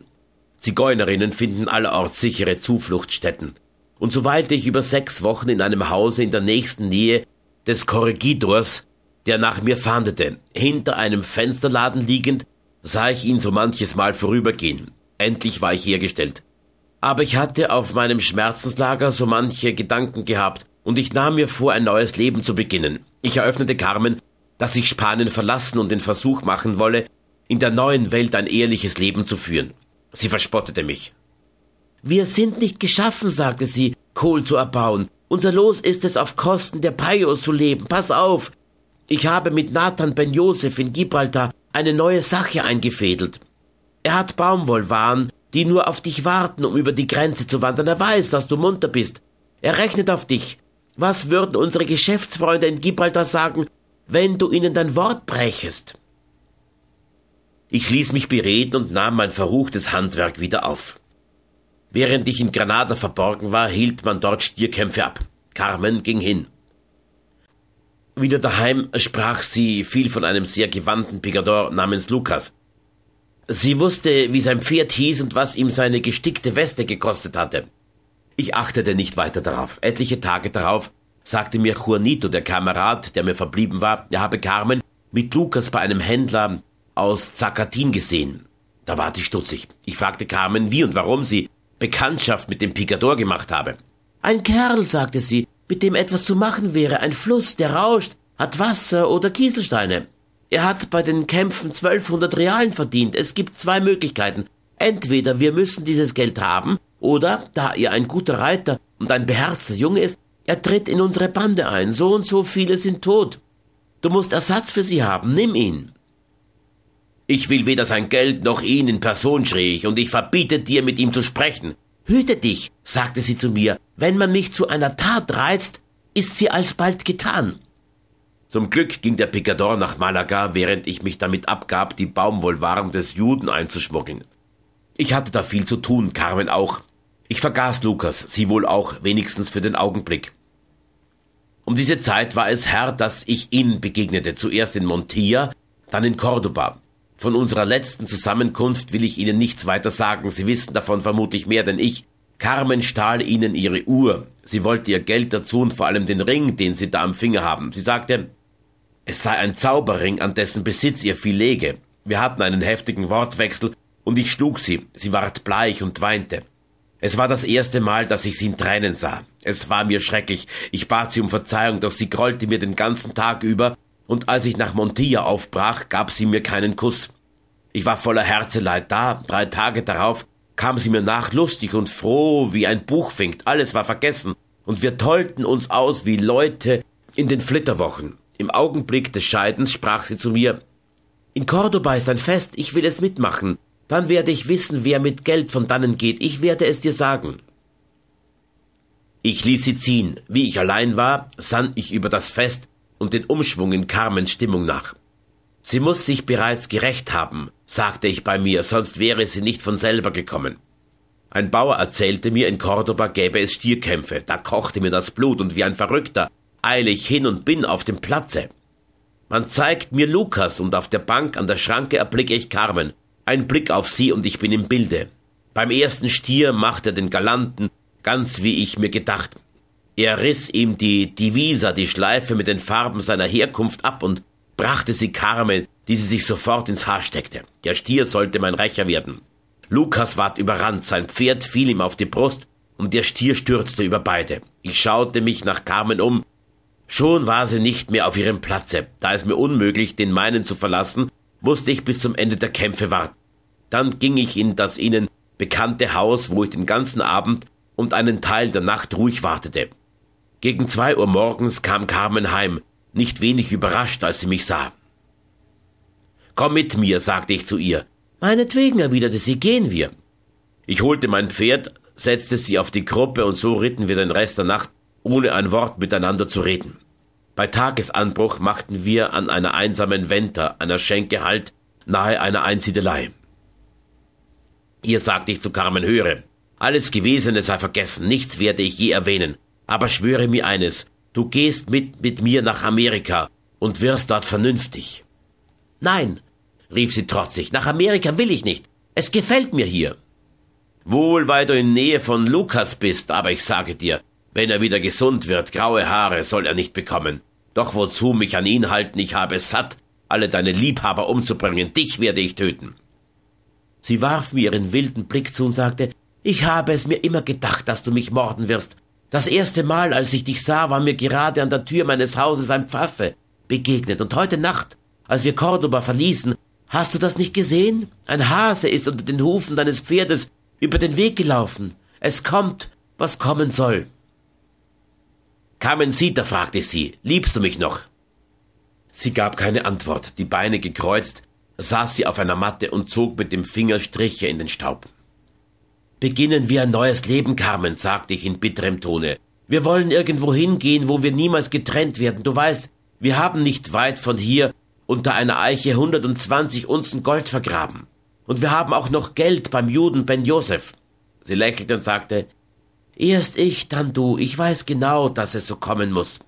Zigeunerinnen finden allerorts sichere Zufluchtsstätten. Und so weilte ich über sechs Wochen in einem Hause in der nächsten Nähe des Corregidors, der nach mir fahndete, hinter einem Fensterladen liegend, sah ich ihn so manches Mal vorübergehen. Endlich war ich hergestellt. Aber ich hatte auf meinem Schmerzenslager so manche Gedanken gehabt und ich nahm mir vor, ein neues Leben zu beginnen. Ich eröffnete Carmen, dass ich Spanien verlassen und den Versuch machen wolle, in der neuen Welt ein ehrliches Leben zu führen. Sie verspottete mich. Wir sind nicht geschaffen, sagte sie, Kohl zu erbauen. Unser Los ist es, auf Kosten der Paios zu leben. Pass auf! Ich habe mit Nathan Ben Josef in Gibraltar eine neue Sache eingefädelt. Er hat Baumwollwaren, die nur auf dich warten, um über die Grenze zu wandern. Er weiß, dass du munter bist. Er rechnet auf dich. Was würden unsere Geschäftsfreunde in Gibraltar sagen, wenn du ihnen dein Wort brächest? Ich ließ mich bereden und nahm mein verruchtes Handwerk wieder auf. Während ich in Granada verborgen war, hielt man dort Stierkämpfe ab. Carmen ging hin. Wieder daheim sprach sie viel von einem sehr gewandten Picador namens Lukas. Sie wusste, wie sein Pferd hieß und was ihm seine gestickte Weste gekostet hatte. Ich achtete nicht weiter darauf. Etliche Tage darauf sagte mir Juanito, der Kamerad, der mir verblieben war, er habe Carmen mit Lukas bei einem Händler aus Zakatin gesehen. Da ward ich stutzig. Ich fragte Carmen, wie und warum sie Bekanntschaft mit dem Picador gemacht habe. Ein Kerl, sagte sie, mit dem etwas zu machen wäre. Ein Fluss, der rauscht, hat Wasser oder Kieselsteine. Er hat bei den Kämpfen 1200 Realen verdient. Es gibt zwei Möglichkeiten. Entweder wir müssen dieses Geld haben, oder, da er ein guter Reiter und ein beherzter Junge ist, er tritt in unsere Bande ein. So und so viele sind tot. Du musst Ersatz für sie haben. Nimm ihn. Ich will weder sein Geld noch ihn in Person, schrie ich, und ich verbiete dir, mit ihm zu sprechen. Hüte dich, sagte sie zu mir, wenn man mich zu einer Tat reizt, ist sie alsbald getan. Zum Glück ging der Picador nach Malaga, während ich mich damit abgab, die Baumwollwaren des Juden einzuschmuggeln. Ich hatte da viel zu tun, Carmen auch. Ich vergaß Lukas, sie wohl auch, wenigstens für den Augenblick. Um diese Zeit war es Herr, dass ich ihnen begegnete, zuerst in Montilla, dann in Cordoba. Von unserer letzten Zusammenkunft will ich Ihnen nichts weiter sagen, Sie wissen davon vermutlich mehr denn ich, Carmen stahl ihnen ihre Uhr. Sie wollte ihr Geld dazu und vor allem den Ring, den sie da am Finger haben. Sie sagte, es sei ein Zauberring, an dessen Besitz ihr viel läge. Wir hatten einen heftigen Wortwechsel und ich schlug sie. Sie ward bleich und weinte. Es war das erste Mal, dass ich sie in Tränen sah. Es war mir schrecklich. Ich bat sie um Verzeihung, doch sie grollte mir den ganzen Tag über, und als ich nach Montilla aufbrach, gab sie mir keinen Kuss. Ich war voller Herzeleid da. Drei Tage darauf kam sie mir nach, lustig und froh, wie ein Buchfink. Alles war vergessen. Und wir tollten uns aus wie Leute in den Flitterwochen. Im Augenblick des Scheidens sprach sie zu mir, in Cordoba ist ein Fest, ich will es mitmachen. Dann werde ich wissen, wer mit Geld von dannen geht. Ich werde es dir sagen. Ich ließ sie ziehen. Wie ich allein war, sann ich über das Fest und den Umschwung in Carmens Stimmung nach. Sie muß sich bereits gerecht haben sagte ich bei mir, sonst wäre sie nicht von selber gekommen. Ein Bauer erzählte mir, in Cordoba gäbe es Stierkämpfe, da kochte mir das Blut und wie ein Verrückter eile ich hin und bin auf dem Platze. Man zeigt mir Lukas und auf der Bank an der Schranke erblicke ich Carmen. Ein Blick auf sie und ich bin im Bilde. Beim ersten Stier macht er den Galanten, ganz wie ich mir gedacht. Er riss ihm die Divisa, die Schleife mit den Farben seiner Herkunft ab und brachte sie Carmen, die sie sich sofort ins Haar steckte. Der Stier sollte mein Rächer werden. Lukas ward überrannt, sein Pferd fiel ihm auf die Brust und der Stier stürzte über beide. Ich schaute mich nach Carmen um. Schon war sie nicht mehr auf ihrem Platze. Da es mir unmöglich, den meinen zu verlassen, musste ich bis zum Ende der Kämpfe warten. Dann ging ich in das ihnen bekannte Haus, wo ich den ganzen Abend und einen Teil der Nacht ruhig wartete. Gegen zwei Uhr morgens kam Carmen heim nicht wenig überrascht, als sie mich sah. Komm mit mir, sagte ich zu ihr. Meinetwegen, erwiderte sie, gehen wir. Ich holte mein Pferd, setzte sie auf die Gruppe und so ritten wir den Rest der Nacht, ohne ein Wort miteinander zu reden. Bei Tagesanbruch machten wir an einer einsamen Wenta, einer Schenke Halt, nahe einer Einsiedelei. Ihr sagte ich zu Carmen, höre, alles Gewesene sei vergessen, nichts werde ich je erwähnen, aber schwöre mir eines, Du gehst mit mit mir nach Amerika und wirst dort vernünftig. Nein, rief sie trotzig, nach Amerika will ich nicht. Es gefällt mir hier. Wohl, weil du in Nähe von Lukas bist, aber ich sage dir, wenn er wieder gesund wird, graue Haare soll er nicht bekommen. Doch wozu mich an ihn halten, ich habe es satt, alle deine Liebhaber umzubringen, dich werde ich töten. Sie warf mir ihren wilden Blick zu und sagte, ich habe es mir immer gedacht, dass du mich morden wirst, das erste Mal, als ich dich sah, war mir gerade an der Tür meines Hauses ein Pfaffe begegnet. Und heute Nacht, als wir Cordoba verließen, hast du das nicht gesehen? Ein Hase ist unter den Hufen deines Pferdes über den Weg gelaufen. Es kommt, was kommen soll. Carmencita, fragte sie, liebst du mich noch? Sie gab keine Antwort. Die Beine gekreuzt, saß sie auf einer Matte und zog mit dem Finger Striche in den Staub beginnen wir ein neues Leben, Carmen, sagte ich in bitterem Tone. Wir wollen irgendwo hingehen, wo wir niemals getrennt werden. Du weißt, wir haben nicht weit von hier unter einer Eiche 120 Unzen Gold vergraben. Und wir haben auch noch Geld beim Juden Ben Josef. Sie lächelte und sagte, Erst ich, dann du. Ich weiß genau, dass es so kommen muss.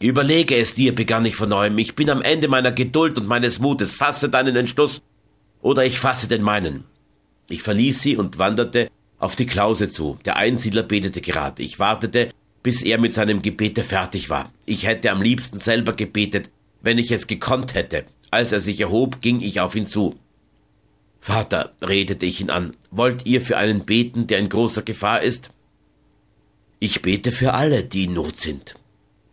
Überlege es dir, begann ich von neuem. Ich bin am Ende meiner Geduld und meines Mutes. Fasse deinen Entschluss oder ich fasse den meinen. Ich verließ sie und wanderte auf die Klause zu. Der Einsiedler betete gerade. Ich wartete, bis er mit seinem Gebete fertig war. Ich hätte am liebsten selber gebetet, wenn ich es gekonnt hätte. Als er sich erhob, ging ich auf ihn zu. Vater, redete ich ihn an, wollt ihr für einen beten, der in großer Gefahr ist? Ich bete für alle, die in Not sind.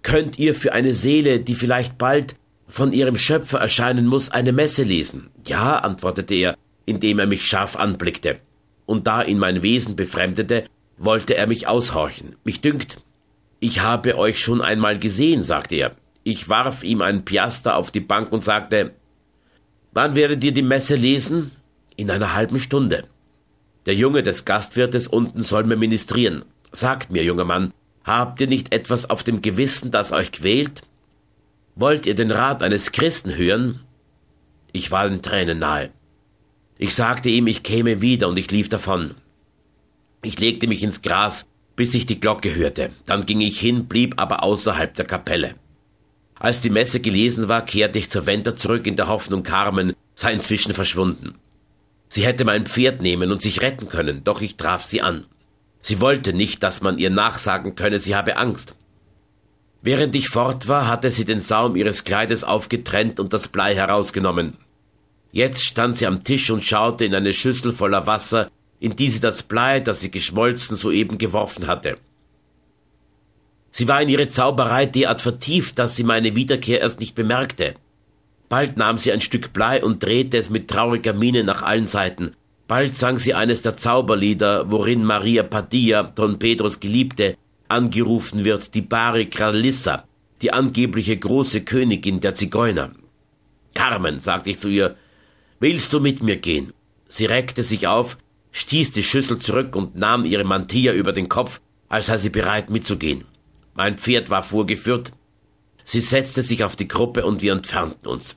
Könnt ihr für eine Seele, die vielleicht bald von ihrem Schöpfer erscheinen muss, eine Messe lesen? Ja, antwortete er, indem er mich scharf anblickte. Und da ihn mein Wesen befremdete, wollte er mich aushorchen. Mich dünkt, ich habe euch schon einmal gesehen, sagte er. Ich warf ihm ein Piaster auf die Bank und sagte, wann werdet ihr die Messe lesen? In einer halben Stunde. Der Junge des Gastwirtes unten soll mir ministrieren. Sagt mir, junger Mann, habt ihr nicht etwas auf dem Gewissen, das euch quält? Wollt ihr den Rat eines Christen hören? Ich war in Tränen nahe. Ich sagte ihm, ich käme wieder und ich lief davon. Ich legte mich ins Gras, bis ich die Glocke hörte. Dann ging ich hin, blieb aber außerhalb der Kapelle. Als die Messe gelesen war, kehrte ich zur Wender zurück in der Hoffnung, Carmen sei inzwischen verschwunden. Sie hätte mein Pferd nehmen und sich retten können, doch ich traf sie an. Sie wollte nicht, dass man ihr nachsagen könne, sie habe Angst. Während ich fort war, hatte sie den Saum ihres Kleides aufgetrennt und das Blei herausgenommen. Jetzt stand sie am Tisch und schaute in eine Schüssel voller Wasser, in die sie das Blei, das sie geschmolzen soeben geworfen hatte. Sie war in ihre Zauberei derart vertieft, dass sie meine Wiederkehr erst nicht bemerkte. Bald nahm sie ein Stück Blei und drehte es mit trauriger Miene nach allen Seiten. Bald sang sie eines der Zauberlieder, worin Maria Padilla, Don Pedros Geliebte, angerufen wird, die Bari Kralissa, die angebliche große Königin der Zigeuner. Carmen, sagte ich zu ihr, Willst du mit mir gehen? Sie reckte sich auf, stieß die Schüssel zurück und nahm ihre Mantilla über den Kopf, als sei sie bereit mitzugehen. Mein Pferd war vorgeführt. Sie setzte sich auf die Gruppe und wir entfernten uns.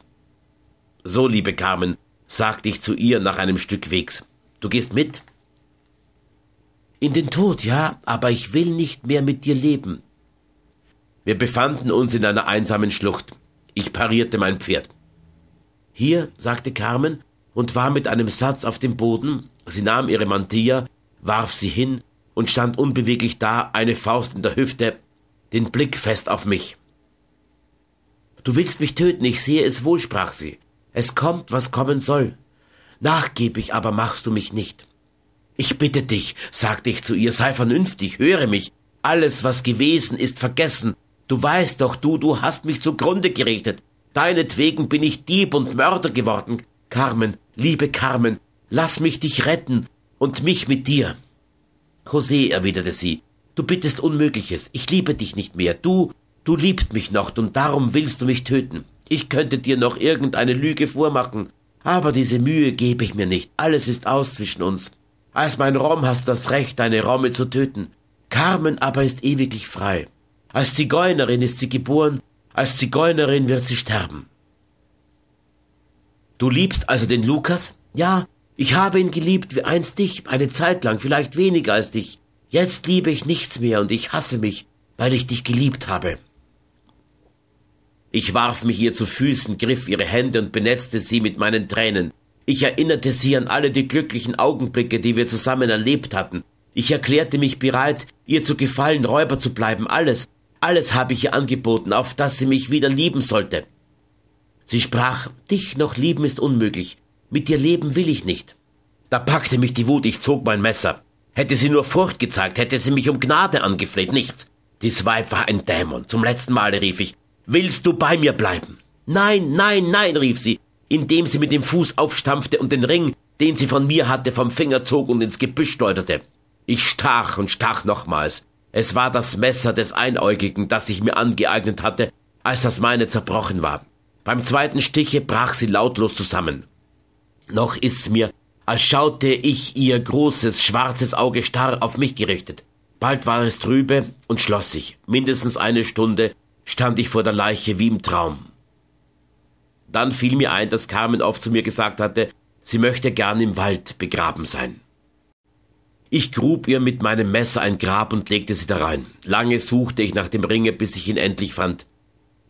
So, liebe Carmen, sagte ich zu ihr nach einem Stück Wegs. Du gehst mit? In den Tod, ja, aber ich will nicht mehr mit dir leben. Wir befanden uns in einer einsamen Schlucht. Ich parierte mein Pferd. Hier, sagte Carmen und war mit einem Satz auf dem Boden. Sie nahm ihre Mantilla, warf sie hin und stand unbeweglich da, eine Faust in der Hüfte, den Blick fest auf mich. Du willst mich töten, ich sehe es wohl, sprach sie. Es kommt, was kommen soll. Nachgiebig aber machst du mich nicht. Ich bitte dich, sagte ich zu ihr, sei vernünftig, höre mich. Alles, was gewesen ist, vergessen. Du weißt doch, du, du hast mich zugrunde gerichtet. Deinetwegen bin ich Dieb und Mörder geworden. Carmen, liebe Carmen, lass mich dich retten und mich mit dir. José, erwiderte sie, du bittest Unmögliches, ich liebe dich nicht mehr, du, du liebst mich noch und darum willst du mich töten. Ich könnte dir noch irgendeine Lüge vormachen, aber diese Mühe gebe ich mir nicht, alles ist aus zwischen uns. Als mein Rom hast du das Recht, deine Romme zu töten. Carmen aber ist ewiglich frei. Als Zigeunerin ist sie geboren als Zigeunerin wird sie sterben. Du liebst also den Lukas? Ja, ich habe ihn geliebt wie einst dich, eine Zeit lang, vielleicht weniger als dich. Jetzt liebe ich nichts mehr und ich hasse mich, weil ich dich geliebt habe. Ich warf mich ihr zu Füßen, griff ihre Hände und benetzte sie mit meinen Tränen. Ich erinnerte sie an alle die glücklichen Augenblicke, die wir zusammen erlebt hatten. Ich erklärte mich bereit, ihr zu gefallen, Räuber zu bleiben, alles, alles habe ich ihr angeboten, auf dass sie mich wieder lieben sollte. Sie sprach, dich noch lieben ist unmöglich, mit dir leben will ich nicht. Da packte mich die Wut, ich zog mein Messer. Hätte sie nur Furcht gezeigt, hätte sie mich um Gnade angefleht, nichts. Dies Weib war ein Dämon. Zum letzten Male rief ich, willst du bei mir bleiben? Nein, nein, nein, rief sie, indem sie mit dem Fuß aufstampfte und den Ring, den sie von mir hatte, vom Finger zog und ins Gebüsch schleuderte. Ich stach und stach nochmals. Es war das Messer des Einäugigen, das ich mir angeeignet hatte, als das meine zerbrochen war. Beim zweiten Stiche brach sie lautlos zusammen. Noch ist's mir, als schaute ich ihr großes, schwarzes Auge starr auf mich gerichtet. Bald war es trübe und schloss sich. Mindestens eine Stunde stand ich vor der Leiche wie im Traum. Dann fiel mir ein, dass Carmen oft zu mir gesagt hatte, sie möchte gern im Wald begraben sein. Ich grub ihr mit meinem Messer ein Grab und legte sie darein. Lange suchte ich nach dem Ringe, bis ich ihn endlich fand.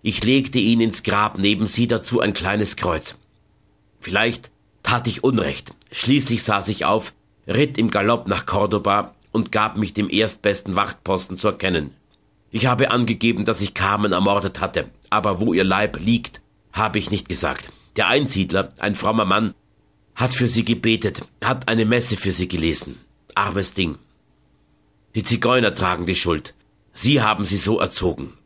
Ich legte ihn ins Grab, neben sie dazu ein kleines Kreuz. Vielleicht tat ich Unrecht. Schließlich saß ich auf, ritt im Galopp nach Cordoba und gab mich dem erstbesten Wachtposten zu erkennen. Ich habe angegeben, dass ich Carmen ermordet hatte, aber wo ihr Leib liegt, habe ich nicht gesagt. Der Einsiedler, ein frommer Mann, hat für sie gebetet, hat eine Messe für sie gelesen armes Ding. Die Zigeuner tragen die Schuld. Sie haben sie so erzogen.